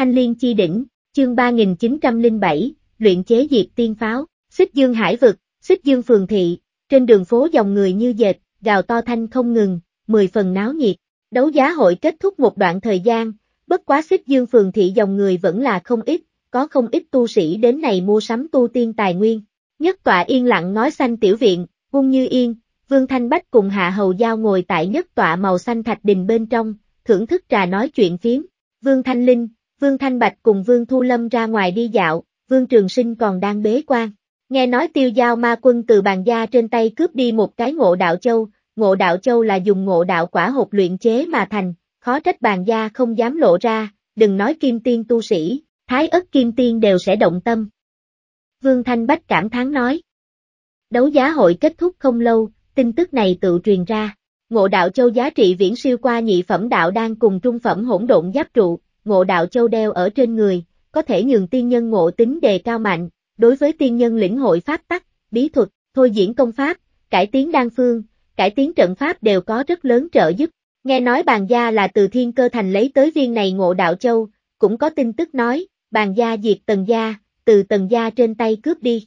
Thanh Liên Chi Đỉnh, chương 3907, luyện chế diệt tiên pháo, xích dương hải vực, xích dương phường thị, trên đường phố dòng người như dệt, gào to thanh không ngừng, mười phần náo nhiệt. Đấu giá hội kết thúc một đoạn thời gian, bất quá xích dương phường thị dòng người vẫn là không ít, có không ít tu sĩ đến này mua sắm tu tiên tài nguyên. Nhất tọa yên lặng nói xanh tiểu viện, hung như yên, Vương Thanh Bách cùng Hạ Hầu Giao ngồi tại nhất tọa màu xanh thạch đình bên trong, thưởng thức trà nói chuyện phiếm. Vương Thanh Linh, Vương Thanh Bạch cùng Vương Thu Lâm ra ngoài đi dạo, Vương Trường Sinh còn đang bế quan. Nghe nói tiêu giao ma quân từ bàn gia trên tay cướp đi một cái ngộ đạo châu, ngộ đạo châu là dùng ngộ đạo quả hộp luyện chế mà thành, khó trách bàn gia không dám lộ ra, đừng nói kim tiên tu sĩ, thái ất kim tiên đều sẽ động tâm. Vương Thanh Bách cảm thán nói. Đấu giá hội kết thúc không lâu, tin tức này tự truyền ra. Ngộ đạo châu giá trị viễn siêu qua nhị phẩm đạo đang cùng trung phẩm hỗn độn giáp trụ, ngộ đạo châu đeo ở trên người, có thể nhường tiên nhân ngộ tính đề cao mạnh, đối với tiên nhân lĩnh hội pháp tắc, bí thuật, thôi diễn công pháp, cải tiến đan phương, cải tiến trận pháp đều có rất lớn trợ giúp. Nghe nói bàn gia là từ thiên cơ thành lấy tới viên này ngộ đạo châu, cũng có tin tức nói, bàn gia diệt tần gia, từ tần gia trên tay cướp đi.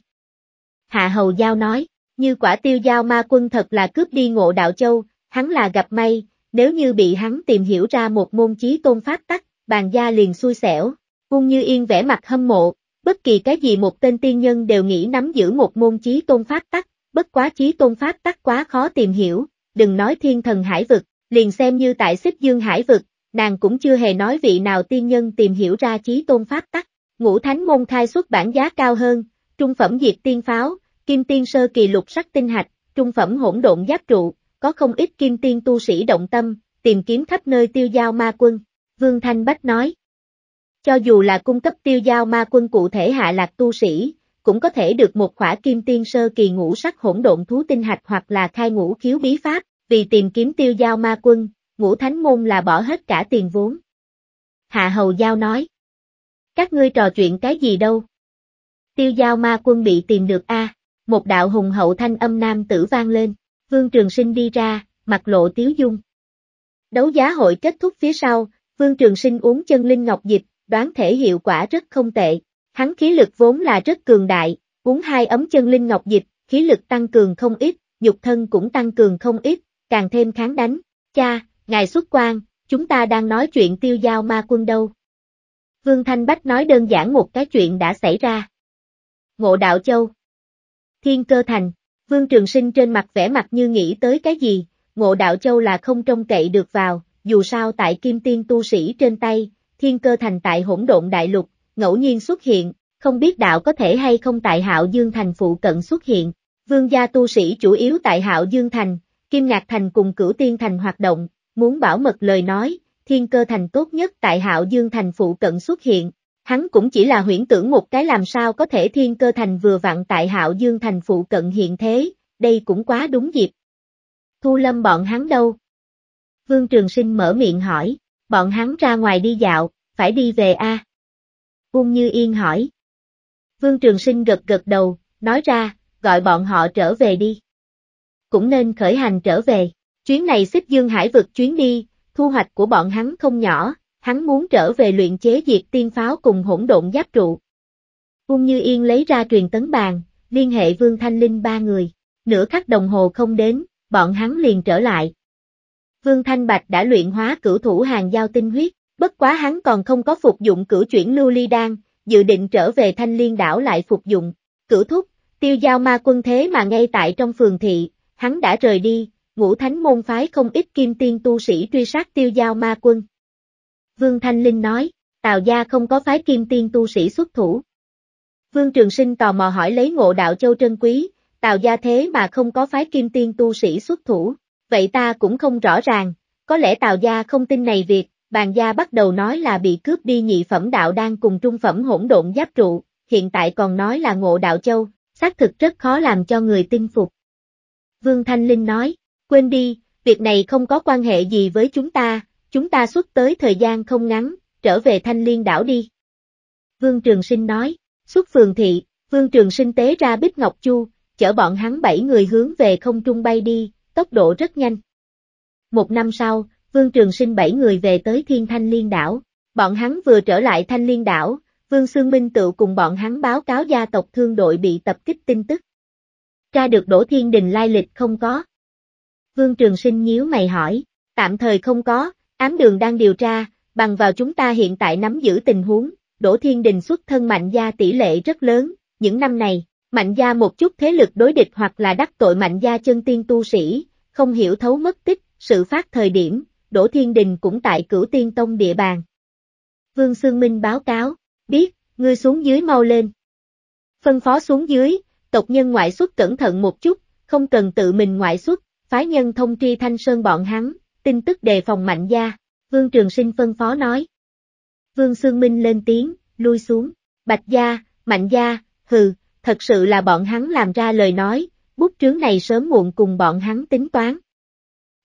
Hạ Hầu Giao nói, như quả tiêu giao ma quân thật là cướp đi ngộ đạo châu, hắn là gặp may, nếu như bị hắn tìm hiểu ra một môn chí tôn pháp tắc, bàn gia liền xui xẻo. Ung Như Yên vẻ mặt hâm mộ, bất kỳ cái gì một tên tiên nhân đều nghĩ nắm giữ một môn trí tôn pháp tắc, bất quá trí tôn pháp tắc quá khó tìm hiểu, đừng nói thiên thần hải vực, liền xem như tại xích dương hải vực, nàng cũng chưa hề nói vị nào tiên nhân tìm hiểu ra trí tôn pháp tắc. Ngũ Thánh môn khai xuất bản giá cao hơn, trung phẩm diệt tiên pháo, kim tiên sơ kỳ lục sắc tinh hạch, trung phẩm hỗn độn giáp trụ, có không ít kim tiên tu sĩ động tâm, tìm kiếm khắp nơi tiêu giao ma quân, Vương Thanh Bách nói. Cho dù là cung cấp tiêu giao ma quân cụ thể hạ lạc tu sĩ, cũng có thể được một khỏa kim tiên sơ kỳ ngũ sắc hỗn độn thú tinh hạch hoặc là khai ngũ khiếu bí pháp, vì tìm kiếm tiêu giao ma quân, ngũ thánh môn là bỏ hết cả tiền vốn. Hạ Hầu Giao nói. Các ngươi trò chuyện cái gì đâu? Tiêu giao ma quân bị tìm được a à? một đạo hùng hậu thanh âm nam tử vang lên, vương trường sinh đi ra, mặt lộ tiếu dung. Đấu giá hội kết thúc phía sau, Vương Trường Sinh uống chân linh ngọc dịch, đoán thể hiệu quả rất không tệ. Hắn khí lực vốn là rất cường đại, uống hai ấm chân linh ngọc dịch, khí lực tăng cường không ít, nhục thân cũng tăng cường không ít, càng thêm kháng đánh. Cha, ngài xuất quan, chúng ta đang nói chuyện tiêu giao ma quân đâu. Vương Thanh Bách nói đơn giản một cái chuyện đã xảy ra. Ngộ Đạo Châu Thiên Cơ Thành Vương Trường Sinh trên mặt vẻ mặt như nghĩ tới cái gì, Ngộ Đạo Châu là không trông cậy được vào, dù sao tại kim tiên tu sĩ trên tay, thiên cơ thành tại hỗn độn đại lục, ngẫu nhiên xuất hiện, không biết đạo có thể hay không tại hạo dương thành phụ cận xuất hiện, vương gia tu sĩ chủ yếu tại hạo dương thành, kim ngạc thành cùng cửu tiên thành hoạt động, muốn bảo mật lời nói, thiên cơ thành tốt nhất tại hạo dương thành phụ cận xuất hiện. Hắn cũng chỉ là huyễn tưởng một cái làm sao có thể thiên cơ thành vừa vặn tại hạo dương thành phụ cận hiện thế, đây cũng quá đúng dịp. Thu lâm bọn hắn đâu, Vương Trường Sinh mở miệng hỏi, bọn hắn ra ngoài đi dạo, phải đi về a à? Ung Như Yên hỏi. Vương Trường Sinh gật gật đầu, nói ra, gọi bọn họ trở về đi. Cũng nên khởi hành trở về, chuyến này xích dương hải vực chuyến đi, thu hoạch của bọn hắn không nhỏ, hắn muốn trở về luyện chế diệt tiên pháo cùng hỗn độn giáp trụ. Ung Như Yên lấy ra truyền tấn bàn, liên hệ Vương Thanh Linh ba người, nửa khắc đồng hồ không đến, bọn hắn liền trở lại, Vương Thanh Bạch đã luyện hóa cửu thủ hàng giao tinh huyết, bất quá hắn còn không có phục dụng cửu chuyển lưu ly đan, dự định trở về thanh liên đảo lại phục dụng. Cửu thúc, tiêu giao ma quân thế mà ngay tại trong phường thị, hắn đã rời đi, ngũ thánh môn phái không ít kim tiên tu sĩ truy sát tiêu giao ma quân. Vương Thanh Linh nói, Tào gia không có phái kim tiên tu sĩ xuất thủ. Vương Trường Sinh tò mò hỏi lấy ngộ đạo châu trân quý, Tào gia thế mà không có phái kim tiên tu sĩ xuất thủ vậy ta cũng không rõ ràng, có lẽ Tào gia không tin này việc, bàn gia bắt đầu nói là bị cướp đi nhị phẩm đạo đang cùng trung phẩm hỗn độn giáp trụ, hiện tại còn nói là ngộ đạo châu, xác thực rất khó làm cho người tin phục. Vương Thanh Linh nói, quên đi, việc này không có quan hệ gì với chúng ta, chúng ta xuất tới thời gian không ngắn, trở về Thanh Liên đảo đi. Vương Trường Sinh nói, xuất phường thị, Vương Trường Sinh tế ra Bích Ngọc Chu, chở bọn hắn bảy người hướng về không trung bay đi, tốc độ rất nhanh. Một năm sau, Vương Trường Sinh bảy người về tới Thiên Thanh Liên Đảo. Bọn hắn vừa trở lại Thanh Liên Đảo, Vương Sương Minh tự cùng bọn hắn báo cáo gia tộc thương đội bị tập kích tin tức. Tra được Đỗ Thiên Đình lai lịch không có. Vương Trường Sinh nhíu mày hỏi, tạm thời không có, ám đường đang điều tra, bằng vào chúng ta hiện tại nắm giữ tình huống, Đỗ Thiên Đình xuất thân mạnh gia tỷ lệ rất lớn, những năm này, mạnh gia một chút thế lực đối địch hoặc là đắc tội mạnh gia chân tiên tu sĩ, không hiểu thấu mất tích, sự phát thời điểm, Đỗ Thiên Đình cũng tại cửu tiên tông địa bàn. Vương Sương Minh báo cáo, biết, ngươi xuống dưới mau lên. Phân phó xuống dưới, tộc nhân ngoại xuất cẩn thận một chút, không cần tự mình ngoại xuất, phái nhân thông tri thanh sơn bọn hắn, tin tức đề phòng mạnh gia, Vương Trường Sinh phân phó nói. Vương Sương Minh lên tiếng, lui xuống, bạch gia, mạnh gia, hừ, thật sự là bọn hắn làm ra lời nói, bút trướng này sớm muộn cùng bọn hắn tính toán.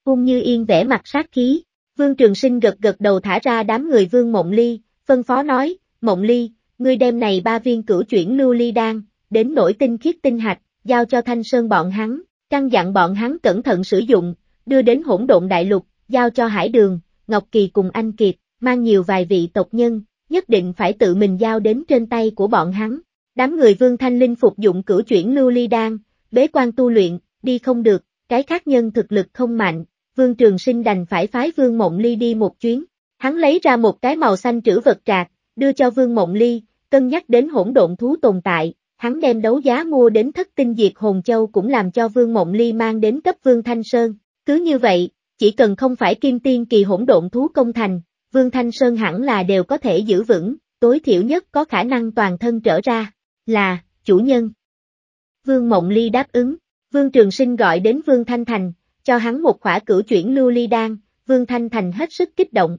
Cung như yên vẻ mặt sát khí, vương trường sinh gật gật đầu thả ra đám người vương mộng ly, phân phó nói, mộng ly, ngươi đem này ba viên cửu chuyển lưu ly đan, đến nổi tinh khiết tinh hạch, giao cho thanh sơn bọn hắn, căn dặn bọn hắn cẩn thận sử dụng, đưa đến hỗn độn đại lục, giao cho hải đường, Ngọc Kỳ cùng anh Kiệt, mang nhiều vài vị tộc nhân, nhất định phải tự mình giao đến trên tay của bọn hắn. Đám người Vương Thanh Linh phục dụng cửu chuyển lưu ly đan, bế quan tu luyện, đi không được, cái khác nhân thực lực không mạnh, Vương Trường Sinh đành phải phái Vương Mộng Ly đi một chuyến. Hắn lấy ra một cái màu xanh trữ vật trạc, đưa cho Vương Mộng Ly, cân nhắc đến hỗn độn thú tồn tại, hắn đem đấu giá mua đến thất tinh diệt hồn châu cũng làm cho Vương Mộng Ly mang đến cấp Vương Thanh Sơn. Cứ như vậy, chỉ cần không phải kim tiên kỳ hỗn độn thú công thành, Vương Thanh Sơn hẳn là đều có thể giữ vững, tối thiểu nhất có khả năng toàn thân trở ra là, chủ nhân. Vương Mộng Ly đáp ứng, Vương Trường Sinh gọi đến Vương Thanh Thành, cho hắn một khỏa cửu chuyển lưu ly đan, Vương Thanh Thành hết sức kích động.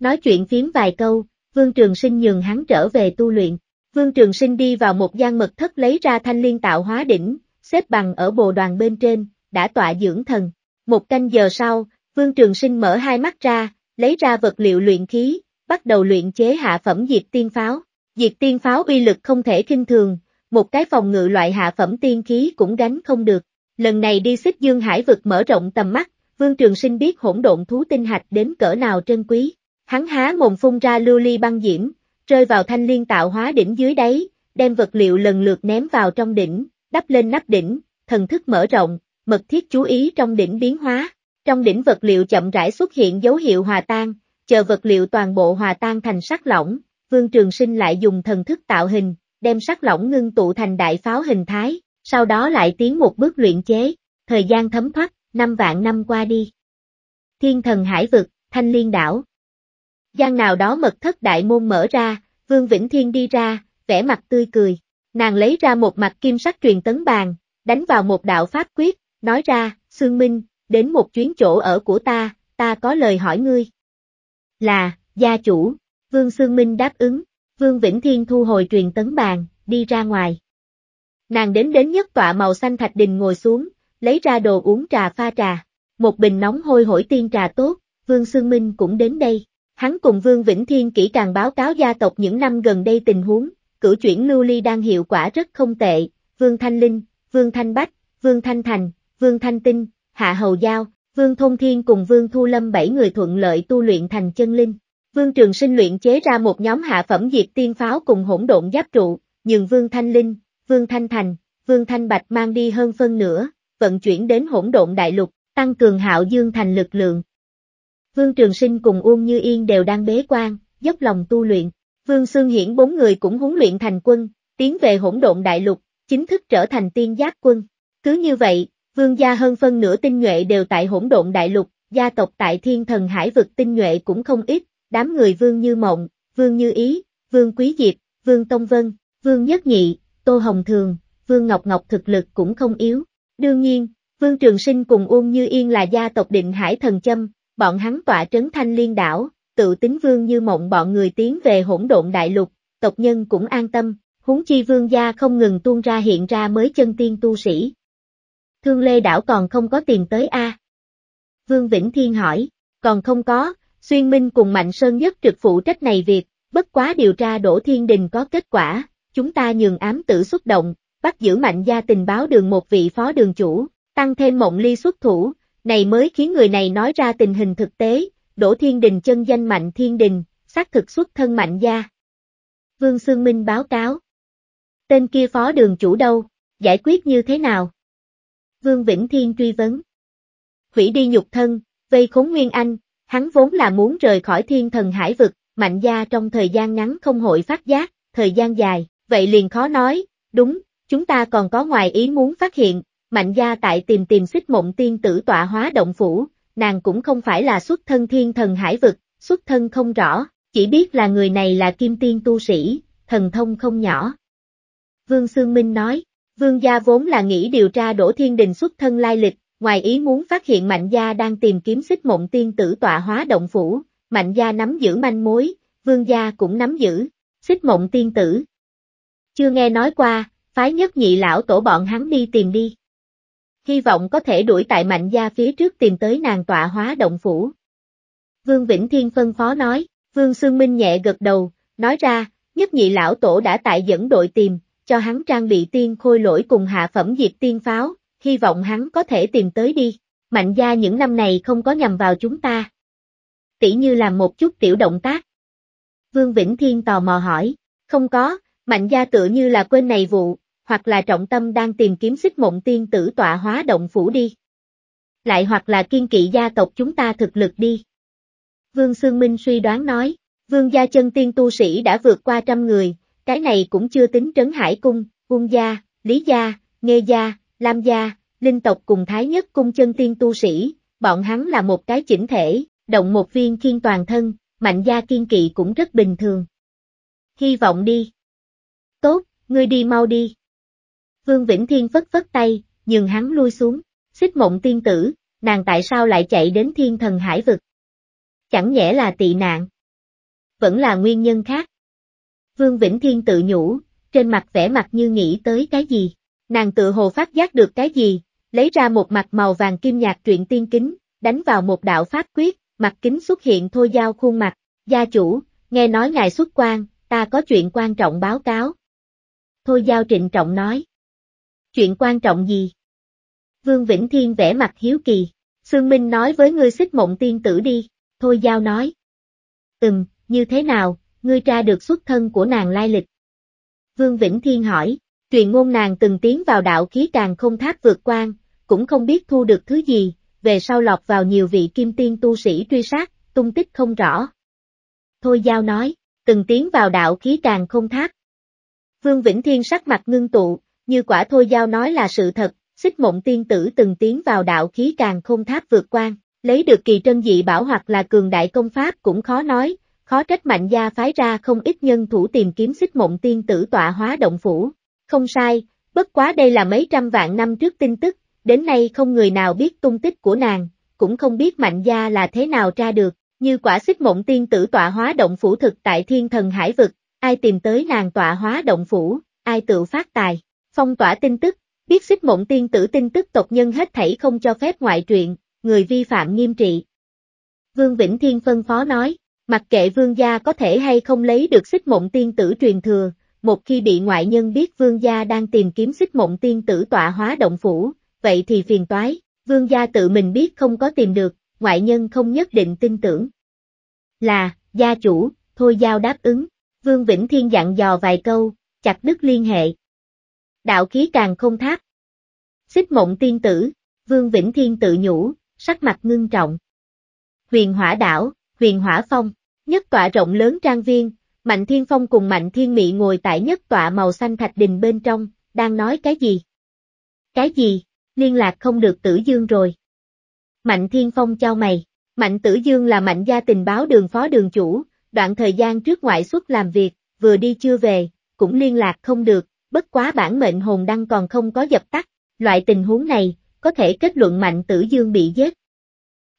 Nói chuyện phiếm vài câu, Vương Trường Sinh nhường hắn trở về tu luyện. Vương Trường Sinh đi vào một gian mật thất lấy ra thanh liên tạo hóa đỉnh, xếp bằng ở bồ đoàn bên trên, đã tọa dưỡng thần. Một canh giờ sau, Vương Trường Sinh mở hai mắt ra, lấy ra vật liệu luyện khí, bắt đầu luyện chế hạ phẩm diệt tiên pháo. Diệt tiên pháo uy lực không thể kinh thường, một cái phòng ngự loại hạ phẩm tiên khí cũng gánh không được. Lần này đi xích dương hải vực mở rộng tầm mắt, Vương Trường Sinh biết hỗn độn thú tinh hạch đến cỡ nào trân quý. Hắn há mồm phun ra lưu ly băng diễm, rơi vào thanh liên tạo hóa đỉnh dưới đáy, đem vật liệu lần lượt ném vào trong đỉnh, đắp lên nắp đỉnh, thần thức mở rộng, mật thiết chú ý trong đỉnh biến hóa. Trong đỉnh vật liệu chậm rãi xuất hiện dấu hiệu hòa tan, chờ vật liệu toàn bộ hòa tan thành sắc lỏng, Vương Trường Sinh lại dùng thần thức tạo hình, đem sắc lỏng ngưng tụ thành đại pháo hình thái, sau đó lại tiến một bước luyện chế, thời gian thấm thoát, năm vạn năm qua đi. Thiên thần hải vực, thanh liên đảo. Gian nào đó mật thất đại môn mở ra, Vương Vĩnh Thiên đi ra, vẻ mặt tươi cười. Nàng lấy ra một mặt kim sắc truyền tấn bàn, đánh vào một đạo pháp quyết, nói ra, Sương Minh, đến một chuyến chỗ ở của ta, ta có lời hỏi ngươi. Là, gia chủ. Vương Sương Minh đáp ứng, Vương Vĩnh Thiên thu hồi truyền tấn bàn, đi ra ngoài. Nàng đến đến nhất tọa màu xanh thạch đình ngồi xuống, lấy ra đồ uống trà pha trà. Một bình nóng hôi hổi tiên trà tốt, Vương Sương Minh cũng đến đây. Hắn cùng Vương Vĩnh Thiên kỹ càng báo cáo gia tộc những năm gần đây tình huống, cử chuyển lưu ly đang hiệu quả rất không tệ, Vương Thanh Linh, Vương Thanh Bách, Vương Thanh Thành, Vương Thanh Tinh, Hạ Hầu Giao, Vương Thông Thiên cùng Vương Thu Lâm bảy người thuận lợi tu luyện thành chân linh. Vương Trường Sinh luyện chế ra một nhóm hạ phẩm diệt tiên pháo cùng hỗn độn giáp trụ, nhường Vương Thanh Linh, Vương Thanh Thành, Vương Thanh Bạch mang đi hơn phân nửa, vận chuyển đến hỗn độn đại lục, tăng cường hạo dương thành lực lượng. Vương Trường Sinh cùng Uông Như Yên đều đang bế quan, dốc lòng tu luyện, Vương Xương Hiển bốn người cũng huấn luyện thành quân, tiến về hỗn độn đại lục, chính thức trở thành tiên giáp quân. Cứ như vậy, Vương gia hơn phân nửa tinh nhuệ đều tại hỗn độn đại lục, gia tộc tại thiên thần hải vực tinh nhuệ cũng không ít, đám người Vương Như Mộng, Vương Như Ý, Vương Quý Diệp, Vương Tông Vân, Vương Nhất Nhị, Tô Hồng Thường, Vương Ngọc Ngọc thực lực cũng không yếu. Đương nhiên, Vương Trường Sinh cùng Uông Như Yên là gia tộc định hải thần châm, bọn hắn tọa trấn thanh liên đảo, tự tính Vương Như Mộng bọn người tiến về hỗn độn đại lục, tộc nhân cũng an tâm, húng chi Vương gia không ngừng tuôn ra hiện ra mới chân tiên tu sĩ. Thương Lê đảo còn không có tiền tới a Vương Vĩnh Thiên hỏi, còn không có, Xuyên Minh cùng Mạnh Sơn nhất trực phụ trách này việc, bất quá điều tra Đỗ Thiên Đình có kết quả, chúng ta nhường ám tử xuất động, bắt giữ Mạnh gia tình báo đường một vị phó đường chủ, tăng thêm mộng ly xuất thủ, này mới khiến người này nói ra tình hình thực tế, Đỗ Thiên Đình chân danh Mạnh Thiên Đình, xác thực xuất thân Mạnh gia. Vương Xương Minh báo cáo. Tên kia phó đường chủ đâu, giải quyết như thế nào? Vương Vĩnh Thiên truy vấn. Hủy đi nhục thân, vây khốn Nguyên Anh, Hắn vốn là muốn rời khỏi thiên thần hải vực, mạnh gia trong thời gian ngắn không hội phát giác, thời gian dài, vậy liền khó nói, đúng, chúng ta còn có ngoài ý muốn phát hiện, mạnh gia tại tìm tìm xích mộng tiên tử tọa hóa động phủ, nàng cũng không phải là xuất thân thiên thần hải vực, xuất thân không rõ, chỉ biết là người này là kim tiên tu sĩ, thần thông không nhỏ. Vương Sương Minh nói, Vương gia vốn là nghĩ điều tra đổ Thiên Đình xuất thân lai lịch, Ngoài ý muốn phát hiện Mạnh Gia đang tìm kiếm xích mộng tiên tử tọa hóa động phủ, Mạnh Gia nắm giữ manh mối, Vương Gia cũng nắm giữ, xích mộng tiên tử. Chưa nghe nói qua, phái nhất nhị lão tổ bọn hắn đi tìm đi. Hy vọng có thể đuổi tại Mạnh Gia phía trước tìm tới nàng tọa hóa động phủ. Vương Vĩnh Thiên phân phó nói, Vương Sương Minh nhẹ gật đầu, nói ra, nhất nhị lão tổ đã tại dẫn đội tìm, cho hắn trang bị tiên khôi lỗi cùng hạ phẩm diệt tiên pháo, hy vọng hắn có thể tìm tới đi. Mạnh gia những năm này không có nhằm vào chúng ta. Tỷ như làm một chút tiểu động tác. Vương Vĩnh Thiên tò mò hỏi, không có, mạnh gia tựa như là quên này vụ, hoặc là trọng tâm đang tìm kiếm xích mộng tiên tử tọa hóa động phủ đi. Lại hoặc là kiên kỵ gia tộc chúng ta thực lực đi. Vương Sương Minh suy đoán nói, vương gia chân tiên tu sĩ đã vượt qua trăm người, cái này cũng chưa tính trấn hải cung, ung gia, lý gia, Nghe gia, Lam gia, linh tộc cùng thái nhất cung chân tiên tu sĩ, bọn hắn là một cái chỉnh thể, động một viên kiên toàn thân, mạnh gia kiên kỵ cũng rất bình thường. Hy vọng đi. Tốt, ngươi đi mau đi. Vương Vĩnh Thiên phất phất tay, nhường hắn lui xuống, xích mộng tiên tử, nàng tại sao lại chạy đến thiên thần hải vực? Chẳng nhẽ là tị nạn. Vẫn là nguyên nhân khác. Vương Vĩnh Thiên tự nhủ, trên mặt vẻ mặt như nghĩ tới cái gì. Nàng tự hồ phát giác được cái gì, lấy ra một mặt màu vàng kim nhạt truyện tiên kính, đánh vào một đạo pháp quyết, mặt kính xuất hiện thôi giao khuôn mặt, gia chủ, nghe nói ngài xuất quan, ta có chuyện quan trọng báo cáo. Thôi giao trịnh trọng nói. Chuyện quan trọng gì? Vương Vĩnh Thiên vẽ mặt hiếu kỳ, Sương Minh nói với ngươi xích mộng tiên tử đi, thôi giao nói. Ừm, như thế nào, ngươi tra được xuất thân của nàng lai lịch? Vương Vĩnh Thiên hỏi, Truyền ngôn nàng từng tiến vào đạo khí càng không tháp vượt quan, cũng không biết thu được thứ gì, về sau lọt vào nhiều vị kim tiên tu sĩ truy sát, tung tích không rõ. Thôi giao nói, từng tiến vào đạo khí càng không tháp. Vương Vĩnh Thiên sắc mặt ngưng tụ, như quả thôi giao nói là sự thật, xích mộng tiên tử từng tiến vào đạo khí càng không tháp vượt quan, lấy được kỳ trân dị bảo hoặc là cường đại công pháp cũng khó nói, khó trách mạnh gia phái ra không ít nhân thủ tìm kiếm xích mộng tiên tử tọa hóa động phủ không sai, bất quá đây là mấy trăm vạn năm trước tin tức, đến nay không người nào biết tung tích của nàng, cũng không biết mạnh gia là thế nào ra được, như quả xích mộng tiên tử tọa hóa động phủ thực tại thiên thần hải vực, ai tìm tới nàng tọa hóa động phủ, ai tự phát tài, phong tỏa tin tức, biết xích mộng tiên tử tin tức tộc nhân hết thảy không cho phép ngoại truyện, người vi phạm nghiêm trị. Vương Vĩnh Thiên phân phó nói, mặc kệ vương gia có thể hay không lấy được xích mộng tiên tử truyền thừa, một khi bị ngoại nhân biết vương gia đang tìm kiếm xích mộng tiên tử tọa hóa động phủ, vậy thì phiền toái, vương gia tự mình biết không có tìm được, ngoại nhân không nhất định tin tưởng. Là, gia chủ, thôi giao đáp ứng, vương vĩnh thiên dặn dò vài câu, chặt đứt liên hệ. Đạo khí càng không tháp. Xích mộng tiên tử, vương vĩnh thiên tự nhủ, sắc mặt ngưng trọng. Huyền hỏa đảo, huyền hỏa phong, nhất tọa rộng lớn trang viên, Mạnh Thiên Phong cùng Mạnh Thiên Mị ngồi tại nhất tọa màu xanh thạch đình bên trong, đang nói cái gì? Cái gì? Liên lạc không được Tử Dương rồi. Mạnh Thiên Phong trao mày. Mạnh Tử Dương là Mạnh gia tình báo đường phó đường chủ, đoạn thời gian trước ngoại xuất làm việc, vừa đi chưa về, cũng liên lạc không được, bất quá bản mệnh hồn đăng còn không có dập tắt, loại tình huống này, có thể kết luận Mạnh Tử Dương bị giết.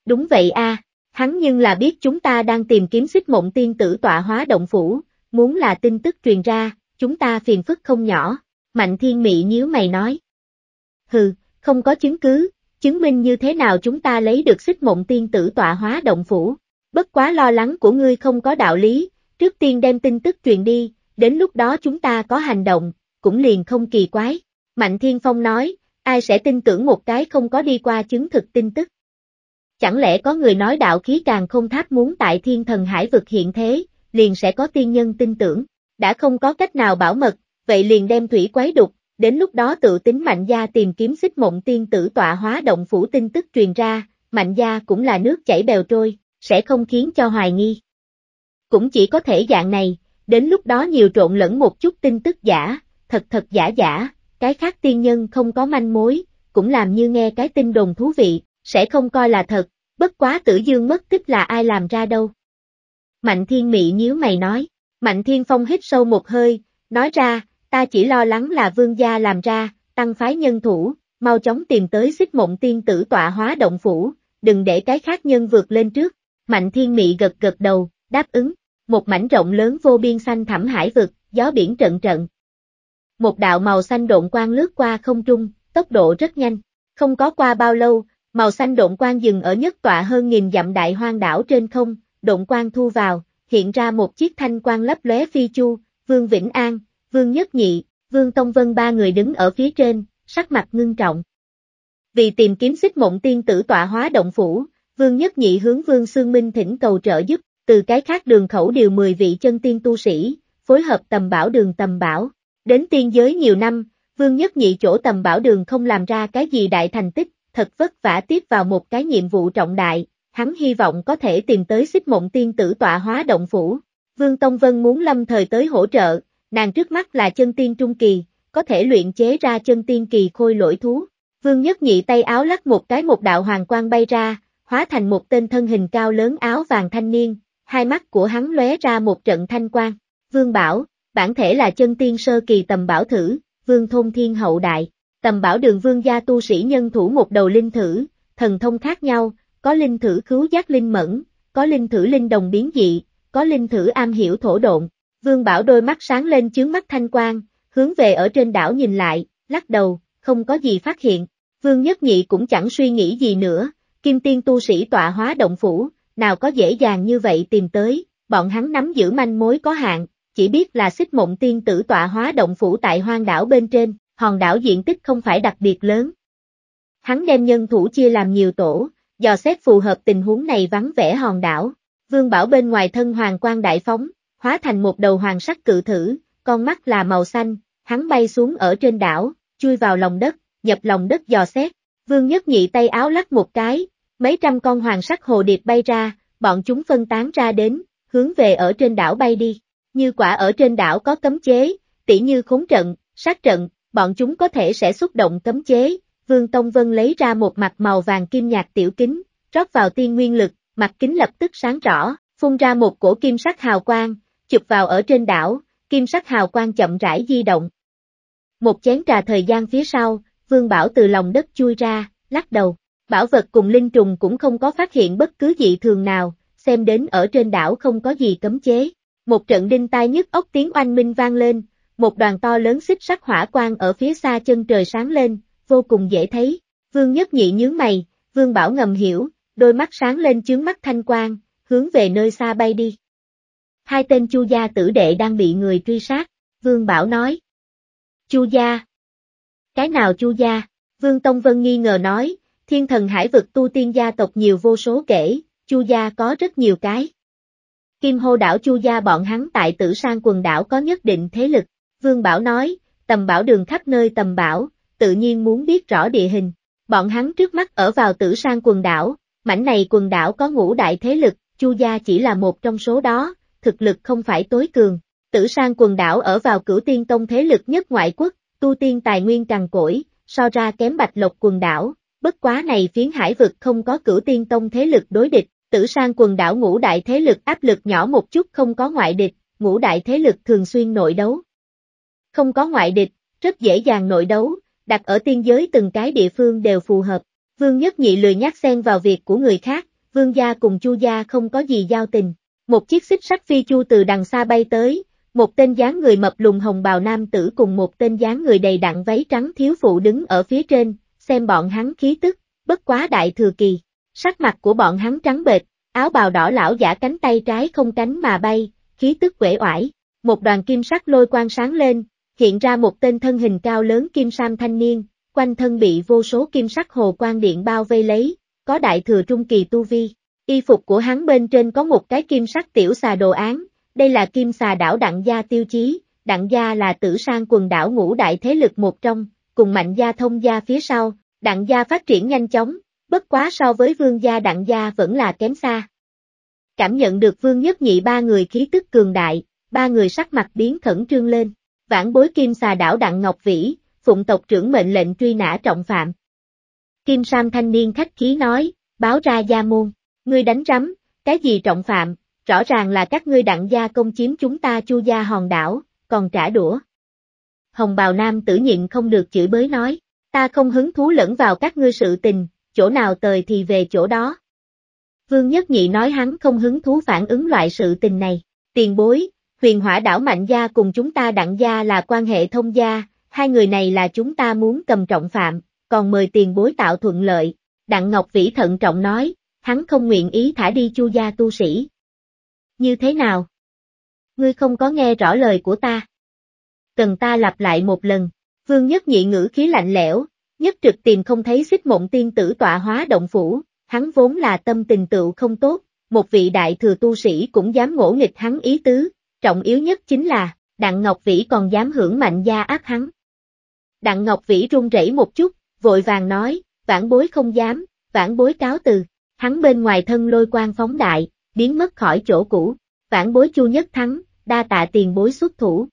Đúng vậy a, à, Hắn nhưng là biết chúng ta đang tìm kiếm xích mộng tiên tử tọa hóa động phủ, muốn là tin tức truyền ra, chúng ta phiền phức không nhỏ, Mạnh Thiên Mị nhíu mày nói. Hừ, không có chứng cứ, chứng minh như thế nào chúng ta lấy được xích mộng tiên tử tọa hóa động phủ. Bất quá lo lắng của ngươi không có đạo lý, trước tiên đem tin tức truyền đi, đến lúc đó chúng ta có hành động, cũng liền không kỳ quái. Mạnh Thiên Phong nói, ai sẽ tin tưởng một cái không có đi qua chứng thực tin tức. Chẳng lẽ có người nói đạo khí càng không tháp muốn tại thiên thần hải vực hiện thế, liền sẽ có tiên nhân tin tưởng, đã không có cách nào bảo mật, vậy liền đem thủy quái đục, đến lúc đó tự tính mạnh gia tìm kiếm xích mộng tiên tử tọa hóa động phủ tin tức truyền ra, mạnh gia cũng là nước chảy bèo trôi, sẽ không khiến cho hoài nghi. Cũng chỉ có thể dạng này, đến lúc đó nhiều trộn lẫn một chút tin tức giả, thật thật giả giả, cái khác tiên nhân không có manh mối, cũng làm như nghe cái tin đồn thú vị, sẽ không coi là thật, bất quá tử dương mất tích là ai làm ra đâu. Mạnh thiên mị nhíu mày nói, mạnh thiên phong hít sâu một hơi, nói ra, ta chỉ lo lắng là vương gia làm ra, tăng phái nhân thủ, mau chóng tìm tới xích mộng tiên tử tọa hóa động phủ, đừng để cái khác nhân vượt lên trước. Mạnh thiên mị gật gật đầu, đáp ứng, một mảnh rộng lớn vô biên xanh thẳm hải vực, gió biển trận trận. Một đạo màu xanh độn quang lướt qua không trung, tốc độ rất nhanh, không có qua bao lâu, Màu xanh độn quang dừng ở nhất tọa hơn nghìn dặm đại hoang đảo trên không, độn quang thu vào, hiện ra một chiếc thanh quang lấp lóe phi chu, Vương Vĩnh An, Vương Nhất Nhị, Vương Tông Vân ba người đứng ở phía trên, sắc mặt ngưng trọng. Vì tìm kiếm xích mộng tiên tử tọa hóa động phủ, Vương Nhất Nhị hướng Vương Sương Minh thỉnh cầu trợ giúp, từ cái khác đường khẩu điều 10 vị chân tiên tu sĩ, phối hợp tầm bảo đường tầm bảo. Đến tiên giới nhiều năm, Vương Nhất Nhị chỗ tầm bảo đường không làm ra cái gì đại thành tích, thật vất vả tiếp vào một cái nhiệm vụ trọng đại, hắn hy vọng có thể tìm tới xích mộng tiên tử tọa hóa động phủ. Vương Tông Vân muốn lâm thời tới hỗ trợ, nàng trước mắt là chân tiên trung kỳ, có thể luyện chế ra chân tiên kỳ khôi lỗi thú. Vương Nhất Nhị tay áo lắc một cái một đạo hoàng quang bay ra, hóa thành một tên thân hình cao lớn áo vàng thanh niên, hai mắt của hắn lóe ra một trận thanh quang. Vương Bảo, bản thể là chân tiên sơ kỳ tầm bảo thử, Vương Thôn Thiên Hậu Đại. Tầm bảo đường vương gia tu sĩ nhân thủ một đầu linh thử, thần thông khác nhau, có linh thử cứu giác linh mẫn, có linh thử linh đồng biến dị, có linh thử am hiểu thổ độn. Vương bảo đôi mắt sáng lên chướng mắt thanh quang, hướng về ở trên đảo nhìn lại, lắc đầu, không có gì phát hiện. Vương Nhất Nhị cũng chẳng suy nghĩ gì nữa, kim tiên tu sĩ tọa hóa động phủ, nào có dễ dàng như vậy tìm tới, bọn hắn nắm giữ manh mối có hạn, chỉ biết là xích mộng tiên tử tọa hóa động phủ tại hoang đảo bên trên hòn đảo diện tích không phải đặc biệt lớn. Hắn đem nhân thủ chia làm nhiều tổ, dò xét phù hợp tình huống này vắng vẻ hòn đảo. Vương Bảo bên ngoài thân hoàng quan đại phóng, hóa thành một đầu hoàng sắc cự thử, con mắt là màu xanh, hắn bay xuống ở trên đảo, chui vào lòng đất, nhập lòng đất dò xét. Vương Nhất Nhị tay áo lắc một cái, mấy trăm con hoàng sắc hồ điệp bay ra, bọn chúng phân tán ra đến, hướng về ở trên đảo bay đi. Như quả ở trên đảo có cấm chế, tỉ như khốn trận, sát trận, bọn chúng có thể sẽ xúc động cấm chế, Vương Tông Vân lấy ra một mặt màu vàng kim nhạt tiểu kính, rót vào tiên nguyên lực, mặt kính lập tức sáng rõ, phun ra một cổ kim sắc hào quang, chụp vào ở trên đảo, kim sắc hào quang chậm rãi di động. Một chén trà thời gian phía sau, Vương Bảo từ lòng đất chui ra, lắc đầu, bảo vật cùng linh trùng cũng không có phát hiện bất cứ dị thường nào, xem đến ở trên đảo không có gì cấm chế. Một trận đinh tai nhức ốc tiếng oanh minh vang lên, một đoàn to lớn xích sắc hỏa quang ở phía xa chân trời sáng lên, vô cùng dễ thấy. Vương Nhất Nhị nhướng mày, Vương Bảo ngầm hiểu, đôi mắt sáng lên chướng mắt thanh quang, hướng về nơi xa bay đi. Hai tên Chu gia tử đệ đang bị người truy sát, Vương Bảo nói. Chu gia? Cái nào Chu gia? Vương Tông Vân nghi ngờ nói, thiên thần hải vực tu tiên gia tộc nhiều vô số kể, Chu gia có rất nhiều cái. Kim hô đảo Chu gia bọn hắn tại tử sang quần đảo có nhất định thế lực. Vương Bảo nói, tầm bảo đường khắp nơi tầm bảo, tự nhiên muốn biết rõ địa hình. Bọn hắn trước mắt ở vào tử sang quần đảo, mảnh này quần đảo có ngũ đại thế lực, Chu Gia chỉ là một trong số đó, thực lực không phải tối cường. Tử sang quần đảo ở vào cửu tiên tông thế lực nhất ngoại quốc, tu tiên tài nguyên càng cỗi, so ra kém bạch lộc quần đảo, bất quá này phiến hải vực không có cửu tiên tông thế lực đối địch, tử sang quần đảo ngũ đại thế lực áp lực nhỏ một chút không có ngoại địch, ngũ đại thế lực thường xuyên nội đấu, không có ngoại địch, rất dễ dàng nội đấu, đặt ở tiên giới từng cái địa phương đều phù hợp. Vương Nhất Nhị lười nhắc xen vào việc của người khác, Vương gia cùng Chu gia không có gì giao tình. Một chiếc xích sắt phi chu từ đằng xa bay tới, một tên dáng người mập lùng hồng bào nam tử cùng một tên dáng người đầy đặn váy trắng thiếu phụ đứng ở phía trên, xem bọn hắn khí tức, bất quá đại thừa kỳ. Sắc mặt của bọn hắn trắng bệch, áo bào đỏ lão giả cánh tay trái không cánh mà bay, khí tức quể oải. Một đoàn kim sắc lôi quang sáng lên, hiện ra một tên thân hình cao lớn kim sam thanh niên, quanh thân bị vô số kim sắc hồ quang điện bao vây lấy, có đại thừa trung kỳ tu vi. Y phục của hắn bên trên có một cái kim sắc tiểu xà đồ án, đây là kim xà đảo đặng gia tiêu chí, đặng gia là tử sang quần đảo ngũ đại thế lực một trong, cùng mạnh gia thông gia phía sau, đặng gia phát triển nhanh chóng, bất quá so với vương gia đặng gia vẫn là kém xa. Cảm nhận được vương nhất nhị ba người khí tức cường đại, ba người sắc mặt biến khẩn trương lên vãn bối kim xà đảo đặng Ngọc Vĩ, phụng tộc trưởng mệnh lệnh truy nã trọng phạm. Kim Sam thanh niên khách khí nói, báo ra gia môn, ngươi đánh rắm, cái gì trọng phạm, rõ ràng là các ngươi đặng gia công chiếm chúng ta chu gia hòn đảo, còn trả đũa. Hồng bào nam tử nhịn không được chửi bới nói, ta không hứng thú lẫn vào các ngươi sự tình, chỗ nào tời thì về chỗ đó. Vương Nhất Nhị nói hắn không hứng thú phản ứng loại sự tình này, tiền bối, huyền hỏa đảo mạnh gia cùng chúng ta đặng gia là quan hệ thông gia, hai người này là chúng ta muốn cầm trọng phạm, còn mời tiền bối tạo thuận lợi, đặng Ngọc Vĩ thận trọng nói, hắn không nguyện ý thả đi chu gia tu sĩ. Như thế nào? Ngươi không có nghe rõ lời của ta. Cần ta lặp lại một lần, vương nhất nhị ngữ khí lạnh lẽo, nhất trực tìm không thấy xích mộng tiên tử tọa hóa động phủ, hắn vốn là tâm tình tựu không tốt, một vị đại thừa tu sĩ cũng dám ngỗ nghịch hắn ý tứ, Trọng yếu nhất chính là, Đặng Ngọc Vĩ còn dám hưởng mạnh gia áp hắn. Đặng Ngọc Vĩ run rẩy một chút, vội vàng nói, vãn bối không dám, vãn bối cáo từ, hắn bên ngoài thân lôi quan phóng đại, biến mất khỏi chỗ cũ, vãn bối chu nhất thắng, đa tạ tiền bối xuất thủ.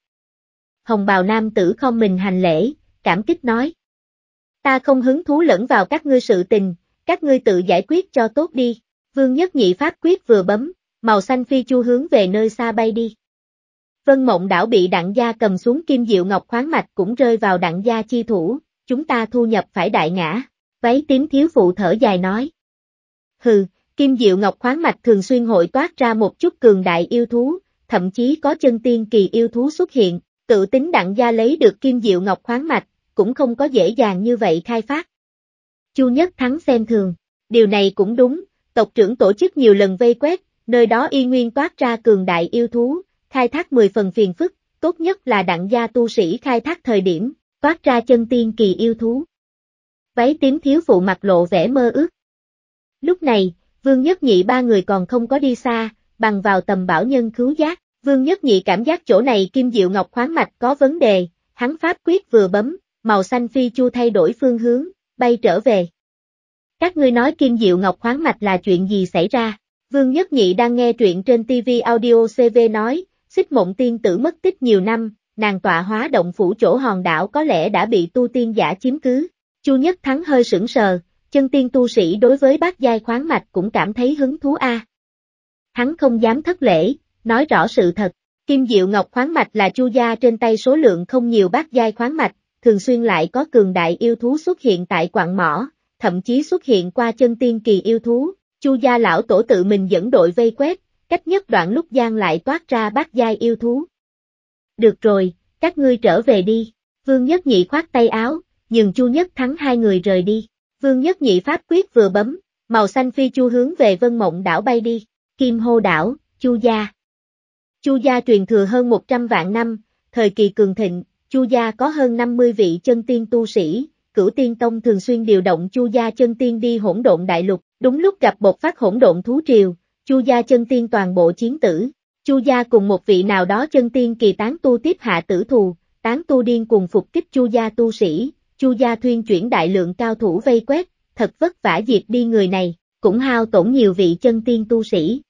Hồng bào nam tử không mình hành lễ, cảm kích nói. Ta không hứng thú lẫn vào các ngươi sự tình, các ngươi tự giải quyết cho tốt đi, vương nhất nhị pháp quyết vừa bấm, màu xanh phi chu hướng về nơi xa bay đi. Vân Mộng đảo bị đặng gia cầm xuống kim diệu ngọc khoáng mạch cũng rơi vào đặng gia chi thủ, chúng ta thu nhập phải đại ngã. Váy tím thiếu phụ thở dài nói. Hừ, kim diệu ngọc khoáng mạch thường xuyên hội toát ra một chút cường đại yêu thú, thậm chí có chân tiên kỳ yêu thú xuất hiện, tự tính đặng gia lấy được kim diệu ngọc khoáng mạch, cũng không có dễ dàng như vậy khai phát. Chu Nhất Thắng xem thường, điều này cũng đúng, tộc trưởng tổ chức nhiều lần vây quét, nơi đó y nguyên toát ra cường đại yêu thú, khai thác 10 phần phiền phức, tốt nhất là đặng gia tu sĩ khai thác thời điểm, toát ra chân tiên kỳ yêu thú. Váy tím thiếu phụ mặt lộ vẻ mơ ước. Lúc này, Vương Nhất Nhị ba người còn không có đi xa, bằng vào tầm bảo nhân cứu giác, Vương Nhất Nhị cảm giác chỗ này kim diệu ngọc khoáng mạch có vấn đề, hắn pháp quyết vừa bấm, màu xanh phi chu thay đổi phương hướng, bay trở về. Các ngươi nói kim diệu ngọc khoáng mạch là chuyện gì xảy ra? Vương Nhất Nhị đang nghe truyện trên TV Audio CV nói, xích mộng tiên tử mất tích nhiều năm, nàng tọa hóa động phủ chỗ hòn đảo có lẽ đã bị tu tiên giả chiếm cứ. Chu Nhất Thắng hơi sững sờ, chân tiên tu sĩ đối với bác giai khoáng mạch cũng cảm thấy hứng thú a. Hắn không dám thất lễ, nói rõ sự thật, Kim Diệu Ngọc khoáng mạch là chu gia trên tay số lượng không nhiều bác giai khoáng mạch, thường xuyên lại có cường đại yêu thú xuất hiện tại quạng mỏ, thậm chí xuất hiện qua chân tiên kỳ yêu thú, chu gia lão tổ tự mình dẫn đội vây quét, cách nhất đoạn lúc Giang lại toát ra bát giai yêu thú. Được rồi, các ngươi trở về đi, Vương Nhất Nhị khoát tay áo, nhường Chu Nhất Thắng hai người rời đi. Vương Nhất Nhị pháp quyết vừa bấm, màu xanh phi chu hướng về Vân Mộng đảo bay đi, Kim Hô đảo, Chu gia. Chu gia truyền thừa hơn 100 vạn năm, thời kỳ cường thịnh, Chu gia có hơn 50 vị chân tiên tu sĩ, Cửu Tiên Tông thường xuyên điều động Chu gia chân tiên đi hỗn độn đại lục, đúng lúc gặp bột phát hỗn độn thú triều, Chu gia chân tiên toàn bộ chiến tử, Chu gia cùng một vị nào đó chân tiên kỳ tán tu tiếp hạ tử thù, tán tu điên cùng phục kích Chu gia tu sĩ, Chu gia thuyên chuyển đại lượng cao thủ vây quét, thật vất vả diệt đi người này, cũng hao tổn nhiều vị chân tiên tu sĩ.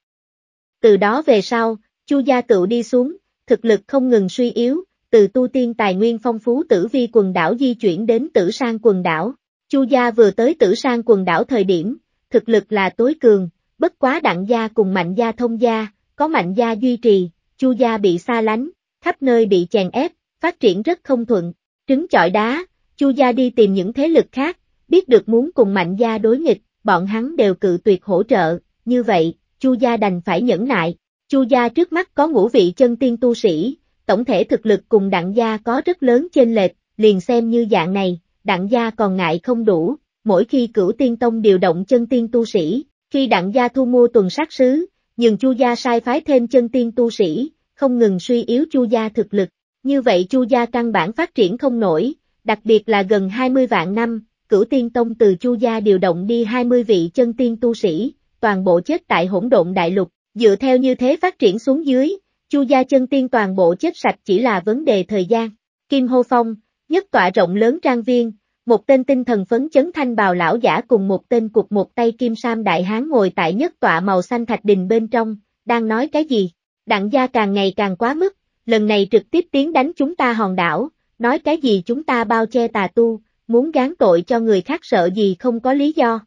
Từ đó về sau, Chu gia tự đi xuống, thực lực không ngừng suy yếu, từ tu tiên tài nguyên phong phú tử vi quần đảo di chuyển đến tử sang quần đảo. Chu gia vừa tới tử sang quần đảo thời điểm, thực lực là tối cường, Bất quá đặng gia cùng mạnh gia thông gia, có mạnh gia duy trì, chu gia bị xa lánh, khắp nơi bị chèn ép, phát triển rất không thuận, trứng chọi đá, chu gia đi tìm những thế lực khác, biết được muốn cùng mạnh gia đối nghịch, bọn hắn đều cự tuyệt hỗ trợ, như vậy, chu gia đành phải nhẫn nại, chu gia trước mắt có ngũ vị chân tiên tu sĩ, tổng thể thực lực cùng đặng gia có rất lớn chênh lệch, liền xem như dạng này, đặng gia còn ngại không đủ, mỗi khi cửu tiên tông điều động chân tiên tu sĩ, khi đặng gia thu mua tuần sát sứ, nhưng chu gia sai phái thêm chân tiên tu sĩ, không ngừng suy yếu chu gia thực lực, như vậy chu gia căn bản phát triển không nổi, đặc biệt là gần 20 vạn năm, cửu tiên tông từ chu gia điều động đi 20 vị chân tiên tu sĩ, toàn bộ chết tại hỗn độn đại lục, dựa theo như thế phát triển xuống dưới, chu gia chân tiên toàn bộ chết sạch chỉ là vấn đề thời gian. Kim Hô Phong, nhất tọa rộng lớn trang viên, một tên tinh thần phấn chấn thanh bào lão giả cùng một tên cục một tay kim sam đại hán ngồi tại nhất tọa màu xanh thạch đình bên trong, đang nói cái gì? Đặng gia càng ngày càng quá mức, lần này trực tiếp tiến đánh chúng ta hòn đảo, nói cái gì chúng ta bao che tà tu, muốn gán tội cho người khác sợ gì không có lý do.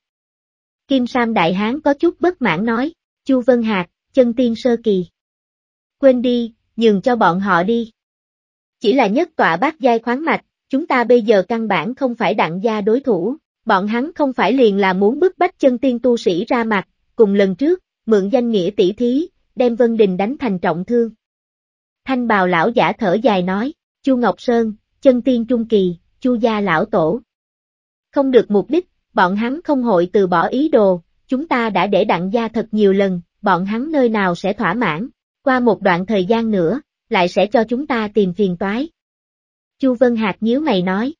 Kim Sam Đại Hán có chút bất mãn nói, Chu Vân Hạc, chân tiên sơ kỳ. Quên đi, nhường cho bọn họ đi. Chỉ là nhất tọa bác giai khoáng mạch, chúng ta bây giờ căn bản không phải đặng gia đối thủ, bọn hắn không phải liền là muốn bức bách chân tiên tu sĩ ra mặt, cùng lần trước, mượn danh nghĩa tỷ thí, đem Vân Đình đánh thành trọng thương. Thanh bào lão giả thở dài nói, Chu Ngọc Sơn, chân tiên trung kỳ, Chu gia lão tổ. Không được mục đích, bọn hắn không hội từ bỏ ý đồ, chúng ta đã để đặng gia thật nhiều lần, bọn hắn nơi nào sẽ thỏa mãn, qua một đoạn thời gian nữa, lại sẽ cho chúng ta tìm phiền toái, Chu Vân Hạc nhíu mày nói.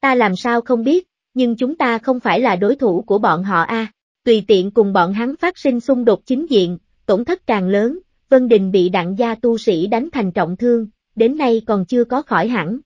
Ta làm sao không biết, nhưng chúng ta không phải là đối thủ của bọn họ a. Tùy tiện cùng bọn hắn phát sinh xung đột chính diện, tổn thất càng lớn, Vân Đình bị đặng gia tu sĩ đánh thành trọng thương, đến nay còn chưa có khỏi hẳn.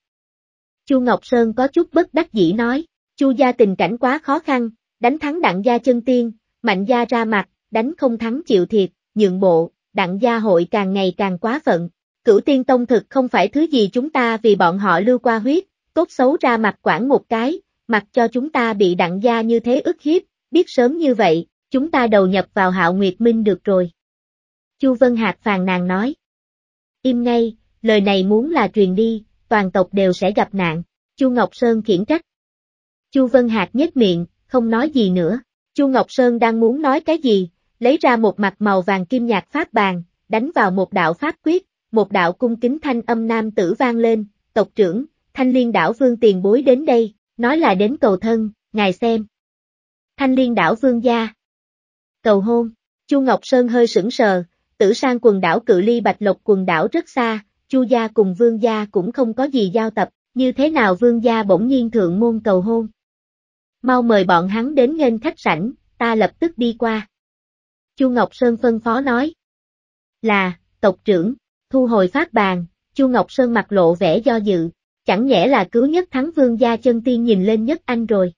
Chu Ngọc Sơn có chút bất đắc dĩ nói, Chu gia tình cảnh quá khó khăn, đánh thắng đặng gia chân tiên, mạnh gia ra mặt, đánh không thắng chịu thiệt, nhượng bộ, đặng gia hội càng ngày càng quá phận, cửu tiên tông thực không phải thứ gì chúng ta vì bọn họ lưu qua huyết, tốt xấu ra mặt quản một cái, mặc cho chúng ta bị đặng gia như thế ức hiếp, biết sớm như vậy, chúng ta đầu nhập vào hạo nguyệt minh được rồi. Chu Vân Hạc phàn nàn nói. Im ngay, lời này muốn là truyền đi, toàn tộc đều sẽ gặp nạn, Chu Ngọc Sơn khiển trách. Chu Vân Hạc nhếch miệng, không nói gì nữa, Chu Ngọc Sơn đang muốn nói cái gì, lấy ra một mặt màu vàng kim nhạt pháp bàn, đánh vào một đạo pháp quyết, một đạo cung kính thanh âm nam tử vang lên, tộc trưởng, thanh liên đảo vương tiền bối đến đây, nói là đến cầu thân, ngài xem. Thanh liên đảo vương gia. Cầu hôn, Chu Ngọc Sơn hơi sững sờ, tử sang quần đảo cự ly bạch lộc quần đảo rất xa, Chu gia cùng vương gia cũng không có gì giao tập, như thế nào vương gia bỗng nhiên thượng môn cầu hôn. Mau mời bọn hắn đến ngân khách sảnh, ta lập tức đi qua. Chu Ngọc Sơn phân phó nói. Là, tộc trưởng thu hồi phát bàn, Chu Ngọc Sơn mặt lộ vẻ do dự, chẳng nhẽ là cứu nhất thắng vương gia chân tiên nhìn lên nhất anh rồi.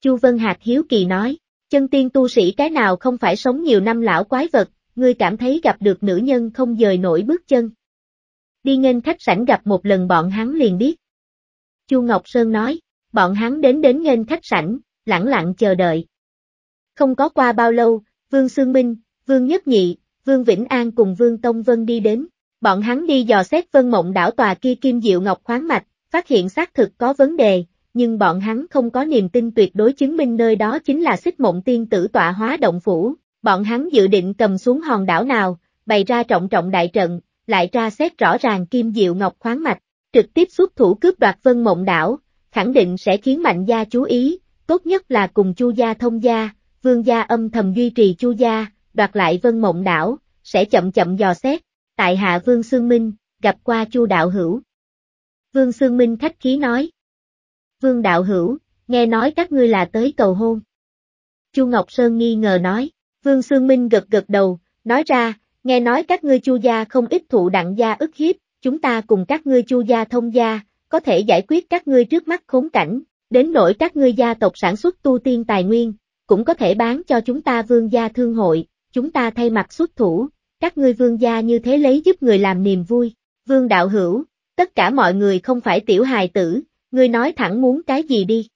Chu Vân Hạc hiếu kỳ nói, chân tiên tu sĩ cái nào không phải sống nhiều năm lão quái vật, ngươi cảm thấy gặp được nữ nhân không dời nổi bước chân. Đi nghênh khách sảnh gặp một lần bọn hắn liền biết. Chu Ngọc Sơn nói, bọn hắn đến đến nghênh khách sảnh, lẳng lặng chờ đợi. Không có qua bao lâu, Vương Sương Minh, Vương Nhất Nhị, Vương Vĩnh An cùng Vương Tông Vân đi đến bọn hắn đi dò xét vân mộng đảo tòa kia kim diệu ngọc khoáng mạch, phát hiện xác thực có vấn đề, nhưng bọn hắn không có niềm tin tuyệt đối chứng minh nơi đó chính là xích mộng tiên tử tọa hóa động phủ, bọn hắn dự định cầm xuống hòn đảo nào, bày ra trọng trọng đại trận, lại ra xét rõ ràng kim diệu ngọc khoáng mạch, trực tiếp xuất thủ cướp đoạt vân mộng đảo, khẳng định sẽ khiến mạnh gia chú ý, tốt nhất là cùng chu gia thông gia, vương gia âm thầm duy trì chu gia, đoạt lại vân mộng đảo, sẽ chậm chậm dò xét, tại hạ Vương Xương Minh, gặp qua Chu Đạo Hữu. Vương Xương Minh khách khí nói. Vương Đạo Hữu, nghe nói các ngươi là tới cầu hôn. Chu Ngọc Sơn nghi ngờ nói, Vương Xương Minh gật gật đầu, nói ra, nghe nói các ngươi Chu gia không ít thụ đặng gia ức hiếp, chúng ta cùng các ngươi Chu gia thông gia, có thể giải quyết các ngươi trước mắt khốn cảnh, đến nỗi các ngươi gia tộc sản xuất tu tiên tài nguyên, cũng có thể bán cho chúng ta Vương gia thương hội, chúng ta thay mặt xuất thủ, các ngươi vương gia như thế lấy giúp người làm niềm vui, vương đạo hữu, tất cả mọi người không phải tiểu hài tử, ngươi nói thẳng muốn cái gì đi.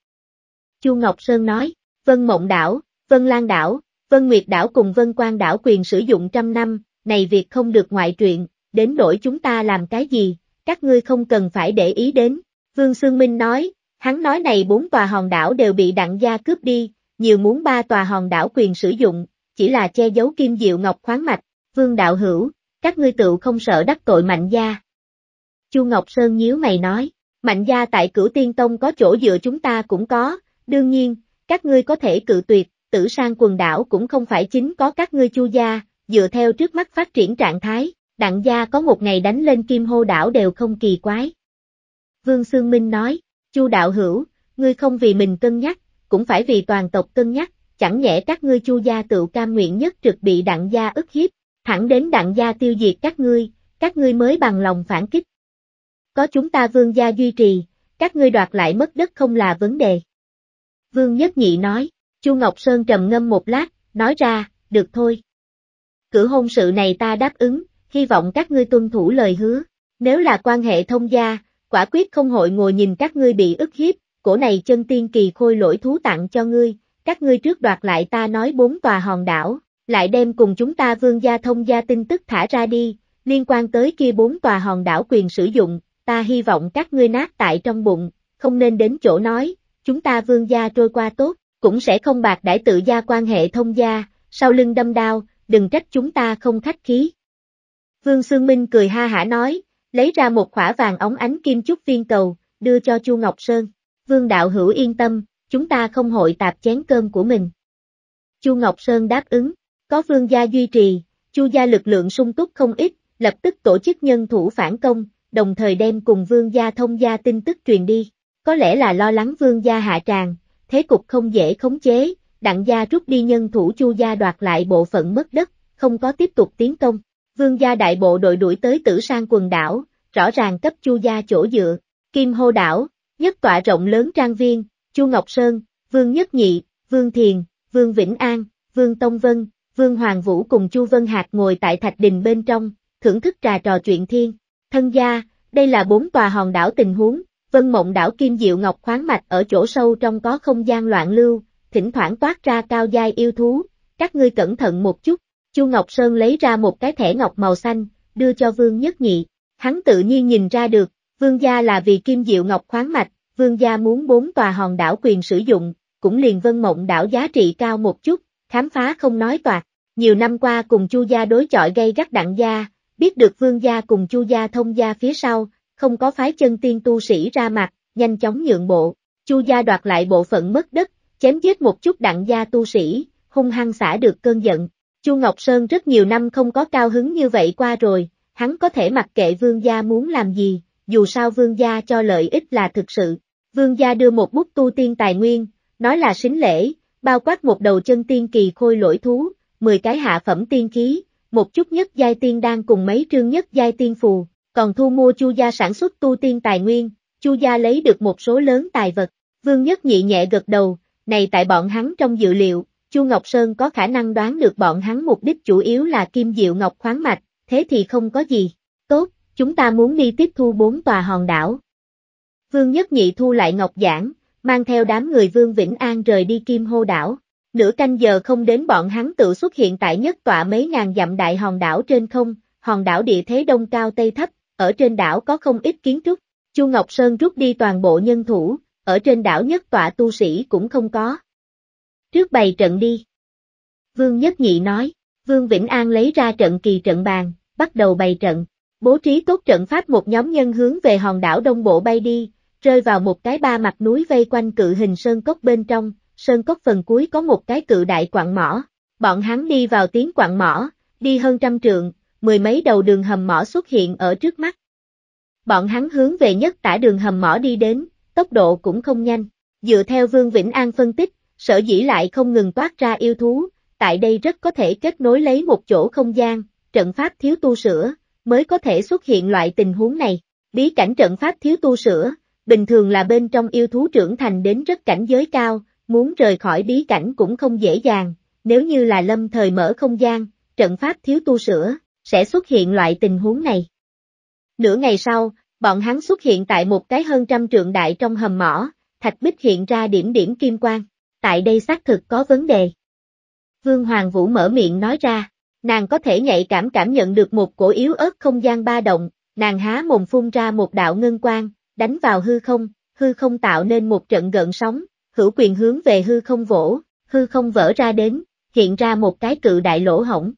Chu Ngọc Sơn nói, Vân Mộng Đảo, Vân Lan Đảo, Vân Nguyệt Đảo cùng Vân Quang Đảo quyền sử dụng trăm năm, này việc không được ngoại truyện, đến đổi chúng ta làm cái gì, các ngươi không cần phải để ý đến. Vương Sương Minh nói, hắn nói này bốn tòa hòn đảo đều bị đặng gia cướp đi, nhiều muốn ba tòa hòn đảo quyền sử dụng, chỉ là che giấu kim diệu ngọc khoáng mạch, Vương đạo hữu, các ngươi tựu không sợ đắc tội mạnh gia. Chu Ngọc Sơn nhíu mày nói, mạnh gia tại cửu tiên tông có chỗ dựa chúng ta cũng có, đương nhiên, các ngươi có thể cự tuyệt, tử sang quần đảo cũng không phải chính có các ngươi chu gia, dựa theo trước mắt phát triển trạng thái, đặng gia có một ngày đánh lên kim hô đảo đều không kỳ quái. Vương Sương Minh nói, chu đạo hữu, ngươi không vì mình cân nhắc, cũng phải vì toàn tộc cân nhắc, chẳng nhẽ các ngươi chu gia tự cam nguyện nhất trực bị đặng gia ức hiếp, Thẳng đến đặng gia tiêu diệt các ngươi, các ngươi mới bằng lòng phản kích. Có chúng ta vương gia duy trì, các ngươi đoạt lại mất đất không là vấn đề. Vương Nhất Nhị nói, Chu Ngọc Sơn trầm ngâm một lát, nói ra, được thôi. Cử hôn sự này ta đáp ứng, hy vọng các ngươi tuân thủ lời hứa, nếu là quan hệ thông gia, quả quyết không hội ngồi nhìn các ngươi bị ức hiếp, cổ này chân tiên kỳ khôi lỗi thú tặng cho ngươi, các ngươi trước đoạt lại ta nói bốn tòa hòn đảo, lại đem cùng chúng ta vương gia thông gia tin tức thả ra đi, liên quan tới kia bốn tòa hòn đảo quyền sử dụng, ta hy vọng các ngươi nát tại trong bụng, không nên đến chỗ nói, chúng ta vương gia trôi qua tốt, cũng sẽ không bạc đãi tự gia quan hệ thông gia, sau lưng đâm đao, đừng trách chúng ta không khách khí. Vương Sương Minh cười ha hả nói, lấy ra một khỏa vàng ống ánh kim chúc viên cầu, đưa cho Chu Ngọc Sơn. Vương đạo hữu yên tâm, chúng ta không hội tạp chén cơm của mình. Chu Ngọc Sơn đáp ứng. Có vương gia duy trì, Chu gia lực lượng sung túc không ít, lập tức tổ chức nhân thủ phản công, đồng thời đem cùng vương gia thông gia tin tức truyền đi. Có lẽ là lo lắng vương gia hạ tràng, thế cục không dễ khống chế, đặng gia rút đi nhân thủ Chu gia đoạt lại bộ phận mất đất, không có tiếp tục tiến công. Vương gia đại bộ đội đuổi tới tử sang quần đảo, rõ ràng cấp Chu gia chỗ dựa, Kim Hô đảo, nhất tọa rộng lớn trang viên, Chu Ngọc Sơn, Vương Nhất Nhị, Vương Thiền, Vương Vĩnh An, Vương Tông Vân, Vương Hoàng Vũ cùng Chu Vân Hạc ngồi tại Thạch Đình bên trong, thưởng thức trà trò chuyện thiên. Thân gia, đây là bốn tòa hòn đảo tình huống, vân mộng đảo Kim Diệu Ngọc khoáng mạch ở chỗ sâu trong có không gian loạn lưu, thỉnh thoảng toát ra cao giai yêu thú, các ngươi cẩn thận một chút. Chu Ngọc Sơn lấy ra một cái thẻ ngọc màu xanh, đưa cho Vương Nhất Nhị. Hắn tự nhiên nhìn ra được, Vương gia là vì Kim Diệu Ngọc khoáng mạch, Vương gia muốn bốn tòa hòn đảo quyền sử dụng, cũng liền vân mộng đảo giá trị cao một chút, khám phá không nói toạc nhiều năm qua cùng Chu gia đối chọi gây gắt đặng gia, biết được Vương gia cùng Chu gia thông gia phía sau, không có phái chân tiên tu sĩ ra mặt, nhanh chóng nhượng bộ, Chu gia đoạt lại bộ phận mất đất, chém giết một chút đặng gia tu sĩ, hung hăng xả được cơn giận. Chu Ngọc Sơn rất nhiều năm không có cao hứng như vậy qua rồi, hắn có thể mặc kệ vương gia muốn làm gì, dù sao vương gia cho lợi ích là thực sự. Vương gia đưa một bút tu tiên tài nguyên, nói là xính lễ, bao quát một đầu chân tiên kỳ khôi lỗi thú, 10 cái hạ phẩm tiên khí, một chút nhất giai tiên đan cùng mấy trương nhất giai tiên phù, còn thu mua Chu gia sản xuất tu tiên tài nguyên, Chu gia lấy được một số lớn tài vật. Vương Nhất Nhị nhẹ gật đầu, này tại bọn hắn trong dự liệu, Chu Ngọc Sơn có khả năng đoán được bọn hắn mục đích chủ yếu là kim diệu ngọc khoáng mạch, thế thì không có gì. Tốt, chúng ta muốn đi tiếp thu bốn tòa hòn đảo. Vương Nhất Nhị thu lại ngọc giảng, mang theo đám người Vương Vĩnh An rời đi Kim Hô đảo nửa canh giờ không đến bọn hắn tự xuất hiện tại nhất tọa mấy ngàn dặm đại hòn đảo trên không, hòn đảo địa thế đông cao tây thấp, ở trên đảo có không ít kiến trúc, Chu Ngọc Sơn rút đi toàn bộ nhân thủ, ở trên đảo nhất tọa tu sĩ cũng không có. Trước bày trận đi. Vương Nhất Nhị nói, Vương Vĩnh An lấy ra trận kỳ trận bàn, bắt đầu bày trận, bố trí tốt trận pháp một nhóm nhân hướng về hòn đảo đông bộ bay đi, rơi vào một cái ba mặt núi vây quanh cự hình sơn cốc bên trong, sơn cốc phần cuối có một cái cự đại quạng mỏ, bọn hắn đi vào tiếng quạng mỏ, đi hơn trăm trượng, mười mấy đầu đường hầm mỏ xuất hiện ở trước mắt. Bọn hắn hướng về nhất tả đường hầm mỏ đi đến, tốc độ cũng không nhanh, dựa theo Vương Vĩnh An phân tích, sở dĩ lại không ngừng toát ra yêu thú, tại đây rất có thể kết nối lấy một chỗ không gian, trận pháp thiếu tu sửa, mới có thể xuất hiện loại tình huống này. Bí cảnh trận pháp thiếu tu sửa, bình thường là bên trong yêu thú trưởng thành đến rất cảnh giới cao, muốn rời khỏi bí cảnh cũng không dễ dàng, nếu như là lâm thời mở không gian, trận pháp thiếu tu sửa, sẽ xuất hiện loại tình huống này. Nửa ngày sau, bọn hắn xuất hiện tại một cái hơn trăm trượng đại trong hầm mỏ, thạch bích hiện ra điểm điểm kim quang, tại đây xác thực có vấn đề. Vương Hoàng Vũ mở miệng nói ra, nàng có thể nhạy cảm cảm nhận được một cổ yếu ớt không gian ba động, nàng há mồm phun ra một đạo ngân quang, đánh vào hư không, hư không tạo nên một trận gợn sóng, hữu quyền hướng về hư không vỗ, hư không vỡ ra đến, hiện ra một cái cự đại lỗ hổng.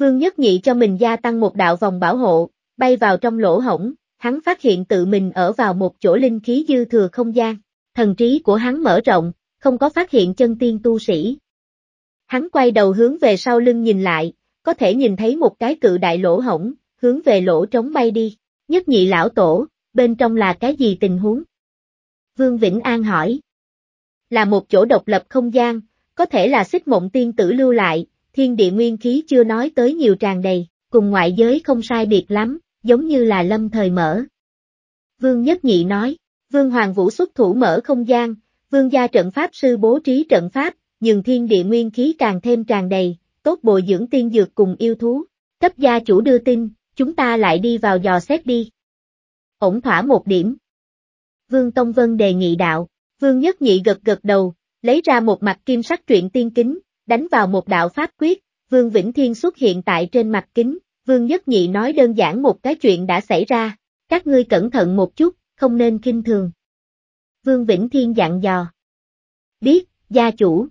Vương Nhất Nhị cho mình gia tăng một đạo vòng bảo hộ, bay vào trong lỗ hổng, hắn phát hiện tự mình ở vào một chỗ linh khí dư thừa không gian, thần trí của hắn mở rộng, không có phát hiện chân tiên tu sĩ. Hắn quay đầu hướng về sau lưng nhìn lại, có thể nhìn thấy một cái cự đại lỗ hổng, hướng về lỗ trống bay đi, nhất nhị lão tổ, bên trong là cái gì tình huống? Vương Vĩnh An hỏi là một chỗ độc lập không gian, có thể là xích mộng tiên tử lưu lại, thiên địa nguyên khí chưa nói tới nhiều tràn đầy, cùng ngoại giới không sai biệt lắm, giống như là lâm thời mở. Vương Nhất Nhị nói, Vương Hoàng Vũ xuất thủ mở không gian, Vương gia trận pháp sư bố trí trận pháp, nhưng thiên địa nguyên khí càng thêm tràn đầy, tốt bồi dưỡng tiên dược cùng yêu thú. Cấp gia chủ đưa tin, chúng ta lại đi vào dò xét đi. Ổn thỏa một điểm. Vương Tông Vân đề nghị đạo. Vương Nhất Nhị gật gật đầu, lấy ra một mặt kim sắc truyện tiên kính, đánh vào một đạo pháp quyết, Vương Vĩnh Thiên xuất hiện tại trên mặt kính, Vương Nhất Nhị nói đơn giản một cái chuyện đã xảy ra, các ngươi cẩn thận một chút, không nên kinh thường. Vương Vĩnh Thiên dặn dò. Biết, gia chủ.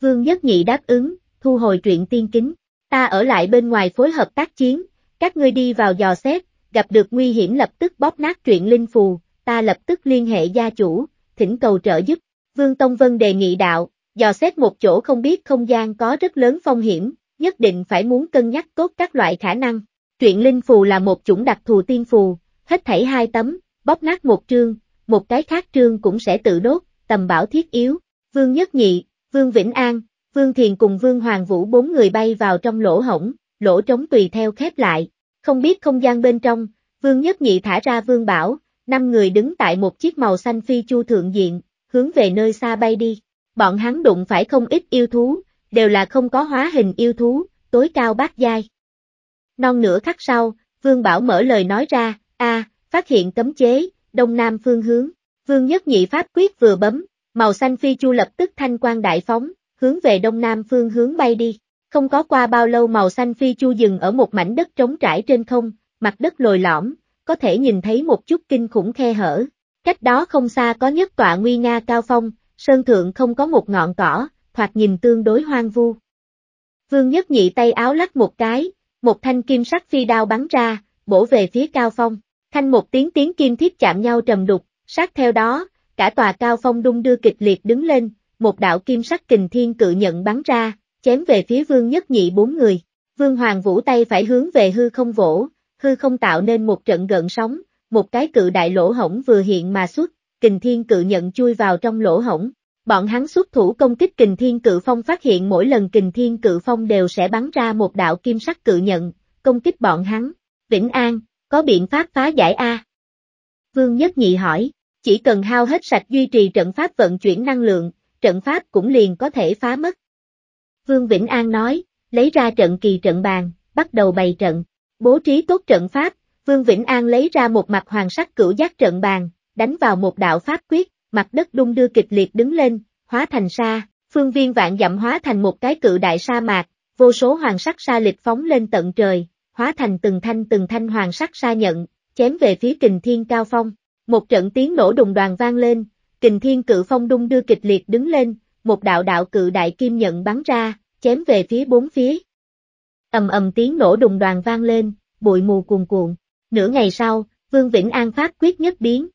Vương Nhất Nhị đáp ứng, thu hồi truyện tiên kính, ta ở lại bên ngoài phối hợp tác chiến, các ngươi đi vào dò xét, gặp được nguy hiểm lập tức bóp nát truyện linh phù, ta lập tức liên hệ gia chủ, thỉnh cầu trợ giúp. Vương Tông Vân đề nghị đạo, dò xét một chỗ không biết không gian có rất lớn phong hiểm, nhất định phải muốn cân nhắc tốt các loại khả năng. Truyện linh phù là một chủng đặc thù tiên phù, hết thảy hai tấm, bóp nát một trương, một cái khác trương cũng sẽ tự đốt, tầm bảo thiết yếu. Vương Nhất Nhị, Vương Vĩnh An, Vương Thiền cùng Vương Hoàng Vũ bốn người bay vào trong lỗ hổng, lỗ trống tùy theo khép lại. Không biết không gian bên trong, Vương Nhất Nhị thả ra Vương Bảo, Năm người đứng tại một chiếc màu xanh phi chu thượng diện, hướng về nơi xa bay đi. Bọn hắn đụng phải không ít yêu thú, đều là không có hóa hình yêu thú, tối cao bát giai. Non nửa khắc sau, Vương Bảo mở lời nói ra, a, phát hiện cấm chế, đông nam phương hướng. Vương Nhất Nhị pháp quyết vừa bấm, màu xanh phi chu lập tức thanh quan đại phóng, hướng về đông nam phương hướng bay đi. Không có qua bao lâu màu xanh phi chu dừng ở một mảnh đất trống trải trên không, mặt đất lồi lõm, có thể nhìn thấy một chút kinh khủng khe hở. Cách đó không xa có nhất tọa nguy nga cao phong, sơn thượng không có một ngọn cỏ, thoạt nhìn tương đối hoang vu. Vương Nhất Nhị tay áo lắc một cái, một thanh kim sắc phi đao bắn ra, bổ về phía cao phong. Thanh một tiếng tiếng kim thiết chạm nhau trầm đục, sát theo đó, cả tòa cao phong đung đưa kịch liệt đứng lên, một đạo kim sắc kình thiên cự nhận bắn ra, chém về phía Vương Nhất Nhị bốn người. Vương Hoàng vũ tay phải hướng về hư không vỗ, hư không tạo nên một trận gợn sóng, một cái cự đại lỗ hổng vừa hiện mà xuất, kình thiên cự nhận chui vào trong lỗ hổng. Bọn hắn xuất thủ công kích kình thiên cự phong phát hiện mỗi lần kình thiên cự phong đều sẽ bắn ra một đạo kim sắc cự nhận, công kích bọn hắn. Vĩnh An, có biện pháp phá giải A? Vương Nhất Nhị hỏi, chỉ cần hao hết sạch duy trì trận pháp vận chuyển năng lượng, trận pháp cũng liền có thể phá mất. Vương Vĩnh An nói, lấy ra trận kỳ trận bàn, bắt đầu bày trận. Bố trí tốt trận pháp, Vương Vĩnh An lấy ra một mặt hoàng sắc cửu giác trận bàn, đánh vào một đạo pháp quyết, mặt đất đung đưa kịch liệt đứng lên, hóa thành sa, phương viên vạn dặm hóa thành một cái cự đại sa mạc, vô số hoàng sắc sa lịch phóng lên tận trời, hóa thành từng thanh từng thanh hoàng sắc sa nhận, chém về phía kình thiên cao phong. Một trận tiếng nổ đùng đoàn vang lên, kình thiên cự phong đung đưa kịch liệt đứng lên, một đạo đạo cự đại kim nhận bắn ra, chém về phía bốn phía, ầm ầm tiếng nổ đùng đoàn vang lên, bụi mù cuồn cuộn. Nửa ngày sau, Vương Vĩnh An phát quyết nhất biến.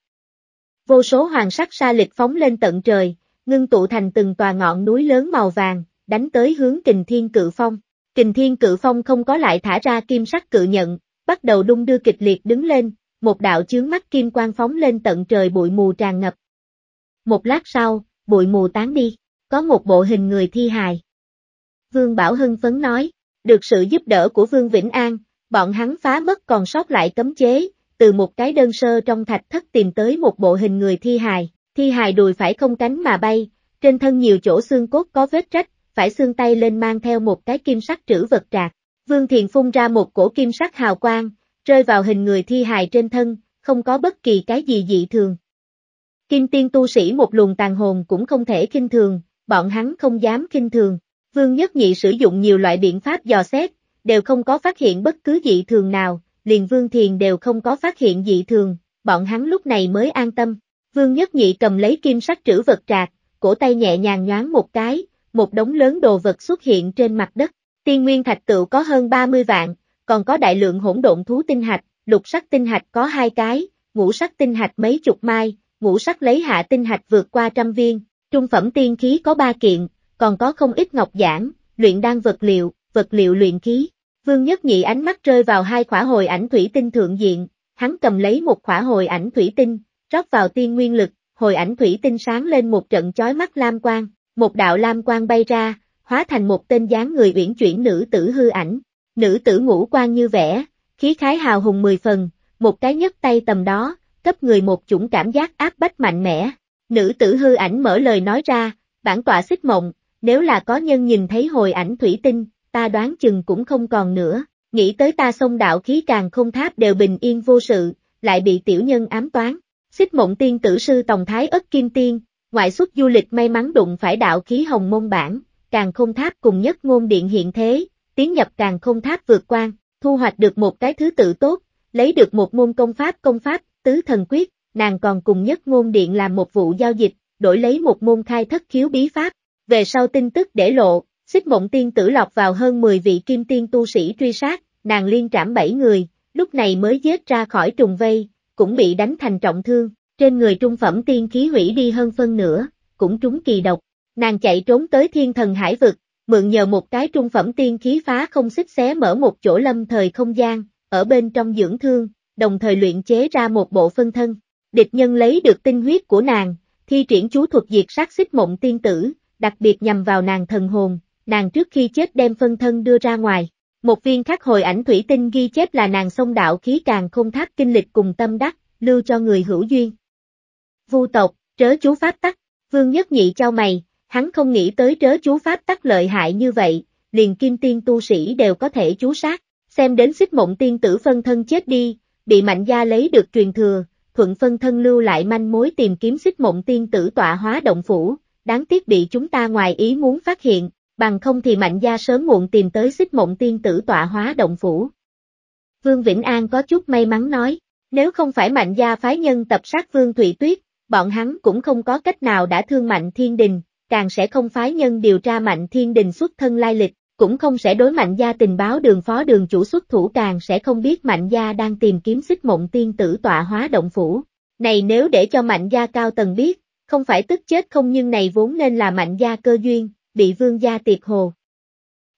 Vô số hoàng sắc sa lịch phóng lên tận trời, ngưng tụ thành từng tòa ngọn núi lớn màu vàng, đánh tới hướng kình thiên cự phong. Kình thiên cự phong không có lại thả ra kim sắc cự nhận, bắt đầu đung đưa kịch liệt đứng lên, một đạo chướng mắt kim quang phóng lên tận trời bụi mù tràn ngập. Một lát sau, bụi mù tán đi, có một bộ hình người thi hài. Vương Bảo Hưng phấn nói, được sự giúp đỡ của Vương Vĩnh An, bọn hắn phá mất còn sót lại cấm chế, từ một cái đơn sơ trong thạch thất tìm tới một bộ hình người thi hài, thi hài đùi phải không cánh mà bay, trên thân nhiều chỗ xương cốt có vết rách, phải xương tay lên mang theo một cái kim sắc trữ vật trạc. Vương Thiền phun ra một cổ kim sắc hào quang, rơi vào hình người thi hài trên thân, không có bất kỳ cái gì dị thường. Kim tiên tu sĩ một luồng tàn hồn cũng không thể kinh thường, bọn hắn không dám kinh thường. Vương Nhất Nhị sử dụng nhiều loại biện pháp dò xét, đều không có phát hiện bất cứ dị thường nào, liền Vương Thiền đều không có phát hiện dị thường, bọn hắn lúc này mới an tâm. Vương Nhất Nhị cầm lấy kim sắc trữ vật trạc, cổ tay nhẹ nhàng nhoáng một cái, một đống lớn đồ vật xuất hiện trên mặt đất. Tiên nguyên thạch tựu có hơn 30 vạn, còn có đại lượng hỗn độn thú tinh hạch, lục sắc tinh hạch có hai cái, ngũ sắc tinh hạch mấy chục mai, ngũ sắc lấy hạ tinh hạch vượt qua trăm viên, trung phẩm tiên khí có ba kiện, còn có không ít ngọc giản, luyện đan vật liệu, vật liệu luyện khí. Vương Nhất Nhị ánh mắt rơi vào hai khỏa hồi ảnh thủy tinh thượng diện, hắn cầm lấy một khỏa hồi ảnh thủy tinh, rót vào tiên nguyên lực, hồi ảnh thủy tinh sáng lên một trận chói mắt lam quang, một đạo lam quang bay ra, hóa thành một tên dáng người uyển chuyển nữ tử hư ảnh. Nữ tử ngũ quan như vẻ khí khái hào hùng mười phần, một cái nhấc tay tầm đó, cấp người một chủng cảm giác áp bách mạnh mẽ. Nữ tử hư ảnh mở lời nói ra, bản tọa xích mộng, nếu là có nhân nhìn thấy hồi ảnh thủy tinh, ta đoán chừng cũng không còn nữa, nghĩ tới ta sông đạo khí càng không tháp đều bình yên vô sự, lại bị tiểu nhân ám toán, xích mộng tiên tử sư Tòng Thái Ất Kim Tiên, ngoại xuất du lịch may mắn đụng phải đạo khí hồng môn bản, càng không tháp cùng nhất ngôn điện hiện thế, tiến nhập càng không tháp vượt quan, thu hoạch được một cái thứ tự tốt, lấy được một môn công pháp công pháp, tứ thần quyết, nàng còn cùng nhất ngôn điện làm một vụ giao dịch, đổi lấy một môn khai thất khiếu bí pháp, về sau tin tức để lộ, xích mộng tiên tử lọc vào hơn 10 vị kim tiên tu sĩ truy sát, nàng liên trảm 7 người, lúc này mới giết ra khỏi trùng vây, cũng bị đánh thành trọng thương, trên người trung phẩm tiên khí hủy đi hơn phân nửa, cũng trúng kỳ độc. Nàng chạy trốn tới thiên thần hải vực, mượn nhờ một cái trung phẩm tiên khí phá không xích xé mở một chỗ lâm thời không gian, ở bên trong dưỡng thương, đồng thời luyện chế ra một bộ phân thân. Địch nhân lấy được tinh huyết của nàng, thi triển chú thuật diệt sát xích mộng tiên tử, đặc biệt nhằm vào nàng thần hồn, nàng trước khi chết đem phân thân đưa ra ngoài. Một viên khắc hồi ảnh thủy tinh ghi chép là nàng sông đạo khí càng không thác kinh lịch cùng tâm đắc, lưu cho người hữu duyên. Vu tộc, trớ chú pháp tắc, vương nhất nhị cho mày, hắn không nghĩ tới trớ chú pháp tắc lợi hại như vậy, liền kim tiên tu sĩ đều có thể chú sát, xem đến xích mộng tiên tử phân thân chết đi, bị mạnh gia lấy được truyền thừa, thuận phân thân lưu lại manh mối tìm kiếm xích mộng tiên tử tọa hóa động phủ, đáng tiếc bị chúng ta ngoài ý muốn phát hiện, bằng không thì mạnh gia sớm muộn tìm tới xích mộng tiên tử tọa hóa động phủ. Vương Vĩnh An có chút may mắn nói, nếu không phải mạnh gia phái nhân tập sát Vương Thụy Tuyết, bọn hắn cũng không có cách nào đã thương mạnh thiên đình, càng sẽ không phái nhân điều tra mạnh thiên đình xuất thân lai lịch, cũng không sẽ đối mạnh gia tình báo đường phó đường chủ xuất thủ càng sẽ không biết mạnh gia đang tìm kiếm xích mộng tiên tử tọa hóa động phủ. Này nếu để cho mạnh gia cao tầng biết, không phải tức chết không nhưng này vốn nên là mạnh gia cơ duyên, bị vương gia tiệt hồ.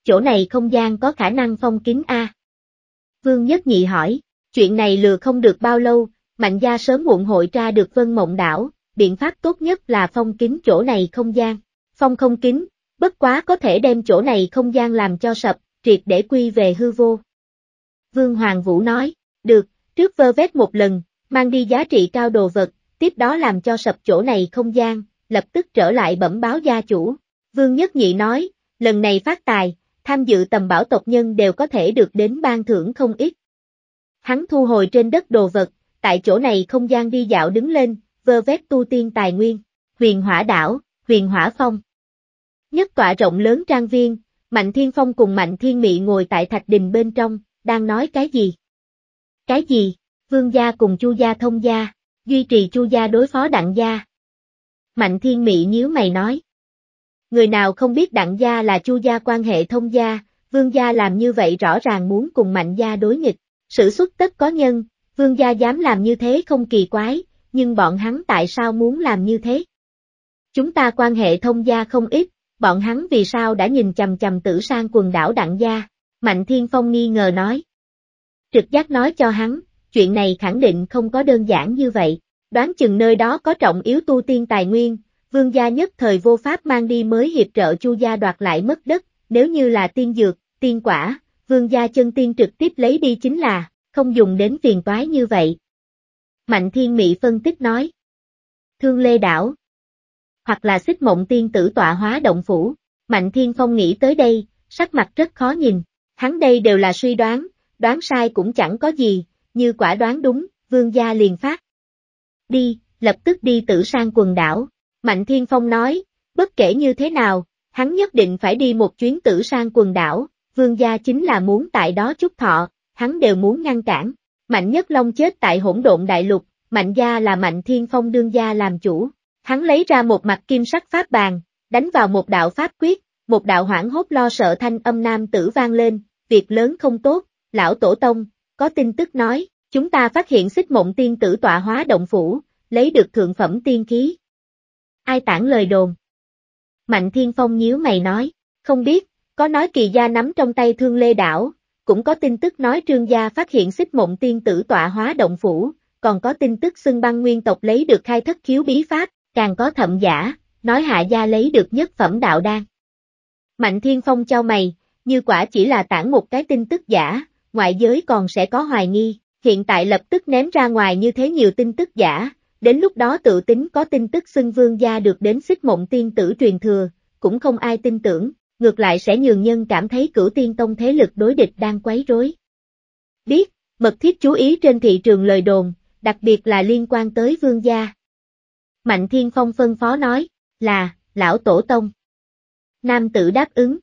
Chỗ này không gian có khả năng phong kín A. Vương Nhất Nhị hỏi, chuyện này lừa không được bao lâu, mạnh gia sớm muộn hội ra được vân mộng đảo, biện pháp tốt nhất là phong kín chỗ này không gian. Phong không kín, bất quá có thể đem chỗ này không gian làm cho sập, triệt để quy về hư vô. Vương Hoàng Vũ nói, được, trước vơ vét một lần, mang đi giá trị cao đồ vật, tiếp đó làm cho sập chỗ này không gian, lập tức trở lại bẩm báo gia chủ. Vương Nhất Nhị nói, lần này phát tài, tham dự tầm bảo tộc nhân đều có thể được đến ban thưởng không ít. Hắn thu hồi trên đất đồ vật, tại chỗ này không gian đi dạo đứng lên, vơ vét tu tiên tài nguyên, huyền hỏa đảo, huyền hỏa phong. Nhất tọa rộng lớn trang viên, Mạnh Thiên Phong cùng Mạnh Thiên Mị ngồi tại thạch đình bên trong, đang nói cái gì? Cái gì? Vương gia cùng Chu gia thông gia duy trì Chu gia đối phó đặng gia. Mạnh Thiên mỹ nhíu mày nói. Người nào không biết đặng gia là Chu gia quan hệ thông gia, vương gia làm như vậy rõ ràng muốn cùng mạnh gia đối nghịch, sự xuất tất có nhân, vương gia dám làm như thế không kỳ quái, nhưng bọn hắn tại sao muốn làm như thế? Chúng ta quan hệ thông gia không ít, bọn hắn vì sao đã nhìn chầm chầm tử sang quần đảo đặng gia, Mạnh Thiên Phong nghi ngờ nói. Trực giác nói cho hắn, chuyện này khẳng định không có đơn giản như vậy, đoán chừng nơi đó có trọng yếu tu tiên tài nguyên, vương gia nhất thời vô pháp mang đi mới hiệp trợ chu gia đoạt lại mất đất, nếu như là tiên dược, tiên quả, vương gia chân tiên trực tiếp lấy đi chính là, không dùng đến phiền toái như vậy. Mạnh thiên mỹ phân tích nói. Thương lê đảo. Hoặc là xích mộng tiên tử tọa hóa động phủ. Mạnh thiên phong nghĩ tới đây, sắc mặt rất khó nhìn. Hắn đây đều là suy đoán, đoán sai cũng chẳng có gì, như quả đoán đúng, vương gia liền phát. Đi, lập tức đi tử sang quần đảo, Mạnh Thiên Phong nói, bất kể như thế nào, hắn nhất định phải đi một chuyến tử sang quần đảo, vương gia chính là muốn tại đó chúc thọ, hắn đều muốn ngăn cản. Mạnh Nhất Long chết tại hỗn độn đại lục, Mạnh gia là Mạnh Thiên Phong đương gia làm chủ. Hắn lấy ra một mặt kim sắc pháp bàn, đánh vào một đạo pháp quyết, một đạo hoảng hốt lo sợ thanh âm nam tử vang lên, việc lớn không tốt, lão tổ tông, có tin tức nói, chúng ta phát hiện xích mộng tiên tử tọa hóa động phủ, lấy được thượng phẩm tiên khí. Ai tản lời đồn? Mạnh Thiên Phong nhíu mày nói, không biết, có nói kỳ gia nắm trong tay thương lê đảo, cũng có tin tức nói trương gia phát hiện xích mộng tiên tử tọa hóa động phủ, còn có tin tức xưng băng nguyên tộc lấy được khai thất khiếu bí pháp, càng có thậm giả, nói hạ gia lấy được nhất phẩm đạo đan. Mạnh Thiên Phong cho mày, như quả chỉ là tản một cái tin tức giả, ngoại giới còn sẽ có hoài nghi, hiện tại lập tức ném ra ngoài như thế nhiều tin tức giả, đến lúc đó tự tính có tin tức xưng vương gia được đến xích mộng tiên tử truyền thừa, cũng không ai tin tưởng, ngược lại sẽ nhường nhân cảm thấy cửu tiên tông thế lực đối địch đang quấy rối. Biết, mật thiết chú ý trên thị trường lời đồn, đặc biệt là liên quan tới vương gia. Mạnh Thiên Phong phân phó nói, là, lão tổ tông. Nam tử đáp ứng.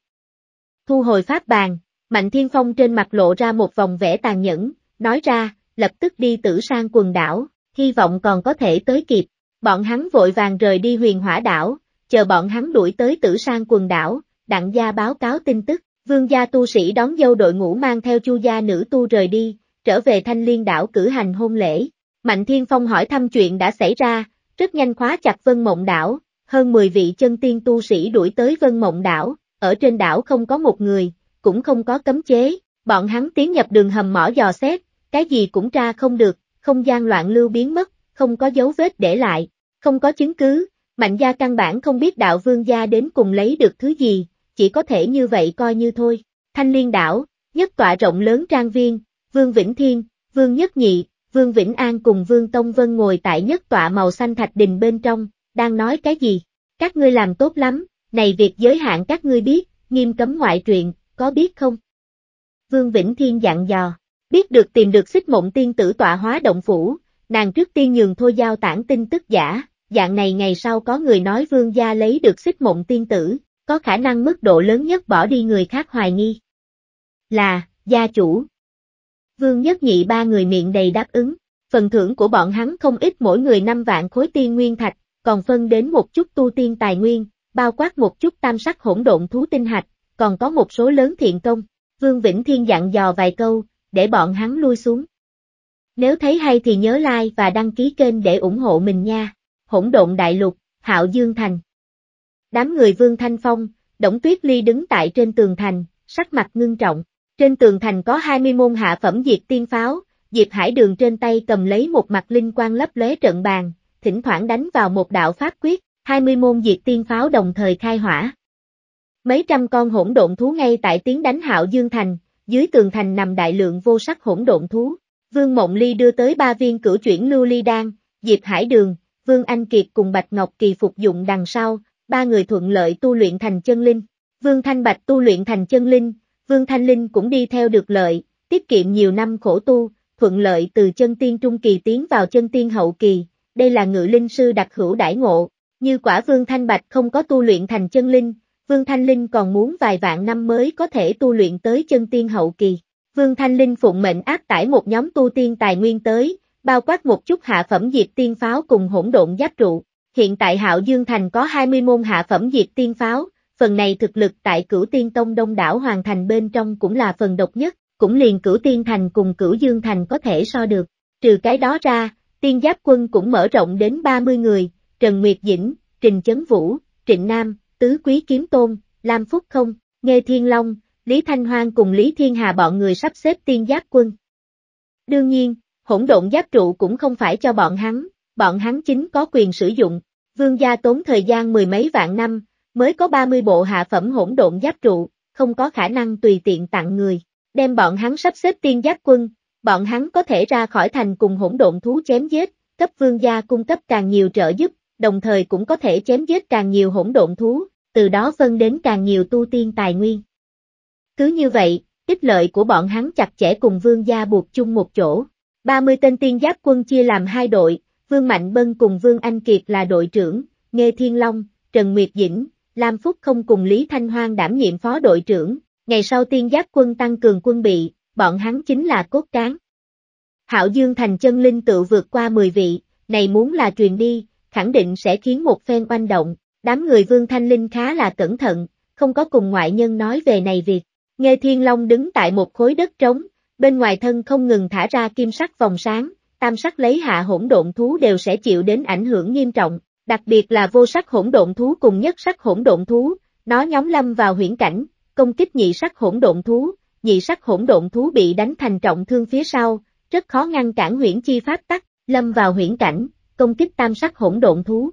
Thu hồi pháp bàn, Mạnh Thiên Phong trên mặt lộ ra một vòng vẻ tàn nhẫn, nói ra, lập tức đi tử sang quần đảo, hy vọng còn có thể tới kịp. Bọn hắn vội vàng rời đi huyền hỏa đảo, chờ bọn hắn đuổi tới tử sang quần đảo, đặng gia báo cáo tin tức, vương gia tu sĩ đón dâu đội ngũ mang theo chu gia nữ tu rời đi, trở về thanh liên đảo cử hành hôn lễ. Mạnh Thiên Phong hỏi thăm chuyện đã xảy ra, rất nhanh khóa chặt vân mộng đảo, hơn 10 vị chân tiên tu sĩ đuổi tới vân mộng đảo, ở trên đảo không có một người, cũng không có cấm chế, bọn hắn tiến nhập đường hầm mỏ dò xét, cái gì cũng tra không được, không gian loạn lưu biến mất, không có dấu vết để lại, không có chứng cứ, mạnh gia căn bản không biết đạo vương gia đến cùng lấy được thứ gì, chỉ có thể như vậy coi như thôi. Thanh liên đảo, nhất tọa rộng lớn trang viên, Vương Vĩnh Thiên, Vương Nhất Nhị, Vương Vĩnh An cùng Vương Tông Vân ngồi tại nhất tọa màu xanh thạch đình bên trong, đang nói cái gì? Các ngươi làm tốt lắm, này việc giới hạn các ngươi biết, nghiêm cấm ngoại truyện, có biết không? Vương Vĩnh Thiên dặn dò, biết được tìm được xích mộng tiên tử tọa hóa động phủ, nàng trước tiên nhường thôi giao tản tin tức giả, dạng này ngày sau có người nói vương gia lấy được xích mộng tiên tử, có khả năng mức độ lớn nhất bỏ đi người khác hoài nghi. Là, gia chủ. Vương nhất nhị ba người miệng đầy đáp ứng, phần thưởng của bọn hắn không ít mỗi người năm vạn khối tiên nguyên thạch, còn phân đến một chút tu tiên tài nguyên, bao quát một chút tam sắc hỗn độn thú tinh hạch, còn có một số lớn thiện công. Vương Vĩnh Thiên dặn dò vài câu, để bọn hắn lui xuống. Nếu thấy hay thì nhớ like và đăng ký kênh để ủng hộ mình nha. Hỗn độn đại lục, Hạo Dương Thành. Đám người Vương Thanh Phong, Đổng Tuyết Ly đứng tại trên tường thành, sắc mặt ngưng trọng. Trên tường thành có 20 môn hạ phẩm diệt tiên pháo, Diệp Hải Đường trên tay cầm lấy một mặt linh quang lấp lóe trận bàn, thỉnh thoảng đánh vào một đạo pháp quyết, 20 môn diệt tiên pháo đồng thời khai hỏa. Mấy trăm con hỗn độn thú ngay tại tiếng đánh hạo dương thành, dưới tường thành nằm đại lượng vô sắc hỗn độn thú. Vương Mộng Ly đưa tới ba viên cửu chuyển lưu ly đan, Diệp Hải Đường, Vương Anh Kiệt cùng Bạch Ngọc Kỳ phục dụng đằng sau, ba người thuận lợi tu luyện thành chân linh. Vương Thanh Bạch tu luyện thành chân linh, Vương Thanh Linh cũng đi theo được lợi, tiết kiệm nhiều năm khổ tu, thuận lợi từ chân tiên trung kỳ tiến vào chân tiên hậu kỳ, đây là ngự linh sư đặc hữu đại ngộ, như quả Vương Thanh Bạch không có tu luyện thành chân linh, Vương Thanh Linh còn muốn vài vạn năm mới có thể tu luyện tới chân tiên hậu kỳ. Vương Thanh Linh phụng mệnh áp tải một nhóm tu tiên tài nguyên tới, bao quát một chút hạ phẩm diệp tiên pháo cùng hỗn độn giáp trụ. Hiện tại Hạo Dương Thành có 20 môn hạ phẩm diệp tiên pháo, phần này thực lực tại cửu tiên tông đông đảo hoàn thành bên trong cũng là phần độc nhất, cũng liền cửu tiên thành cùng cửu dương thành có thể so được. Trừ cái đó ra, tiên giáp quân cũng mở rộng đến 30 người, Trần Nguyệt Dĩnh, Trình Chấn Vũ, Trịnh Nam, tứ quý kiếm tôn, Lam Phúc không, Nghe Thiên Long, Lý Thanh Hoang cùng Lý Thiên Hà bọn người sắp xếp tiên giáp quân. Đương nhiên, hỗn độn giáp trụ cũng không phải cho bọn hắn, bọn hắn chính có quyền sử dụng, vương gia tốn thời gian mười mấy vạn năm, mới có 30 bộ hạ phẩm hỗn độn giáp trụ, không có khả năng tùy tiện tặng người, đem bọn hắn sắp xếp tiên giáp quân, bọn hắn có thể ra khỏi thành cùng hỗn độn thú chém giết, cấp vương gia cung cấp càng nhiều trợ giúp, đồng thời cũng có thể chém giết càng nhiều hỗn độn thú, từ đó phân đến càng nhiều tu tiên tài nguyên. Cứ như vậy, tích lợi của bọn hắn chặt chẽ cùng vương gia buộc chung một chỗ. 30 tên tiên giáp quân chia làm hai đội, Vương Mạnh Bân cùng Vương Anh Kiệt là đội trưởng, Nghê Thiên Long, Trần Nguyệt Dĩnh, Lam Phúc không cùng Lý Thanh Hoang đảm nhiệm phó đội trưởng, ngày sau tiên giáp quân tăng cường quân bị, bọn hắn chính là cốt cán. Hạo Dương Thành chân linh tự vượt qua 10 vị, này muốn là truyền đi, khẳng định sẽ khiến một phen oanh động, đám người Vương Thanh Linh khá là cẩn thận, không có cùng ngoại nhân nói về này việc. Nghe Thiên Long đứng tại một khối đất trống, bên ngoài thân không ngừng thả ra kim sắc vòng sáng, tam sắc lấy hạ hỗn độn thú đều sẽ chịu đến ảnh hưởng nghiêm trọng, đặc biệt là vô sắc hỗn độn thú cùng nhất sắc hỗn độn thú, nó nhóm lâm vào huyễn cảnh, công kích nhị sắc hỗn độn thú, nhị sắc hỗn độn thú bị đánh thành trọng thương phía sau, rất khó ngăn cản huyễn chi pháp tắc, lâm vào huyễn cảnh, công kích tam sắc hỗn độn thú.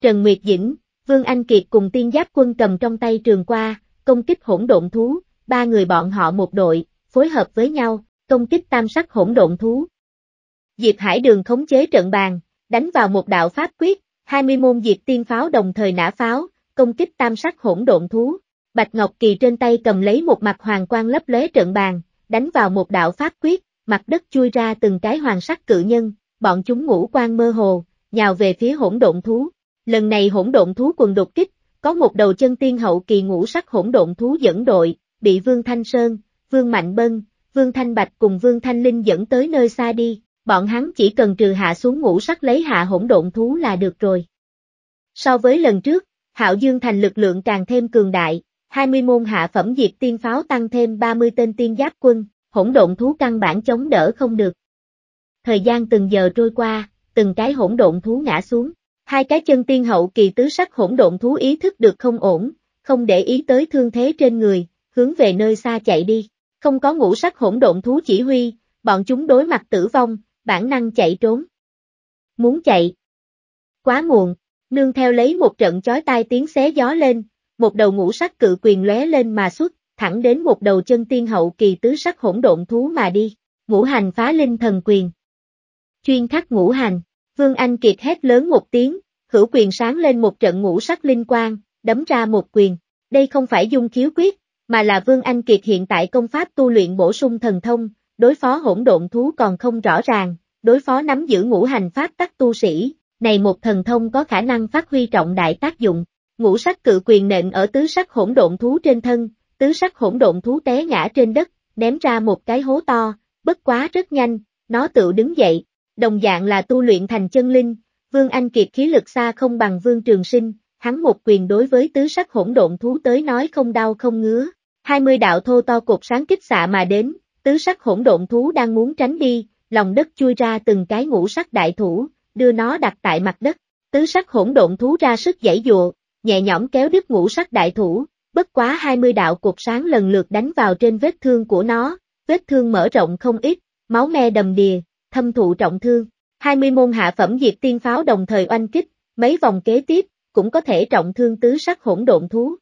Trần Nguyệt Dĩnh, Vương Anh Kiệt cùng tiên giáp quân cầm trong tay trường qua, công kích hỗn độn thú, ba người bọn họ một đội, phối hợp với nhau, công kích tam sắc hỗn độn thú. Diệp Hải Đường khống chế trận bàn, đánh vào một đạo pháp quyết, 20 môn diệt tiên pháo đồng thời nã pháo, công kích tam sắc hỗn độn thú. Bạch Ngọc Kỳ trên tay cầm lấy một mặt hoàng quang lấp lóe trận bàn, đánh vào một đạo pháp quyết, mặt đất chui ra từng cái hoàng sắc cự nhân, bọn chúng ngủ quan mơ hồ, nhào về phía hỗn độn thú. Lần này hỗn độn thú quần đột kích, có một đầu chân tiên hậu kỳ ngũ sắc hỗn độn thú dẫn đội, bị Vương Thanh Sơn, Vương Mạnh Bân, Vương Thanh Bạch cùng Vương Thanh Linh dẫn tới nơi xa đi, bọn hắn chỉ cần trừ hạ xuống ngũ sắc lấy hạ hỗn độn thú là được rồi. So với lần trước, Hạo Dương Thành lực lượng càng thêm cường đại, 20 môn hạ phẩm diệt tiên pháo tăng thêm 30 tên tiên giáp quân, hỗn độn thú căn bản chống đỡ không được thời gian từng giờ trôi qua, từng cái hỗn độn thú ngã xuống. Hai cái chân tiên hậu kỳ tứ sắc hỗn độn thú ý thức được không ổn, không để ý tới thương thế trên người, hướng về nơi xa chạy đi. Không có ngũ sắc hỗn độn thú chỉ huy, bọn chúng đối mặt tử vong, bản năng chạy trốn. Muốn chạy. Quá muộn, nương theo lấy một trận chói tai tiếng xé gió lên, một đầu ngũ sắc cự quyền lóe lên mà xuất, thẳng đến một đầu chân tiên hậu kỳ tứ sắc hỗn độn thú mà đi. Ngũ hành phá linh thần quyền chuyên khắc ngũ hành. Vương Anh Kiệt hét lớn một tiếng, hữu quyền sáng lên một trận ngũ sắc linh quang, đấm ra một quyền. Đây không phải dung khiếu quyết, mà là Vương Anh Kiệt hiện tại công pháp tu luyện bổ sung thần thông, đối phó hỗn độn thú còn không rõ ràng, đối phó nắm giữ ngũ hành pháp tắc tu sĩ, này một thần thông có khả năng phát huy trọng đại tác dụng. Ngũ sắc cự quyền nện ở tứ sắc hỗn độn thú trên thân, tứ sắc hỗn độn thú té ngã trên đất, ném ra một cái hố to, bất quá rất nhanh, nó tự đứng dậy, Đồng dạng là tu luyện thành chân linh, Vương Anh Kiệt khí lực xa không bằng Vương Trường Sinh, hắn một quyền đối với tứ sắc hỗn độn thú tới nói không đau không ngứa. hai mươi đạo thô to cột sáng kích xạ mà đến, tứ sắc hỗn độn thú đang muốn tránh đi, lòng đất chui ra từng cái ngũ sắc đại thủ, đưa nó đặt tại mặt đất. Tứ sắc hỗn độn thú ra sức giãy dụa, nhẹ nhõm kéo đứt ngũ sắc đại thủ, bất quá 20 đạo cột sáng lần lượt đánh vào trên vết thương của nó, vết thương mở rộng không ít, máu me đầm đìa, thâm thụ trọng thương. 20 môn hạ phẩm diệt tiên pháo đồng thời oanh kích, mấy vòng kế tiếp, cũng có thể trọng thương tứ sắc hỗn độn thú.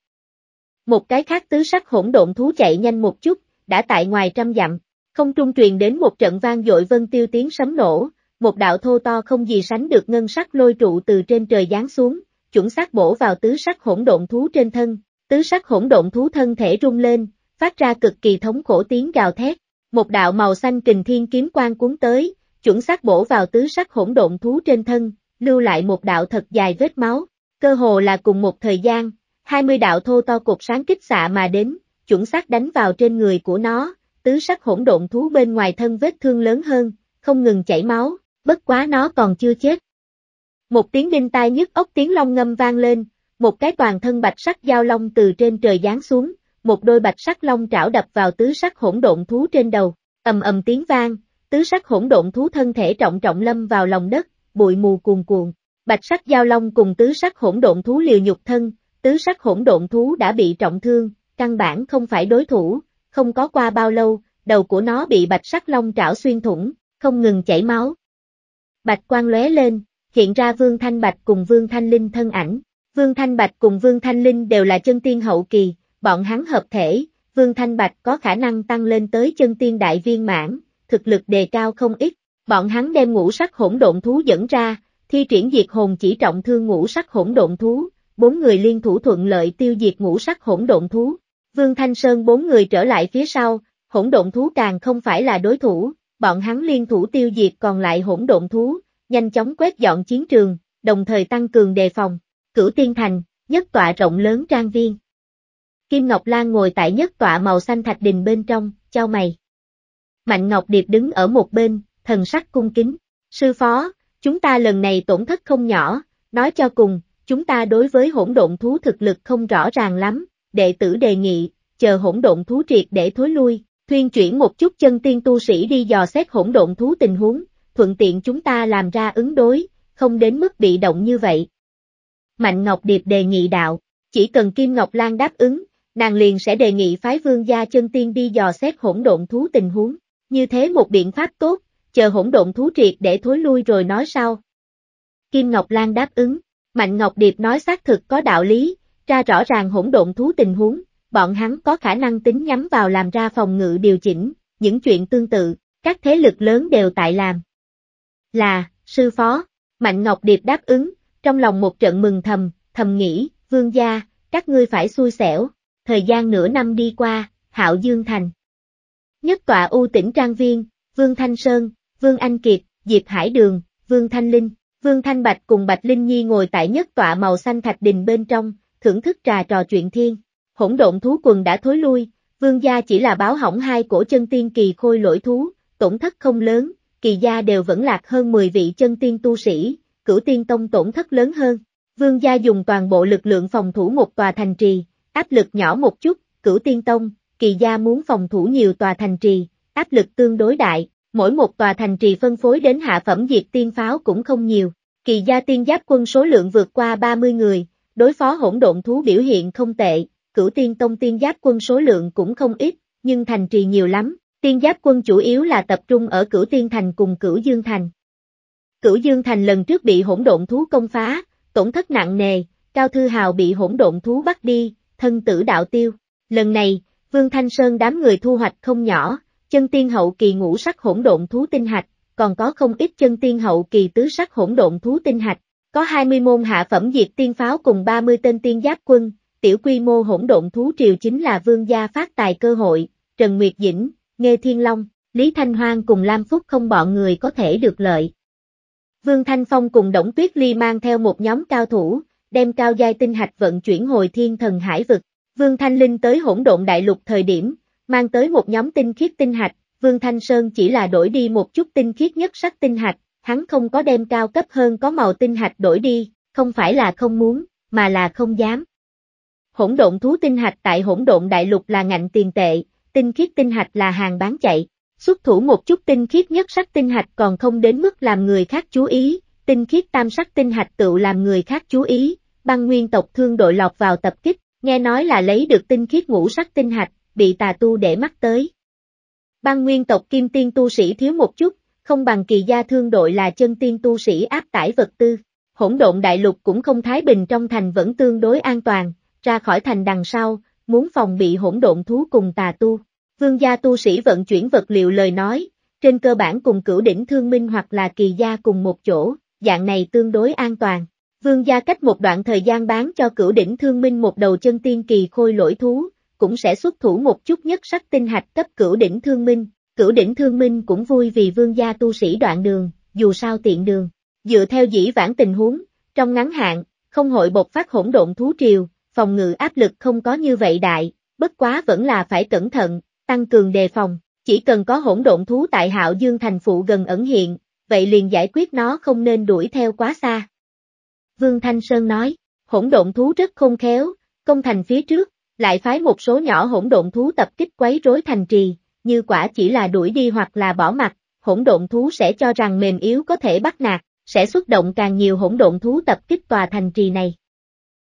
Một cái khác tứ sắc hỗn độn thú chạy nhanh một chút, đã tại ngoài trăm dặm, không trung truyền đến một trận vang dội vân tiêu tiếng sấm nổ, một đạo thô to không gì sánh được ngân sắc lôi trụ từ trên trời giáng xuống, chuẩn xác bổ vào tứ sắc hỗn độn thú trên thân, tứ sắc hỗn độn thú thân thể rung lên, phát ra cực kỳ thống khổ tiếng gào thét, một đạo màu xanh kình thiên kiếm quang cuốn tới, chuẩn xác bổ vào tứ sắc hỗn độn thú trên thân, lưu lại một đạo thật dài vết máu, cơ hồ là cùng một thời gian, 20 đạo thô to cột sáng kích xạ mà đến, chuẩn xác đánh vào trên người của nó, tứ sắc hỗn độn thú bên ngoài thân vết thương lớn hơn, không ngừng chảy máu, bất quá nó còn chưa chết. Một tiếng đinh tai nhức ốc tiếng long ngâm vang lên, một cái toàn thân bạch sắc giao long từ trên trời giáng xuống, một đôi bạch sắc long trảo đập vào tứ sắc hỗn độn thú trên đầu, ầm ầm tiếng vang, tứ sắc hỗn độn thú thân thể trọng trọng lâm vào lòng đất, bụi mù cuồn cuộn. Bạch sắc giao long cùng tứ sắc hỗn độn thú liều nhục thân, tứ sắc hỗn độn thú đã bị trọng thương, căn bản không phải đối thủ, không có qua bao lâu, đầu của nó bị bạch sắc long trảo xuyên thủng, không ngừng chảy máu. Bạch quang lóe lên, hiện ra Vương Thanh Bạch cùng Vương Thanh Linh thân ảnh. Vương Thanh Bạch cùng Vương Thanh Linh đều là chân tiên hậu kỳ, bọn hắn hợp thể, Vương Thanh Bạch có khả năng tăng lên tới chân tiên đại viên mãn, thực lực đề cao không ít. Bọn hắn đem ngũ sắc hỗn độn thú dẫn ra, thi triển diệt hồn chỉ trọng thương ngũ sắc hỗn độn thú, bốn người liên thủ thuận lợi tiêu diệt ngũ sắc hỗn độn thú. Vương Thanh Sơn bốn người trở lại phía sau, hỗn độn thú càng không phải là đối thủ, bọn hắn liên thủ tiêu diệt còn lại hỗn độn thú, nhanh chóng quét dọn chiến trường, đồng thời tăng cường đề phòng. Cửu Tiên Thành, nhất tọa rộng lớn trang viên. Kim Ngọc Lan ngồi tại nhất tọa màu xanh thạch đình bên trong, chau mày, Mạnh Ngọc Điệp đứng ở một bên, thần sắc cung kính. Sư phó, chúng ta lần này tổn thất không nhỏ, nói cho cùng, chúng ta đối với hỗn độn thú thực lực không rõ ràng lắm, đệ tử đề nghị, chờ hỗn độn thú triệt để thối lui, thuyên chuyển một chút chân tiên tu sĩ đi dò xét hỗn độn thú tình huống, thuận tiện chúng ta làm ra ứng đối, không đến mức bị động như vậy. Mạnh Ngọc Điệp đề nghị đạo, chỉ cần Kim Ngọc Lan đáp ứng, nàng liền sẽ đề nghị phái vương gia chân tiên đi dò xét hỗn độn thú tình huống. Như thế một biện pháp tốt, chờ hỗn độn thú triệt để thối lui rồi nói sau. Kim Ngọc Lan đáp ứng, Mạnh Ngọc Điệp nói xác thực có đạo lý, ra rõ ràng hỗn độn thú tình huống, bọn hắn có khả năng tính nhắm vào làm ra phòng ngự điều chỉnh, những chuyện tương tự, các thế lực lớn đều tại làm. Là, sư phó, Mạnh Ngọc Điệp đáp ứng, trong lòng một trận mừng thầm, thầm nghĩ, vương gia, các ngươi phải xui xẻo, thời gian nửa năm đi qua, Hạo Dương Thành. Nhất tọa U tỉnh Trang Viên, Vương Thanh Sơn, Vương Anh Kiệt, Diệp Hải Đường, Vương Thanh Linh, Vương Thanh Bạch cùng Bạch Linh Nhi ngồi tại nhất tọa màu xanh thạch đình bên trong, thưởng thức trà trò chuyện thiên. Hỗn độn thú quần đã thối lui, vương gia chỉ là báo hỏng hai cổ chân tiên kỳ khôi lỗi thú, tổn thất không lớn, kỳ gia đều vẫn lạc hơn 10 vị chân tiên tu sĩ, cửu tiên tông tổn thất lớn hơn. Vương gia dùng toàn bộ lực lượng phòng thủ một tòa thành trì, áp lực nhỏ một chút, cửu tiên tông, kỳ gia muốn phòng thủ nhiều tòa thành trì, áp lực tương đối đại, mỗi một tòa thành trì phân phối đến hạ phẩm diệt tiên pháo cũng không nhiều. Kỳ gia tiên giáp quân số lượng vượt qua 30 người, đối phó hỗn độn thú biểu hiện không tệ, cửu tiên tông tiên giáp quân số lượng cũng không ít, nhưng thành trì nhiều lắm, tiên giáp quân chủ yếu là tập trung ở cửu tiên thành cùng cửu dương thành. Cửu dương thành lần trước bị hỗn độn thú công phá, tổn thất nặng nề, Cao Thư Hào bị hỗn độn thú bắt đi, thân tử đạo tiêu. Lần này, Vương Thanh Sơn đám người thu hoạch không nhỏ, chân tiên hậu kỳ ngũ sắc hỗn độn thú tinh hạch, còn có không ít chân tiên hậu kỳ tứ sắc hỗn độn thú tinh hạch, có 20 môn hạ phẩm diệt tiên pháo cùng 30 tên tiên giáp quân, tiểu quy mô hỗn độn thú triều chính là vương gia phát tài cơ hội, Trần Nguyệt Dĩnh, Nghê Thiên Long, Lý Thanh Hoang cùng Lam Phúc không bọn người có thể được lợi. Vương Thanh Phong cùng Đổng Tuyết Ly mang theo một nhóm cao thủ, đem cao giai tinh hạch vận chuyển hồi thiên thần hải vực. Vương Thanh Linh tới hỗn độn đại lục thời điểm, mang tới một nhóm tinh khiết tinh hạch, Vương Thanh Sơn chỉ là đổi đi một chút tinh khiết nhất sắc tinh hạch, hắn không có đem cao cấp hơn có màu tinh hạch đổi đi, không phải là không muốn, mà là không dám. Hỗn độn thú tinh hạch tại hỗn độn đại lục là ngạnh tiền tệ, tinh khiết tinh hạch là hàng bán chạy, xuất thủ một chút tinh khiết nhất sắc tinh hạch còn không đến mức làm người khác chú ý, tinh khiết tam sắc tinh hạch tự làm người khác chú ý, băng nguyên tộc thương đội lọt vào tập kích, Nghe nói là lấy được tinh khiết ngũ sắc tinh hạch, bị tà tu để mắt tới. Ban nguyên tộc kim tiên tu sĩ thiếu một chút, không bằng kỳ gia thương đội là chân tiên tu sĩ áp tải vật tư. Hỗn độn đại lục cũng không thái bình trong thành vẫn tương đối an toàn, ra khỏi thành đằng sau, muốn phòng bị hỗn độn thú cùng tà tu. Vương gia tu sĩ vận chuyển vật liệu lời nói, trên cơ bản cùng cửu đỉnh thương minh hoặc là kỳ gia cùng một chỗ, dạng này tương đối an toàn. Vương gia cách một đoạn thời gian bán cho cửu đỉnh thương minh một đầu chân tiên kỳ khôi lỗi thú, cũng sẽ xuất thủ một chút nhất sắc tinh hạch cấp cửu đỉnh thương minh, cửu đỉnh thương minh cũng vui vì vương gia tu sĩ đoạn đường, dù sao tiện đường. Dựa theo dĩ vãng tình huống, trong ngắn hạn, không hội bộc phát hỗn độn thú triều, phòng ngự áp lực không có như vậy đại, bất quá vẫn là phải cẩn thận, tăng cường đề phòng, chỉ cần có hỗn độn thú tại hạo dương thành phụ gần ẩn hiện, vậy liền giải quyết nó không nên đuổi theo quá xa. Vương Thanh Sơn nói, hỗn độn thú rất không khéo, công thành phía trước, lại phái một số nhỏ hỗn độn thú tập kích quấy rối thành trì, như quả chỉ là đuổi đi hoặc là bỏ mặt, hỗn độn thú sẽ cho rằng mềm yếu có thể bắt nạt, sẽ xuất động càng nhiều hỗn độn thú tập kích tòa thành trì này.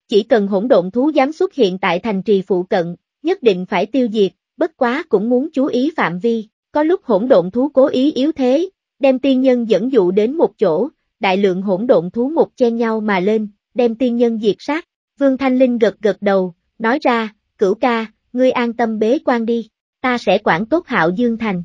Chỉ cần hỗn độn thú dám xuất hiện tại thành trì phụ cận, nhất định phải tiêu diệt, bất quá cũng muốn chú ý phạm vi, có lúc hỗn độn thú cố ý yếu thế, đem tiên nhân dẫn dụ đến một chỗ, đại lượng hỗn độn thú mục chen nhau mà lên, đem tiên nhân diệt sát. Vương Thanh Linh gật gật đầu, nói ra, cửu ca, ngươi an tâm bế quan đi, ta sẽ quản tốt hạo Dương Thành.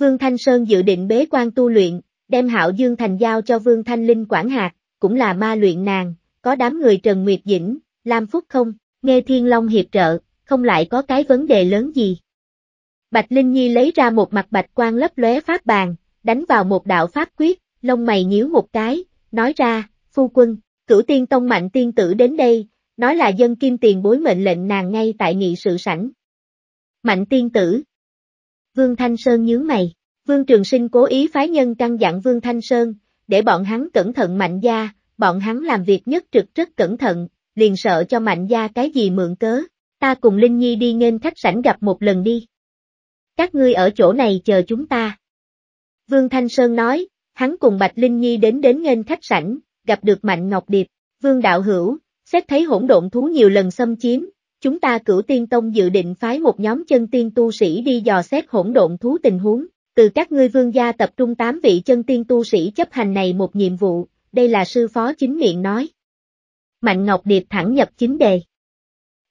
Vương Thanh Sơn dự định bế quan tu luyện, đem hạo Dương Thành giao cho Vương Thanh Linh quản hạt, cũng là ma luyện nàng, có đám người Trần Nguyệt Dĩnh, Lam Phúc không, nghe Thiên Long hiệp trợ, không lại có cái vấn đề lớn gì. Bạch Linh Nhi lấy ra một mặt bạch quan lấp lóe pháp bàn, đánh vào một đạo pháp quyết, lông mày nhíu một cái, nói ra, phu quân, cửu tiên tông mạnh tiên tử đến đây, nói là dân kim tiền bối mệnh lệnh nàng ngay tại nghị sự sảnh. Mạnh tiên tử. Vương Thanh Sơn nhíu mày, Vương Trường Sinh cố ý phái nhân căn dặn Vương Thanh Sơn, để bọn hắn cẩn thận mạnh gia, bọn hắn làm việc nhất trực rất cẩn thận, liền sợ cho mạnh gia cái gì mượn cớ, ta cùng Linh Nhi đi nghênh khách sảnh gặp một lần đi. Các ngươi ở chỗ này chờ chúng ta. Vương Thanh Sơn nói, Hắn cùng Bạch Linh Nhi đến đến nghênh khách sảnh, gặp được Mạnh Ngọc Điệp, Vương Đạo Hữu, xét thấy hỗn độn thú nhiều lần xâm chiếm, chúng ta cửu tiên tông dự định phái một nhóm chân tiên tu sĩ đi dò xét hỗn độn thú tình huống, từ các ngươi vương gia tập trung tám vị chân tiên tu sĩ chấp hành này một nhiệm vụ, đây là sư phó chính miệng nói. Mạnh Ngọc Điệp thẳng nhập chính đề.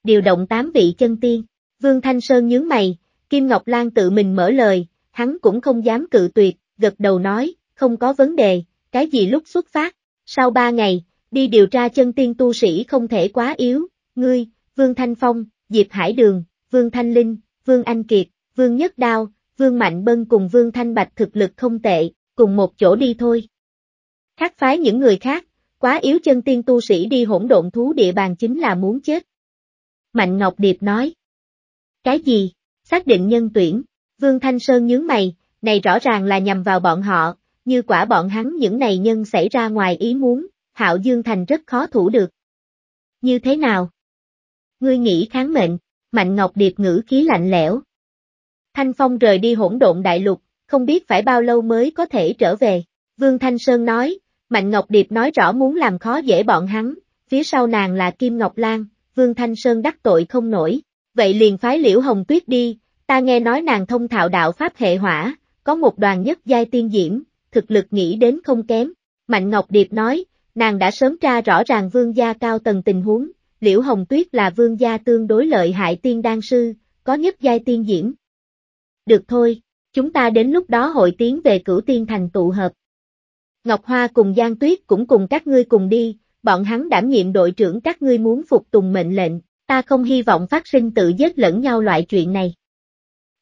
Điều động tám vị chân tiên, Vương Thanh Sơn nhướng mày, Kim Ngọc Lan tự mình mở lời, hắn cũng không dám cự tuyệt, gật đầu nói, không có vấn đề, cái gì lúc xuất phát, sau ba ngày, đi điều tra chân tiên tu sĩ không thể quá yếu, ngươi, Vương Thanh Phong, Diệp Hải Đường, Vương Thanh Linh, Vương Anh Kiệt, Vương Nhất Đao, Vương Mạnh Bân cùng Vương Thanh Bạch thực lực không tệ, cùng một chỗ đi thôi. Khác phái những người khác, quá yếu chân tiên tu sĩ đi hỗn độn thú địa bàn chính là muốn chết. Mạnh Ngọc Điệp nói. Cái gì? Xác định nhân tuyển. Vương Thanh Sơn nhướng mày, này rõ ràng là nhằm vào bọn họ, như quả bọn hắn những này nhân xảy ra ngoài ý muốn, Hạo Dương Thành rất khó thủ được. Như thế nào? Ngươi nghĩ kháng mệnh, Mạnh Ngọc Điệp ngữ khí lạnh lẽo. Thanh Phong rời đi hỗn độn đại lục, không biết phải bao lâu mới có thể trở về. Vương Thanh Sơn nói, Mạnh Ngọc Điệp nói rõ muốn làm khó dễ bọn hắn, phía sau nàng là Kim Ngọc Lan, Vương Thanh Sơn đắc tội không nổi. Vậy liền phái Liễu Hồng Tuyết đi, ta nghe nói nàng thông thạo đạo Pháp hệ hỏa, có một đoàn nhất giai tiên diễm, thực lực nghĩ đến không kém. Mạnh Ngọc Điệp nói, nàng đã sớm tra rõ ràng vương gia cao tầng tình huống, Liễu Hồng Tuyết là vương gia tương đối lợi hại tiên đan sư, có nhất giai tiên diễn. Được thôi, chúng ta đến lúc đó hội tiến về cửu tiên thành tụ hợp. Ngọc Hoa cùng Giang Tuyết cũng cùng các ngươi cùng đi, bọn hắn đảm nhiệm đội trưởng các ngươi muốn phục tùng mệnh lệnh, ta không hy vọng phát sinh tự giết lẫn nhau loại chuyện này.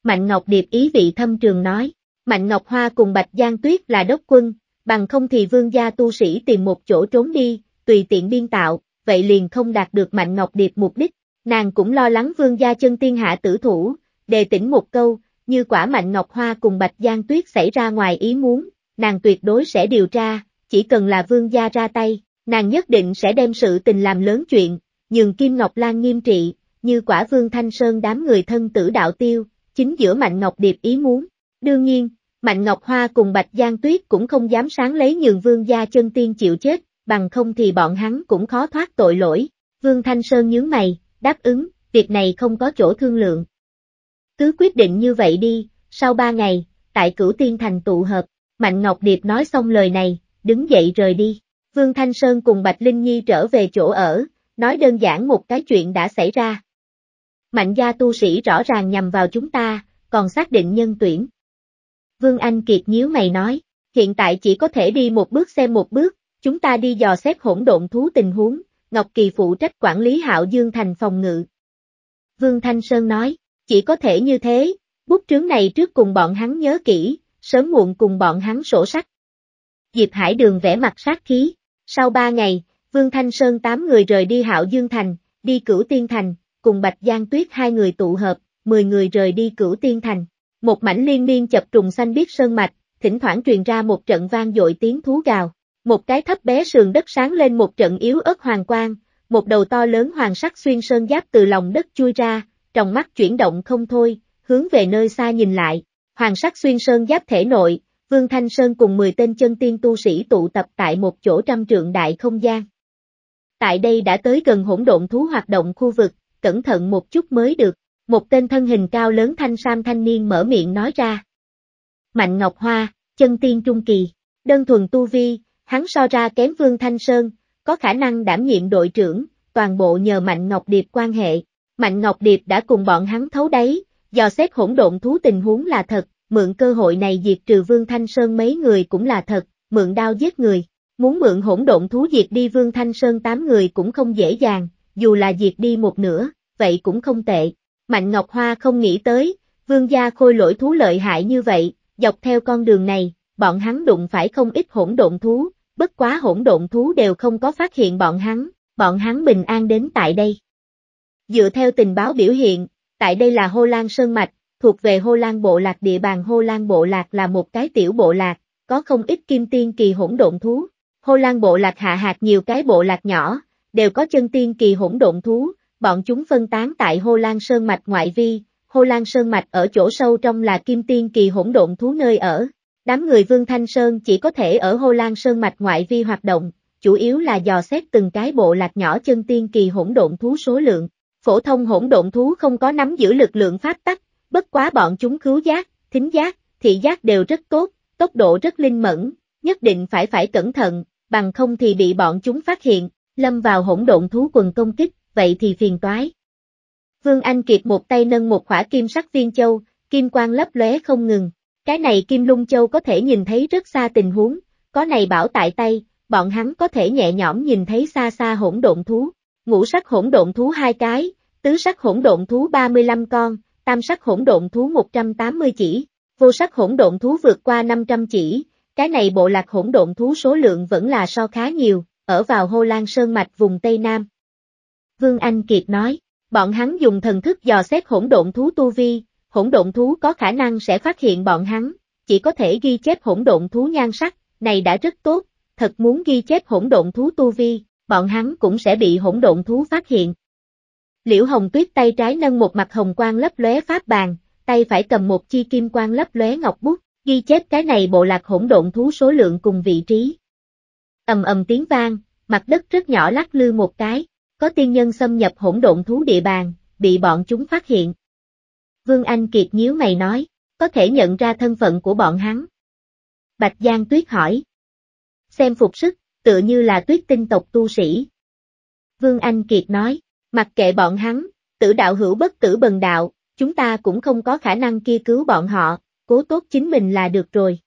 Mạnh Ngọc Điệp ý vị thâm trường nói. Mạnh Ngọc Hoa cùng Bạch Giang Tuyết là đốc quân, bằng không thì vương gia tu sĩ tìm một chỗ trốn đi, tùy tiện biên tạo, vậy liền không đạt được Mạnh Ngọc Điệp mục đích. Nàng cũng lo lắng vương gia chân tiên hạ tử thủ, đề tỉnh một câu, như quả Mạnh Ngọc Hoa cùng Bạch Giang Tuyết xảy ra ngoài ý muốn, nàng tuyệt đối sẽ điều tra, chỉ cần là vương gia ra tay, nàng nhất định sẽ đem sự tình làm lớn chuyện, nhường Kim Ngọc Lan nghiêm trị, như quả vương Thanh Sơn đám người thân tử đạo tiêu, chính giữa Mạnh Ngọc Điệp ý muốn. Đương nhiên, Mạnh Ngọc Hoa cùng Bạch Giang Tuyết cũng không dám sáng lấy nhường vương gia chân tiên chịu chết, bằng không thì bọn hắn cũng khó thoát tội lỗi. Vương Thanh Sơn nhướng mày, đáp ứng, việc này không có chỗ thương lượng. Cứ quyết định như vậy đi, sau ba ngày, tại cửu tiên thành tụ hợp, Mạnh Ngọc Điệp nói xong lời này, đứng dậy rời đi. Vương Thanh Sơn cùng Bạch Linh Nhi trở về chỗ ở, nói đơn giản một cái chuyện đã xảy ra. Mạnh gia tu sĩ rõ ràng nhằm vào chúng ta, còn xác định nhân tuyển. Vương Anh Kiệt nhíu mày nói, hiện tại chỉ có thể đi một bước xem một bước, chúng ta đi dò xét hỗn độn thú tình huống, Ngọc Kỳ phụ trách quản lý Hạo Dương thành phòng ngự. Vương Thanh Sơn nói, chỉ có thể như thế, bút trướng này trước cùng bọn hắn nhớ kỹ, sớm muộn cùng bọn hắn sổ sách. Diệp Hải Đường vẽ mặt sát khí, sau ba ngày, Vương Thanh Sơn tám người rời đi Hạo Dương thành, đi Cửu Tiên thành, cùng Bạch Giang Tuyết hai người tụ hợp, 10 người rời đi Cửu Tiên thành. Một mảnh liên miên chập trùng xanh biết sơn mạch, thỉnh thoảng truyền ra một trận vang dội tiếng thú gào. Một cái thấp bé sườn đất sáng lên một trận yếu ớt hoàng quang, một đầu to lớn hoàng sắc xuyên sơn giáp từ lòng đất chui ra, trong mắt chuyển động không thôi, hướng về nơi xa nhìn lại. Hoàng sắc xuyên sơn giáp thể nội, Vương Thanh Sơn cùng 10 tên chân tiên tu sĩ tụ tập tại một chỗ trăm trượng đại không gian. Tại đây đã tới gần hỗn độn thú hoạt động khu vực, cẩn thận một chút mới được. Một tên thân hình cao lớn thanh sam thanh niên mở miệng nói ra. Mạnh Ngọc Hoa, chân tiên trung kỳ, đơn thuần tu vi, hắn so ra kém Vương Thanh Sơn, có khả năng đảm nhiệm đội trưởng, toàn bộ nhờ Mạnh Ngọc Điệp quan hệ. Mạnh Ngọc Điệp đã cùng bọn hắn thấu đáy, dò xét hỗn độn thú tình huống là thật, mượn cơ hội này diệt trừ Vương Thanh Sơn mấy người cũng là thật, mượn đao giết người. Muốn mượn hỗn độn thú diệt đi Vương Thanh Sơn tám người cũng không dễ dàng, dù là diệt đi một nửa, vậy cũng không tệ. Mạnh Ngọc Hoa không nghĩ tới, vương gia khôi lỗi thú lợi hại như vậy, dọc theo con đường này, bọn hắn đụng phải không ít hỗn độn thú, bất quá hỗn độn thú đều không có phát hiện bọn hắn, bọn hắn bình an đến tại đây. Dựa theo tình báo biểu hiện, tại đây là Hô Lan Sơn Mạch, thuộc về Hô Lan Bộ Lạc địa bàn Hô Lan Bộ Lạc là một cái tiểu bộ lạc, có không ít kim tiên kỳ hỗn độn thú. Hô Lan Bộ Lạc hạ hạt nhiều cái bộ lạc nhỏ, đều có chân tiên kỳ hỗn độn thú, bọn chúng phân tán tại Hồ Lan Sơn Mạch ngoại vi, Hồ Lan Sơn Mạch ở chỗ sâu trong là kim tiên kỳ hỗn độn thú nơi ở. Đám người Vương Thanh Sơn chỉ có thể ở Hồ Lan Sơn Mạch ngoại vi hoạt động, chủ yếu là dò xét từng cái bộ lạc nhỏ chân tiên kỳ hỗn độn thú số lượng. Phổ thông hỗn độn thú không có nắm giữ lực lượng pháp tắc, bất quá bọn chúng cứu giác, thính giác, thị giác đều rất tốt, tốc độ rất linh mẫn, nhất định phải phải cẩn thận, bằng không thì bị bọn chúng phát hiện, lâm vào hỗn độn thú quần công kích vậy thì phiền toái. Vương Anh Kiệt một tay nâng một khỏa kim sắc viên châu, kim quang lấp lóe không ngừng. Cái này kim lung châu có thể nhìn thấy rất xa tình huống, có này bảo tại tay, bọn hắn có thể nhẹ nhõm nhìn thấy xa xa hỗn độn thú. Ngũ sắc hỗn độn thú hai cái, tứ sắc hỗn độn thú 35 con, tam sắc hỗn độn thú 180 chỉ, vô sắc hỗn độn thú vượt qua 500 chỉ, cái này bộ lạc hỗn độn thú số lượng vẫn là so khá nhiều, ở vào hô Lan Sơn Mạch vùng Tây Nam, Vương Anh Kiệt nói, bọn hắn dùng thần thức dò xét hỗn độn thú tu vi, hỗn độn thú có khả năng sẽ phát hiện bọn hắn, chỉ có thể ghi chép hỗn độn thú nhan sắc, này đã rất tốt, thật muốn ghi chép hỗn độn thú tu vi, bọn hắn cũng sẽ bị hỗn độn thú phát hiện. Liễu Hồng Tuyết tay trái nâng một mặt hồng quang lấp lóe pháp bàn, tay phải cầm một chi kim quang lấp lóe ngọc bút, ghi chép cái này bộ lạc hỗn độn thú số lượng cùng vị trí. Ầm ầm tiếng vang, mặt đất rất nhỏ lắc lư một cái, có tiên nhân xâm nhập hỗn độn thú địa bàn, bị bọn chúng phát hiện. Vương Anh Kiệt nhíu mày nói, có thể nhận ra thân phận của bọn hắn. Bạch Giang Tuyết hỏi. Xem phục sức, tựa như là tuyết tinh tộc tu sĩ. Vương Anh Kiệt nói, mặc kệ bọn hắn, tử đạo hữu bất tử bần đạo, chúng ta cũng không có khả năng kia cứu bọn họ, cố tốt chính mình là được rồi.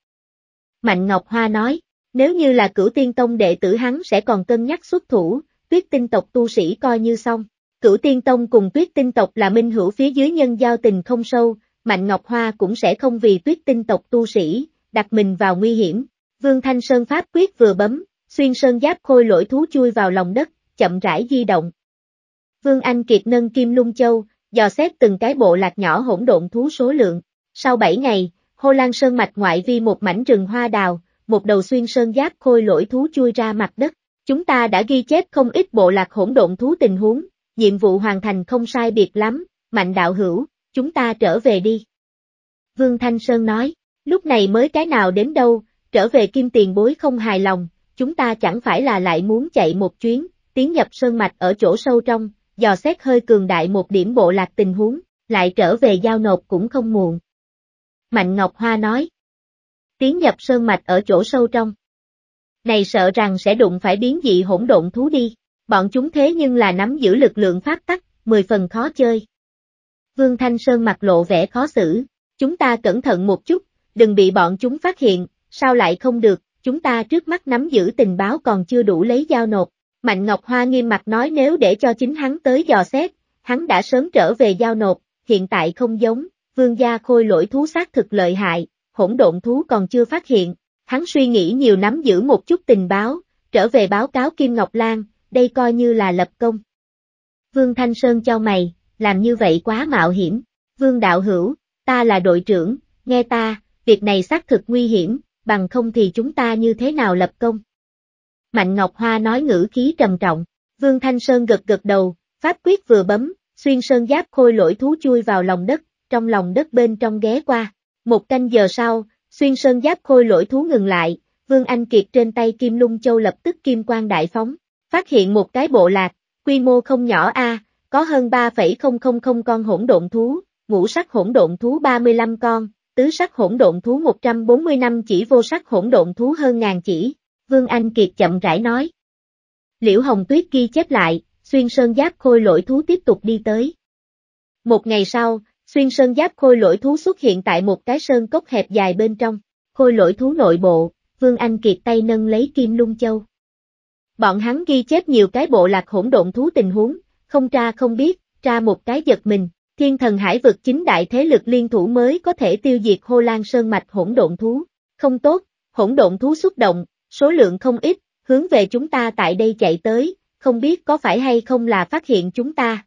Mạnh Ngọc Hoa nói, nếu như là cửu tiên tông đệ tử hắn sẽ còn cân nhắc xuất thủ, tuyết tinh tộc tu sĩ coi như xong. Cửu tiên tông cùng tuyết tinh tộc là minh hữu phía dưới nhân giao tình không sâu, Mạnh Ngọc Hoa cũng sẽ không vì tuyết tinh tộc tu sĩ, đặt mình vào nguy hiểm. Vương Thanh Sơn Pháp quyết vừa bấm, xuyên sơn giáp khôi lỗi thú chui vào lòng đất, chậm rãi di động. Vương Anh Kiệt nâng kim lung châu, dò xét từng cái bộ lạc nhỏ hỗn độn thú số lượng. Sau 7 ngày, Hô Lan Sơn mạch ngoại vi một mảnh rừng hoa đào, một đầu xuyên sơn giáp khôi lỗi thú chui ra mặt đất. Chúng ta đã ghi chép không ít bộ lạc hỗn độn thú tình huống, nhiệm vụ hoàn thành không sai biệt lắm, mạnh đạo hữu, chúng ta trở về đi. Vương Thanh Sơn nói, lúc này mới cái nào đến đâu, trở về kim tiền bối không hài lòng, chúng ta chẳng phải là lại muốn chạy một chuyến, tiến nhập sơn mạch ở chỗ sâu trong, dò xét hơi cường đại một điểm bộ lạc tình huống, lại trở về giao nộp cũng không muộn. Mạnh Ngọc Hoa nói, tiến nhập sơn mạch ở chỗ sâu trong, này sợ rằng sẽ đụng phải biến dị hỗn độn thú đi. Bọn chúng thế nhưng là nắm giữ lực lượng pháp tắc, mười phần khó chơi. Vương Thanh Sơn mặt lộ vẻ khó xử, chúng ta cẩn thận một chút, đừng bị bọn chúng phát hiện, sao lại không được, chúng ta trước mắt nắm giữ tình báo còn chưa đủ lấy giao nộp. Mạnh Ngọc Hoa nghiêm mặt nói nếu để cho chính hắn tới dò xét, hắn đã sớm trở về giao nộp, hiện tại không giống, vương gia khôi lỗi thú xác thực lợi hại, hỗn độn thú còn chưa phát hiện, Hắn suy nghĩ nhiều nắm giữ một chút tình báo, trở về báo cáo Kim Ngọc Lan, đây coi như là lập công. Vương Thanh Sơn cho mày, làm như vậy quá mạo hiểm. Vương Đạo Hữu, ta là đội trưởng, nghe ta, việc này xác thực nguy hiểm, bằng không thì chúng ta như thế nào lập công. Mạnh Ngọc Hoa nói ngữ khí trầm trọng, Vương Thanh Sơn gật gật đầu, pháp quyết vừa bấm, xuyên sơn giáp khôi lỗi thú chui vào lòng đất, trong lòng đất bên trong ghé qua. Một canh giờ sau, Xuyên sơn giáp khôi lỗi thú ngừng lại, Vương Anh Kiệt trên tay Kim Lung Châu lập tức kim quang đại phóng, phát hiện một cái bộ lạc, quy mô không nhỏ a, có hơn 3,000 con hỗn độn thú, ngũ sắc hỗn độn thú 35 con, tứ sắc hỗn độn thú 140 năm chỉ vô sắc hỗn độn thú hơn ngàn chỉ, Vương Anh Kiệt chậm rãi nói. Liễu Hồng Tuyết ghi chép lại, xuyên sơn giáp khôi lỗi thú tiếp tục đi tới. Một ngày sau, Xuyên sơn giáp khôi lỗi thú xuất hiện tại một cái sơn cốc hẹp dài bên trong, khôi lỗi thú nội bộ, Vương Anh Kiệt tay nâng lấy kim lung châu. Bọn hắn ghi chép nhiều cái bộ lạc hỗn độn thú tình huống, không tra không biết, tra một cái giật mình, thiên thần hải vực chính đại thế lực liên thủ mới có thể tiêu diệt hô lan sơn mạch hỗn độn thú, không tốt, hỗn độn thú xúc động, số lượng không ít, hướng về chúng ta tại đây chạy tới, không biết có phải hay không là phát hiện chúng ta.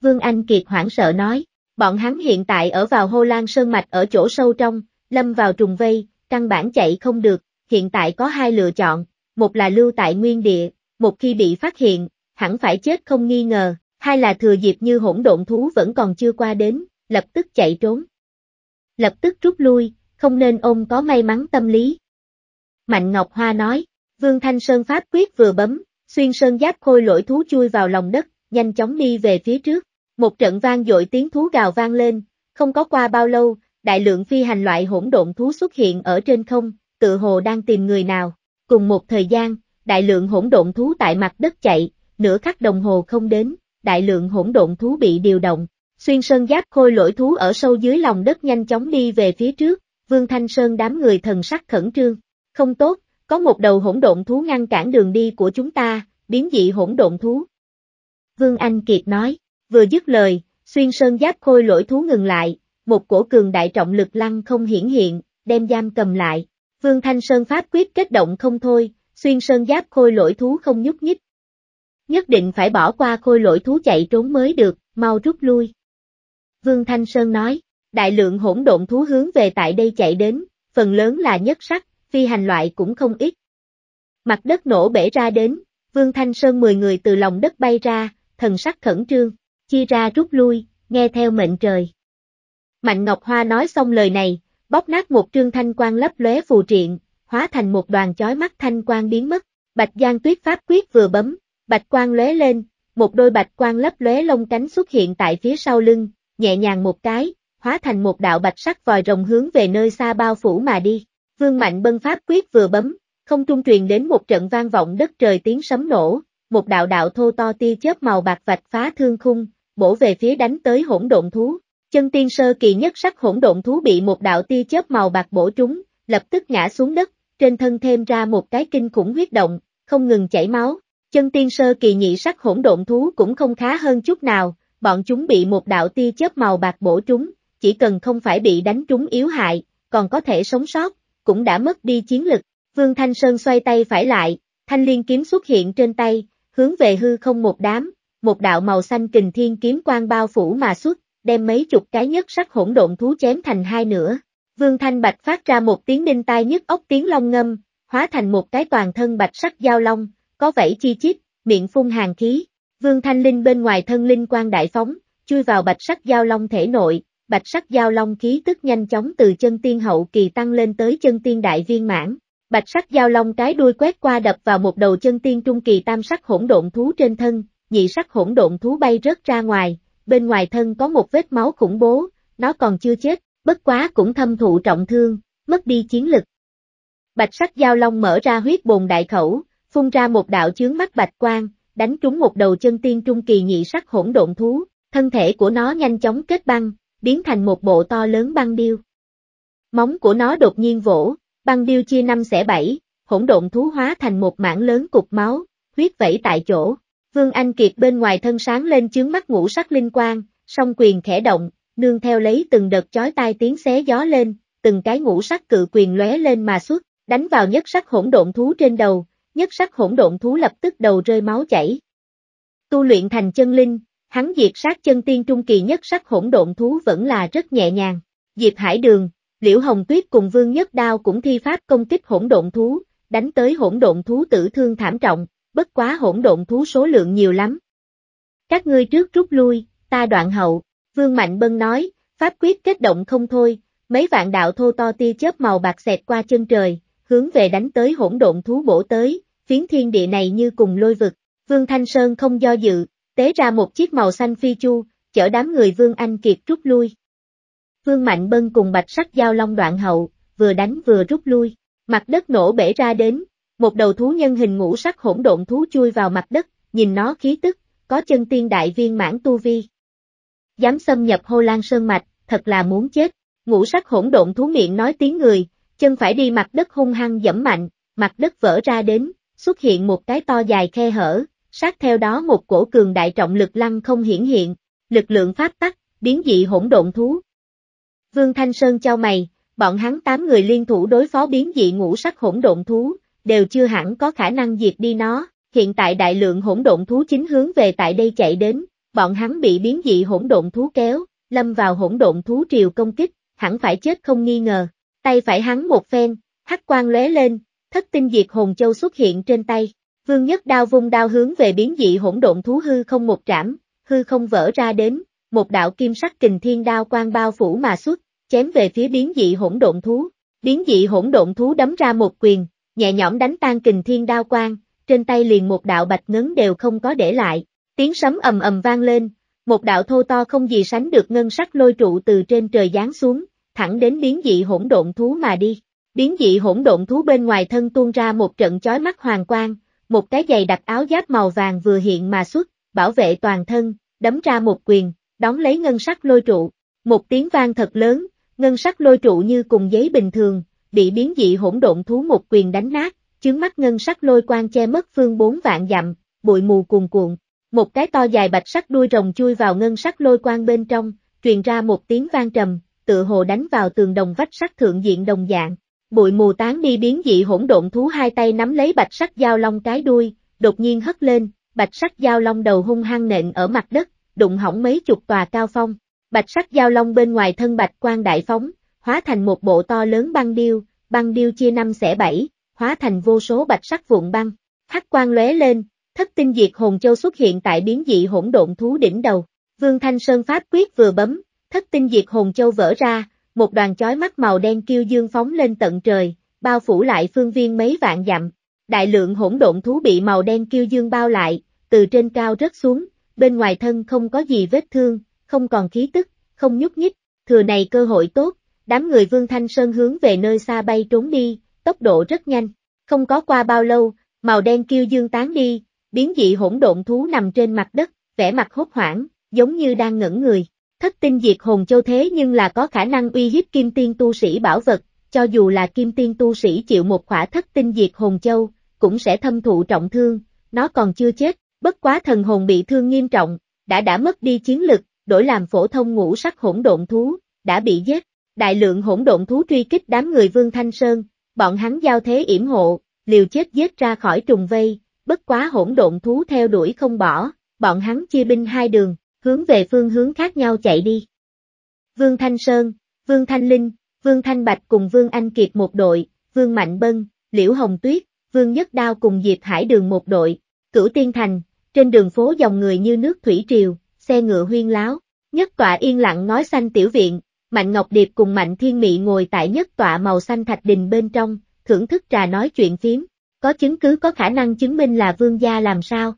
Vương Anh Kiệt hoảng sợ nói. Bọn hắn hiện tại ở vào hô lan sơn mạch ở chỗ sâu trong, lâm vào trùng vây, căn bản chạy không được, hiện tại có hai lựa chọn, một là lưu tại nguyên địa, một khi bị phát hiện, hẳn phải chết không nghi ngờ, hai là thừa dịp như hỗn độn thú vẫn còn chưa qua đến, lập tức chạy trốn. Lập tức rút lui, không nên ôm có may mắn tâm lý. Mạnh Ngọc Hoa nói, Vương Thanh Sơn Pháp quyết vừa bấm, xuyên sơn giáp khôi lỗi thú chui vào lòng đất, nhanh chóng đi về phía trước. Một trận vang dội tiếng thú gào vang lên, không có qua bao lâu, đại lượng phi hành loại hỗn độn thú xuất hiện ở trên không, tự hồ đang tìm người nào. Cùng một thời gian, đại lượng hỗn độn thú tại mặt đất chạy, nửa khắc đồng hồ không đến, đại lượng hỗn độn thú bị điều động. Xuyên sơn giáp khôi lỗi thú ở sâu dưới lòng đất nhanh chóng đi về phía trước, Vương Thanh Sơn đám người thần sắc khẩn trương. Không tốt, có một đầu hỗn độn thú ngăn cản đường đi của chúng ta, biến dị hỗn độn thú. Vương Anh Kiệt nói. Vừa dứt lời, xuyên sơn giáp khôi lỗi thú ngừng lại, một cổ cường đại trọng lực lăng không hiển hiện, đem giam cầm lại. Vương Thanh Sơn pháp quyết kết động không thôi, xuyên sơn giáp khôi lỗi thú không nhúc nhích. Nhất định phải bỏ qua khôi lỗi thú chạy trốn mới được, mau rút lui. Vương Thanh Sơn nói, đại lượng hỗn độn thú hướng về tại đây chạy đến, phần lớn là nhất sắc, phi hành loại cũng không ít. Mặt đất nổ bể ra đến, Vương Thanh Sơn 10 người từ lòng đất bay ra, thần sắc khẩn trương chia ra rút lui, nghe theo mệnh trời. Mạnh Ngọc Hoa nói xong lời này, bóp nát một trương thanh quan lấp lóe phù triện, hóa thành một đoàn chói mắt thanh quan biến mất. Bạch Giang Tuyết pháp quyết vừa bấm, bạch quan lóe lên, một đôi bạch quan lấp lóe lông cánh xuất hiện tại phía sau lưng, nhẹ nhàng một cái, hóa thành một đạo bạch sắc vòi rồng hướng về nơi xa bao phủ mà đi. Vương Mạnh Bân pháp quyết vừa bấm, không trung truyền đến một trận vang vọng đất trời tiếng sấm nổ, một đạo đạo thô to tia chớp màu bạc vạch phá thương khung, bổ về phía đánh tới hỗn độn thú. Chân tiên sơ kỳ nhất sắc hỗn độn thú bị một đạo tia chớp màu bạc bổ trúng, lập tức ngã xuống đất, trên thân thêm ra một cái kinh khủng huyết động, không ngừng chảy máu. Chân tiên sơ kỳ nhị sắc hỗn độn thú cũng không khá hơn chút nào, bọn chúng bị một đạo tia chớp màu bạc bổ trúng, chỉ cần không phải bị đánh trúng yếu hại, còn có thể sống sót, cũng đã mất đi chiến lực. Vương Thanh Sơn xoay tay phải lại, thanh liên kiếm xuất hiện trên tay, hướng về hư không một đám, một đạo màu xanh kình thiên kiếm quang bao phủ mà xuất, đem mấy chục cái nhất sắc hỗn độn thú chém thành hai nửa. Vương Thanh Bạch phát ra một tiếng ninh tai nhức ốc tiếng long ngâm, hóa thành một cái toàn thân bạch sắc giao long, có vảy chi chít, miệng phun hàng khí. Vương Thanh Linh bên ngoài thân linh quang đại phóng, chui vào bạch sắc giao long thể nội, bạch sắc giao long khí tức nhanh chóng từ chân tiên hậu kỳ tăng lên tới chân tiên đại viên mãn. Bạch sắc giao long cái đuôi quét qua đập vào một đầu chân tiên trung kỳ tam sắc hỗn độn thú trên thân, dị sắc hỗn độn thú bay rớt ra ngoài, bên ngoài thân có một vết máu khủng bố, nó còn chưa chết, bất quá cũng thâm thụ trọng thương, mất đi chiến lực. Bạch sắc giao long mở ra huyết bồn đại khẩu, phun ra một đạo chướng mắt bạch quang, đánh trúng một đầu chân tiên trung kỳ nhị sắc hỗn độn thú, thân thể của nó nhanh chóng kết băng, biến thành một bộ to lớn băng điêu. Móng của nó đột nhiên vỗ, băng điêu chia năm xẻ bảy, hỗn độn thú hóa thành một mảng lớn cục máu, huyết vẩy tại chỗ. Vương Anh Kiệt bên ngoài thân sáng lên chướng mắt ngũ sắc linh quang, song quyền khẽ động, nương theo lấy từng đợt chói tai tiếng xé gió lên, từng cái ngũ sắc cự quyền lóe lên mà xuất, đánh vào nhất sắc hỗn độn thú trên đầu, nhất sắc hỗn độn thú lập tức đầu rơi máu chảy. Tu luyện thành chân linh, hắn diệt sát chân tiên trung kỳ nhất sắc hỗn độn thú vẫn là rất nhẹ nhàng. Diệp Hải Đường, Liễu Hồng Tuyết cùng Vương Nhất Đao cũng thi pháp công kích hỗn độn thú, đánh tới hỗn độn thú tử thương thảm trọng, bất quá hỗn độn thú số lượng nhiều lắm. Các ngươi trước rút lui, ta đoạn hậu, Vương Mạnh Bân nói, pháp quyết kết động không thôi, mấy vạn đạo thô to tia chớp màu bạc xẹt qua chân trời, hướng về đánh tới hỗn độn thú bổ tới, phiến thiên địa này như cùng lôi vực, Vương Thanh Sơn không do dự, tế ra một chiếc màu xanh phi chu, chở đám người Vương Anh Kiệt rút lui. Vương Mạnh Bân cùng bạch sắc giao long đoạn hậu, vừa đánh vừa rút lui, mặt đất nổ bể ra đến, một đầu thú nhân hình ngũ sắc hỗn độn thú chui vào mặt đất, nhìn nó khí tức, có chân tiên đại viên mãn tu vi. Dám xâm nhập hô lan sơn mạch, thật là muốn chết. Ngũ sắc hỗn độn thú miệng nói tiếng người, chân phải đi mặt đất hung hăng dẫm mạnh, mặt đất vỡ ra đến, xuất hiện một cái to dài khe hở, sát theo đó một cổ cường đại trọng lực lăng không hiển hiện, lực lượng pháp tắc, biến dị hỗn độn thú. Vương Thanh Sơn trao mày, bọn hắn tám người liên thủ đối phó biến dị ngũ sắc hỗn độn thú, đều chưa hẳn có khả năng diệt đi nó, hiện tại đại lượng hỗn độn thú chính hướng về tại đây chạy đến, bọn hắn bị biến dị hỗn độn thú kéo, lâm vào hỗn độn thú triều công kích, hẳn phải chết không nghi ngờ. Tay phải hắn một phen, hắc quang lóe lên, thất tinh diệt hồn châu xuất hiện trên tay. Vương Nhất Đao vung đao hướng về biến dị hỗn độn thú hư không một trảm, hư không vỡ ra đến, một đạo kim sắc kình thiên đao quang bao phủ mà xuất, chém về phía biến dị hỗn độn thú. Biến dị hỗn độn thú đấm ra một quyền, nhẹ nhõm đánh tan kình thiên đao quang, trên tay liền một đạo bạch ngấn đều không có để lại, tiếng sấm ầm ầm vang lên, một đạo thô to không gì sánh được ngân sắc lôi trụ từ trên trời giáng xuống, thẳng đến biến dị hỗn độn thú mà đi. Biến dị hỗn độn thú bên ngoài thân tuôn ra một trận chói mắt hoàng quang, một cái giày đặc áo giáp màu vàng vừa hiện mà xuất, bảo vệ toàn thân, đấm ra một quyền, đóng lấy ngân sắc lôi trụ. Một tiếng vang thật lớn, ngân sắc lôi trụ như cùng giấy bình thường, bị biến dị hỗn độn thú một quyền đánh nát, chướng mắt ngân sắc lôi quang che mất phương bốn vạn dặm, bụi mù cuồn cuộn. Một cái to dài bạch sắc đuôi rồng chui vào ngân sắc lôi quang bên trong, truyền ra một tiếng vang trầm, tựa hồ đánh vào tường đồng vách sắt thượng diện đồng dạng. Bụi mù tán đi biến dị hỗn độn thú hai tay nắm lấy bạch sắc dao long cái đuôi, đột nhiên hất lên, bạch sắc dao long đầu hung hăng nện ở mặt đất, đụng hỏng mấy chục tòa cao phong. Bạch sắc dao long bên ngoài thân bạch quang đại phóng, hóa thành một bộ to lớn băng điêu, băng điêu chia năm xẻ bảy, hóa thành vô số bạch sắc vụn băng, hắc quang lóe lên, thất tinh diệt hồn châu xuất hiện tại biến dị hỗn độn thú đỉnh đầu. Vương Thanh Sơn pháp quyết vừa bấm, thất tinh diệt hồn châu vỡ ra, một đoàn chói mắt màu đen kêu dương phóng lên tận trời, bao phủ lại phương viên mấy vạn dặm. Đại lượng hỗn độn thú bị màu đen kêu dương bao lại, từ trên cao rớt xuống, bên ngoài thân không có gì vết thương, không còn khí tức, không nhúc nhích, thừa này cơ hội tốt, đám người Vương Thanh Sơn hướng về nơi xa bay trốn đi, tốc độ rất nhanh, không có qua bao lâu, màu đen kêu dương tán đi, biến dị hỗn độn thú nằm trên mặt đất, vẻ mặt hốt hoảng, giống như đang ngẩn người. Thất tinh diệt hồn châu thế nhưng là có khả năng uy hiếp kim tiên tu sĩ bảo vật, cho dù là kim tiên tu sĩ chịu một khỏa thất tinh diệt hồn châu, cũng sẽ thâm thụ trọng thương, nó còn chưa chết, bất quá thần hồn bị thương nghiêm trọng, đã đã mất đi chiến lực, đổi làm phổ thông ngũ sắc hỗn độn thú, đã bị giết đại lượng hỗn độn thú truy kích đám người Vương Thanh Sơn, bọn hắn giao thế yểm hộ, liều chết giết ra khỏi trùng vây, bất quá hỗn độn thú theo đuổi không bỏ, bọn hắn chia binh hai đường, hướng về phương hướng khác nhau chạy đi. Vương Thanh Sơn, Vương Thanh Linh, Vương Thanh Bạch cùng Vương Anh Kiệt một đội, Vương Mạnh Bân, Liễu Hồng Tuyết, Vương Nhất Đao cùng Diệp Hải Đường một đội, Cửu Tiên Thành, trên đường phố dòng người như nước thủy triều, xe ngựa huyên láo, nhất tọa yên lặng nói xanh tiểu viện, Mạnh Ngọc Điệp cùng Mạnh Thiên Mị ngồi tại nhất tọa màu xanh thạch đình bên trong, thưởng thức trà nói chuyện phím, có chứng cứ có khả năng chứng minh là vương gia làm sao.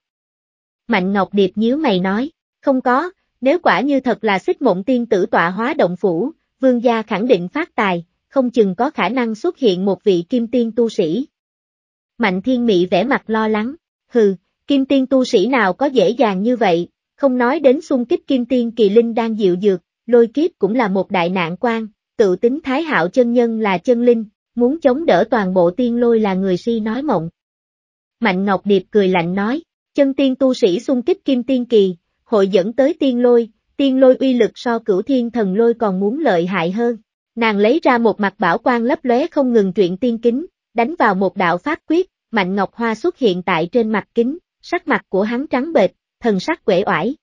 Mạnh Ngọc Điệp nhíu mày nói, không có, nếu quả như thật là xích mộng tiên tử tọa hóa động phủ, vương gia khẳng định phát tài, không chừng có khả năng xuất hiện một vị kim tiên tu sĩ. Mạnh Thiên Mị vẻ mặt lo lắng, hừ, kim tiên tu sĩ nào có dễ dàng như vậy, không nói đến xung kích kim tiên kỳ linh đang dịu dược, lôi kiếp cũng là một đại nạn quan, tự tính Thái Hạo chân nhân là chân linh, muốn chống đỡ toàn bộ tiên lôi là người si nói mộng. Mạnh Ngọc Điệp cười lạnh nói, chân tiên tu sĩ xung kích kim tiên kỳ, hội dẫn tới tiên lôi, tiên lôi uy lực so cửu thiên thần lôi còn muốn lợi hại hơn. Nàng lấy ra một mặt bảo quan lấp lóe không ngừng chuyện tiên kính, đánh vào một đạo pháp quyết, Mạnh Ngọc Hoa xuất hiện tại trên mặt kính, sắc mặt của hắn trắng bệch, thần sắc quể oải.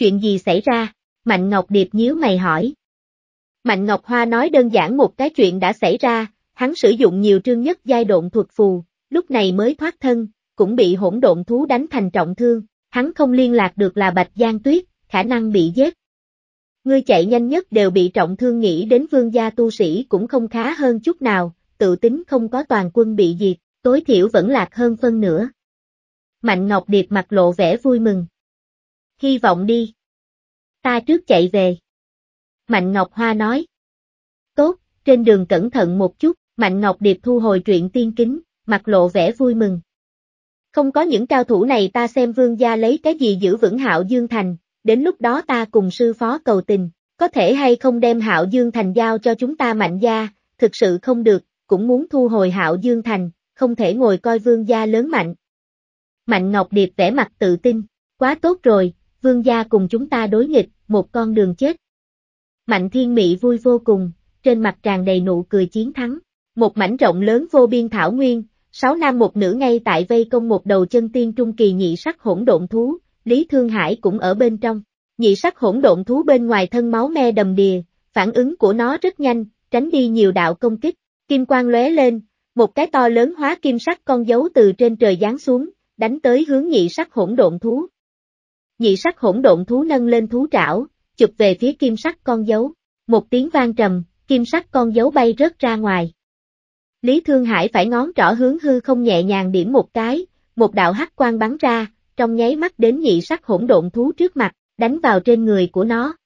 Chuyện gì xảy ra? Mạnh Ngọc Điệp nhíu mày hỏi. Mạnh Ngọc Hoa nói đơn giản một cái chuyện đã xảy ra, hắn sử dụng nhiều trương nhất giai độn thuật phù, lúc này mới thoát thân, cũng bị hỗn độn thú đánh thành trọng thương, hắn không liên lạc được là Bạch Giang Tuyết, khả năng bị giết. Ngươi chạy nhanh nhất đều bị trọng thương nghĩ đến vương gia tu sĩ cũng không khá hơn chút nào, tự tính không có toàn quân bị diệt, tối thiểu vẫn lạc hơn phân nữa. Mạnh Ngọc Điệp mặt lộ vẻ vui mừng. Hy vọng đi ta trước chạy về. Mạnh Ngọc Hoa nói. Tốt, trên đường cẩn thận một chút, Mạnh Ngọc Điệp thu hồi truyện tiên kính, mặt lộ vẻ vui mừng. Không có những cao thủ này ta xem vương gia lấy cái gì giữ vững hạo Dương Thành, đến lúc đó ta cùng sư phó cầu tình, có thể hay không đem hạo Dương Thành giao cho chúng ta Mạnh gia, thực sự không được, cũng muốn thu hồi hạo Dương Thành, không thể ngồi coi vương gia lớn mạnh. Mạnh Ngọc Điệp vẻ mặt tự tin, quá tốt rồi, vương gia cùng chúng ta đối nghịch, một con đường chết. Mạnh thiên mị vui vô cùng, trên mặt tràn đầy nụ cười chiến thắng. Một mảnh rộng lớn vô biên thảo nguyên, sáu nam một nữ ngay tại vây công một đầu chân tiên trung kỳ nhị sắc hỗn độn thú, Lý Thương Hải cũng ở bên trong. Nhị sắc hỗn độn thú bên ngoài thân máu me đầm đìa, phản ứng của nó rất nhanh, tránh đi nhiều đạo công kích. Kim quang lóe lên, một cái to lớn hóa kim sắc con dấu từ trên trời giáng xuống, đánh tới hướng nhị sắc hỗn độn thú nhị sắc hỗn độn thú nâng lên thú trảo, chụp về phía kim sắc con dấu. Một tiếng vang trầm, kim sắc con dấu bay rớt ra ngoài. Lý Thương Hải phải ngón trỏ hướng hư không nhẹ nhàng điểm một cái, một đạo hắc quang bắn ra, trong nháy mắt đến nhị sắc hỗn độn thú trước mặt, đánh vào trên người của nó.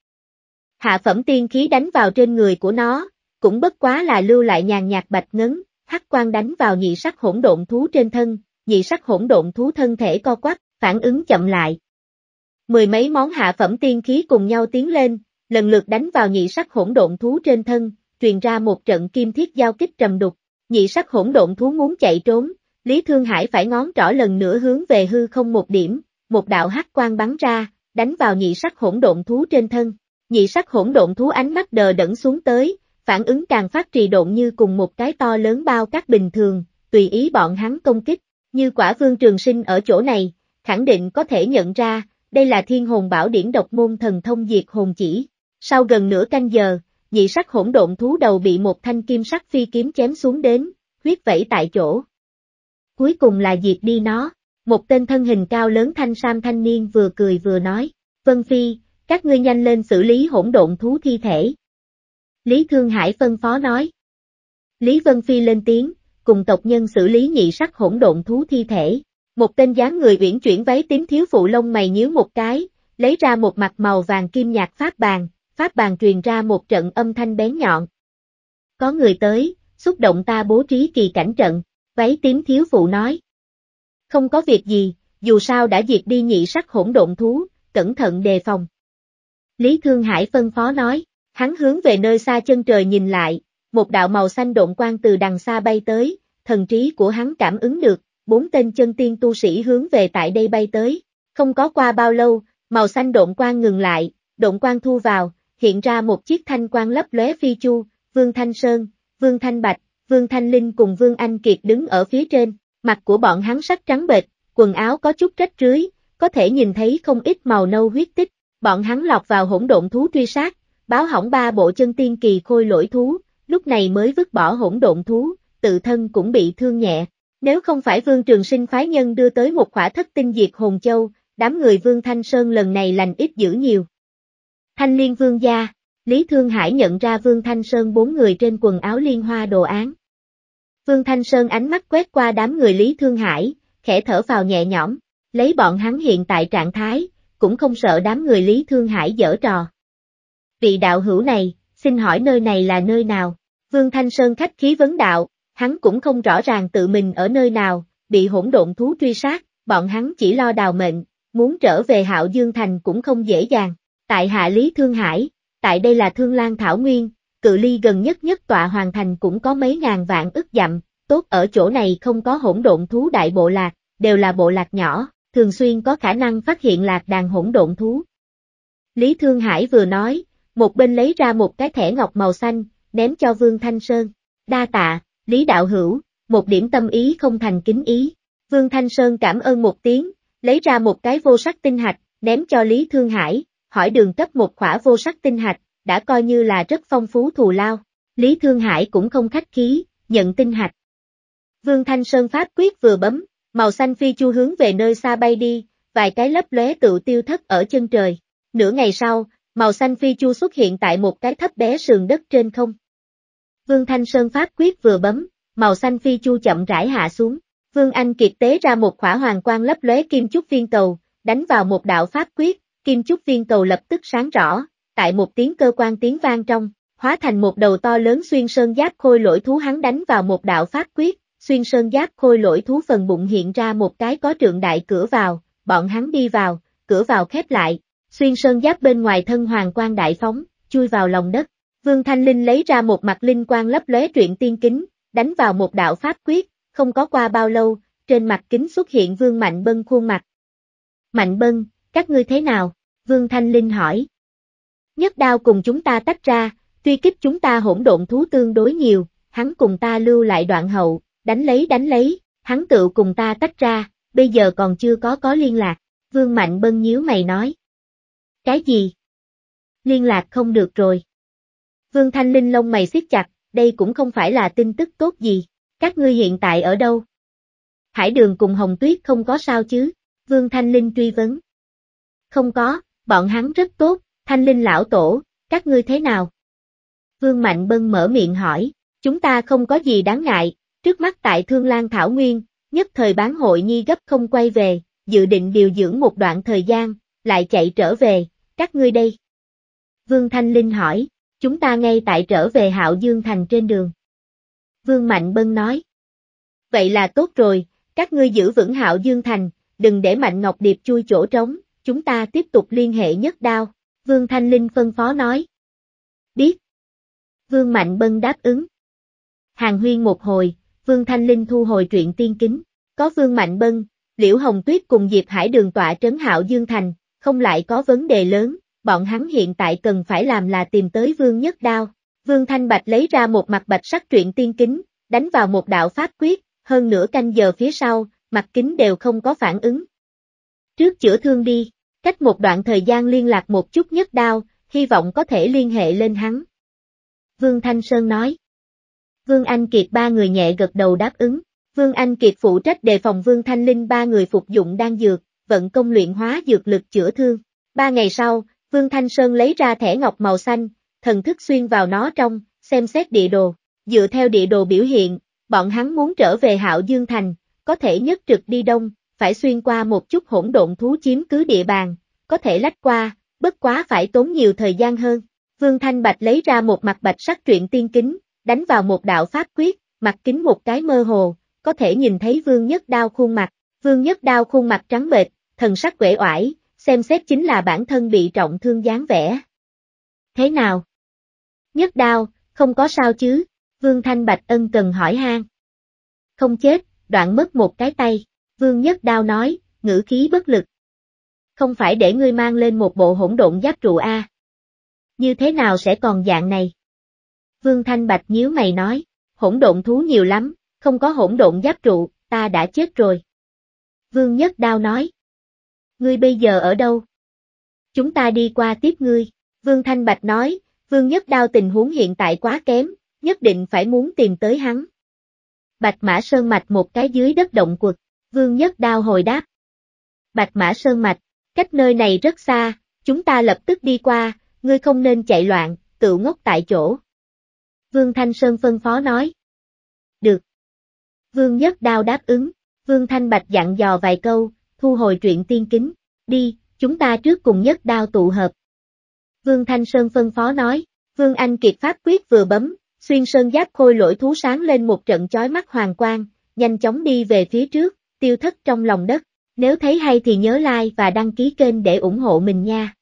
Hạ phẩm tiên khí đánh vào trên người của nó, cũng bất quá là lưu lại nhàn nhạt bạch ngấn, hắc quang đánh vào nhị sắc hỗn độn thú trên thân, nhị sắc hỗn độn thú thân thể co quắp, phản ứng chậm lại, Mười mấy món hạ phẩm tiên khí cùng nhau tiến lên, lần lượt đánh vào nhị sắc hỗn độn thú trên thân, truyền ra một trận kim thiết giao kích trầm đục, nhị sắc hỗn độn thú muốn chạy trốn, Lý Thương Hải phải ngón trỏ lần nữa hướng về hư không một điểm, một đạo hắc quang bắn ra, đánh vào nhị sắc hỗn độn thú trên thân. Nhị sắc hỗn độn thú ánh mắt đờ đẫn xuống tới, phản ứng càng phát trì độn như cùng một cái to lớn bao các bình thường, tùy ý bọn hắn công kích. Như quả vương trường sinh ở chỗ này, khẳng định có thể nhận ra, đây là thiên hồn bảo điển độc môn thần thông diệt hồn chỉ. Sau gần nửa canh giờ, nhị sắc hỗn độn thú đầu bị một thanh kim sắc phi kiếm chém xuống đến, huyết vẫy tại chỗ. Cuối cùng là diệt đi nó, một tên thân hình cao lớn thanh sam thanh niên vừa cười vừa nói, Vân Phi, các ngươi nhanh lên xử lý hỗn độn thú thi thể. Lý Thương Hải phân phó nói. Lý Vân Phi lên tiếng, cùng tộc nhân xử lý nhị sắc hỗn độn thú thi thể. Một tên dáng người uyển chuyển váy tím thiếu phụ lông mày nhíu một cái, lấy ra một mặt màu vàng kim nhạt pháp bàn, pháp bàn truyền ra một trận âm thanh bén nhọn. Có người tới, xúc động ta bố trí kỳ cảnh trận, váy tím thiếu phụ nói. Không có việc gì, dù sao đã diệt đi nhị sắc hỗn độn thú, cẩn thận đề phòng. Lý Thương Hải phân phó nói, hắn hướng về nơi xa chân trời nhìn lại, một đạo màu xanh độn quang từ đằng xa bay tới, thần trí của hắn cảm ứng được, bốn tên chân tiên tu sĩ hướng về tại đây bay tới, không có qua bao lâu, màu xanh độn quang ngừng lại, độn quang thu vào, hiện ra một chiếc thanh quang lấp lóe phi chu, Vương Thanh Sơn, Vương Thanh Bạch, Vương Thanh Linh cùng Vương Anh Kiệt đứng ở phía trên, mặt của bọn hắn sắc trắng bệch, quần áo có chút rách rưới, có thể nhìn thấy không ít màu nâu huyết tích, bọn hắn lọt vào hỗn độn thú truy sát, báo hỏng ba bộ chân tiên kỳ khôi lỗi thú, lúc này mới vứt bỏ hỗn độn thú, tự thân cũng bị thương nhẹ, nếu không phải Vương Trường Sinh phái nhân đưa tới một khỏa thất tinh diệt hồn châu, đám người Vương Thanh Sơn lần này lành ít dữ nhiều. Thanh Liên Vương gia, Lý Thương Hải nhận ra Vương Thanh Sơn bốn người trên quần áo liên hoa đồ án. Vương Thanh Sơn ánh mắt quét qua đám người Lý Thương Hải, khẽ thở vào nhẹ nhõm, lấy bọn hắn hiện tại trạng thái, cũng không sợ đám người Lý Thương Hải dở trò. Vị đạo hữu này, xin hỏi nơi này là nơi nào? Vương Thanh Sơn khách khí vấn đạo, Hắn cũng không rõ ràng tự mình ở nơi nào, bị hỗn độn thú truy sát, bọn hắn chỉ lo đào mệnh, muốn trở về Hạo Dương Thành cũng không dễ dàng. Tại Hạ Lý Thương Hải, tại đây là Thương Lan Thảo Nguyên, cự ly gần nhất nhất tọa hoàng thành cũng có mấy ngàn vạn ức dặm, tốt ở chỗ này không có hỗn độn thú đại bộ lạc, đều là bộ lạc nhỏ, thường xuyên có khả năng phát hiện lạc đàn hỗn độn thú. Lý Thương Hải vừa nói, một bên lấy ra một cái thẻ ngọc màu xanh, ném cho Vương Thanh Sơn, đa tạ, Lý Đạo Hữu, một điểm tâm ý không thành kính ý. Vương Thanh Sơn cảm ơn một tiếng, lấy ra một cái vô sắc tinh hạch, ném cho Lý Thương Hải, hỏi đường cấp một khỏa vô sắc tinh hạch, đã coi như là rất phong phú thù lao. Lý Thương Hải cũng không khách khí, nhận tinh hạch. Vương Thanh Sơn pháp quyết vừa bấm, màu xanh phi chu hướng về nơi xa bay đi, vài cái lấp lóe tự tiêu thất ở chân trời. Nửa ngày sau, màu xanh phi chu xuất hiện tại một cái thấp bé sườn đất trên không. Vương Thanh Sơn pháp quyết vừa bấm, màu xanh phi chu chậm rãi hạ xuống. Vương Anh kiệt tế ra một khỏa hoàng quang lấp lóe kim chúc viên cầu, đánh vào một đạo pháp quyết, kim chúc viên cầu lập tức sáng rõ, tại một tiếng cơ quan tiếng vang trong, hóa thành một đầu to lớn xuyên sơn giáp khôi lỗi thú hắn đánh vào một đạo pháp quyết, xuyên sơn giáp khôi lỗi thú phần bụng hiện ra một cái có trượng đại cửa vào, bọn hắn đi vào, cửa vào khép lại, xuyên sơn giáp bên ngoài thân hoàng quang đại phóng, chui vào lòng đất, Vương Thanh Linh lấy ra một mặt linh quang lấp lóe truyện tiên kính, đánh vào một đạo pháp quyết, không có qua bao lâu, trên mặt kính xuất hiện Vương Mạnh Bân khuôn mặt. Mạnh Bân, các ngươi thế nào? Vương Thanh Linh hỏi. Nhất đao cùng chúng ta tách ra, tuy kích chúng ta hỗn độn thú tương đối nhiều, hắn cùng ta lưu lại đoạn hậu, đánh lấy đánh lấy, hắn tự cùng ta tách ra, bây giờ còn chưa có có liên lạc, Vương Mạnh Bân nhíu mày nói. Cái gì? Liên lạc không được rồi. Vương Thanh Linh lông mày siết chặt, đây cũng không phải là tin tức tốt gì. Các ngươi hiện tại ở đâu? Hải đường cùng Hồng Tuyết không có sao chứ? Vương Thanh Linh truy vấn. Không có, bọn hắn rất tốt, Thanh Linh lão tổ, các ngươi thế nào? Vương Mạnh Bân mở miệng hỏi, chúng ta không có gì đáng ngại, trước mắt tại Thương Lan Thảo Nguyên, nhất thời bán hội nhi gấp không quay về, dự định điều dưỡng một đoạn thời gian, lại chạy trở về, các ngươi đây. Vương Thanh Linh hỏi, Chúng ta ngay tại trở về Hạo Dương Thành trên đường. Vương Mạnh Bân nói. Vậy là tốt rồi, các ngươi giữ vững Hạo Dương Thành, đừng để Mạnh Ngọc Điệp chui chỗ trống, chúng ta tiếp tục liên hệ nhất đao. Vương Thanh Linh phân phó nói. Biết. Vương Mạnh Bân đáp ứng. Hàng huyên một hồi, Vương Thanh Linh thu hồi truyện tiên kính, có Vương Mạnh Bân, Liễu Hồng Tuyết cùng Diệp Hải Đường tọa trấn Hạo Dương Thành, không lại có vấn đề lớn, bọn hắn hiện tại cần phải làm là tìm tới Vương Nhất Đao. Vương Thanh Bạch lấy ra một mặt bạch sắc truyện tiên kính, đánh vào một đạo pháp quyết, hơn nửa canh giờ phía sau, mặt kính đều không có phản ứng. Trước chữa thương đi, cách một đoạn thời gian liên lạc một chút Nhất Đao, hy vọng có thể liên hệ lên hắn. Vương Thanh Sơn nói. Vương Anh Kiệt ba người nhẹ gật đầu đáp ứng. Vương Anh Kiệt phụ trách đề phòng Vương Thanh Linh ba người phục dụng đang dược, vận công luyện hóa dược lực chữa thương. Ba ngày sau, Vương Thanh Sơn lấy ra thẻ ngọc màu xanh, thần thức xuyên vào nó trong, xem xét địa đồ. Dựa theo địa đồ biểu hiện, bọn hắn muốn trở về Hạo Dương Thành, có thể nhất trực đi đông, phải xuyên qua một chút hỗn độn thú chiếm cứ địa bàn, có thể lách qua, bất quá phải tốn nhiều thời gian hơn. Vương Thanh Bạch lấy ra một mặt bạch sắc truyện tiên kính, đánh vào một đạo pháp quyết, mặt kính một cái mơ hồ, có thể nhìn thấy Vương Nhất Đao khuôn mặt. Vương Nhất Đao khuôn mặt trắng bệch, thần sắc quể oải, xem xét chính là bản thân bị trọng thương dáng vẻ. Thế nào? Nhất đao, không có sao chứ, Vương Thanh Bạch Ân cần hỏi han. Không chết, đoạn mất một cái tay, Vương Nhất Đao nói, ngữ khí bất lực. Không phải để ngươi mang lên một bộ hỗn độn giáp trụ A. Như thế nào sẽ còn dạng này? Vương Thanh Bạch nhíu mày nói, hỗn độn thú nhiều lắm, không có hỗn độn giáp trụ, ta đã chết rồi. Vương Nhất Đao nói, ngươi bây giờ ở đâu? Chúng ta đi qua tiếp ngươi, Vương Thanh Bạch nói, Vương Nhất Đao tình huống hiện tại quá kém, nhất định phải muốn tìm tới hắn. Bạch Mã Sơn Mạch một cái dưới đất động quật, Vương Nhất Đao hồi đáp. Bạch Mã Sơn Mạch, cách nơi này rất xa, chúng ta lập tức đi qua, ngươi không nên chạy loạn, tự ngốc tại chỗ. Vương Thanh Sơn phân phó nói. Được. Vương Nhất Đao đáp ứng, Vương Thanh Bạch dặn dò vài câu, thu hồi truyện tiên kính, đi, chúng ta trước cùng nhất đao tụ hợp. Vương Thanh Sơn phân phó nói, Vương Anh Kiệt pháp quyết vừa bấm, xuyên sơn giáp khôi lỗi thú sáng lên một trận chói mắt hoàng quang, nhanh chóng đi về phía trước, tiêu thất trong lòng đất. Nếu thấy hay thì nhớ like và đăng ký kênh để ủng hộ mình nha.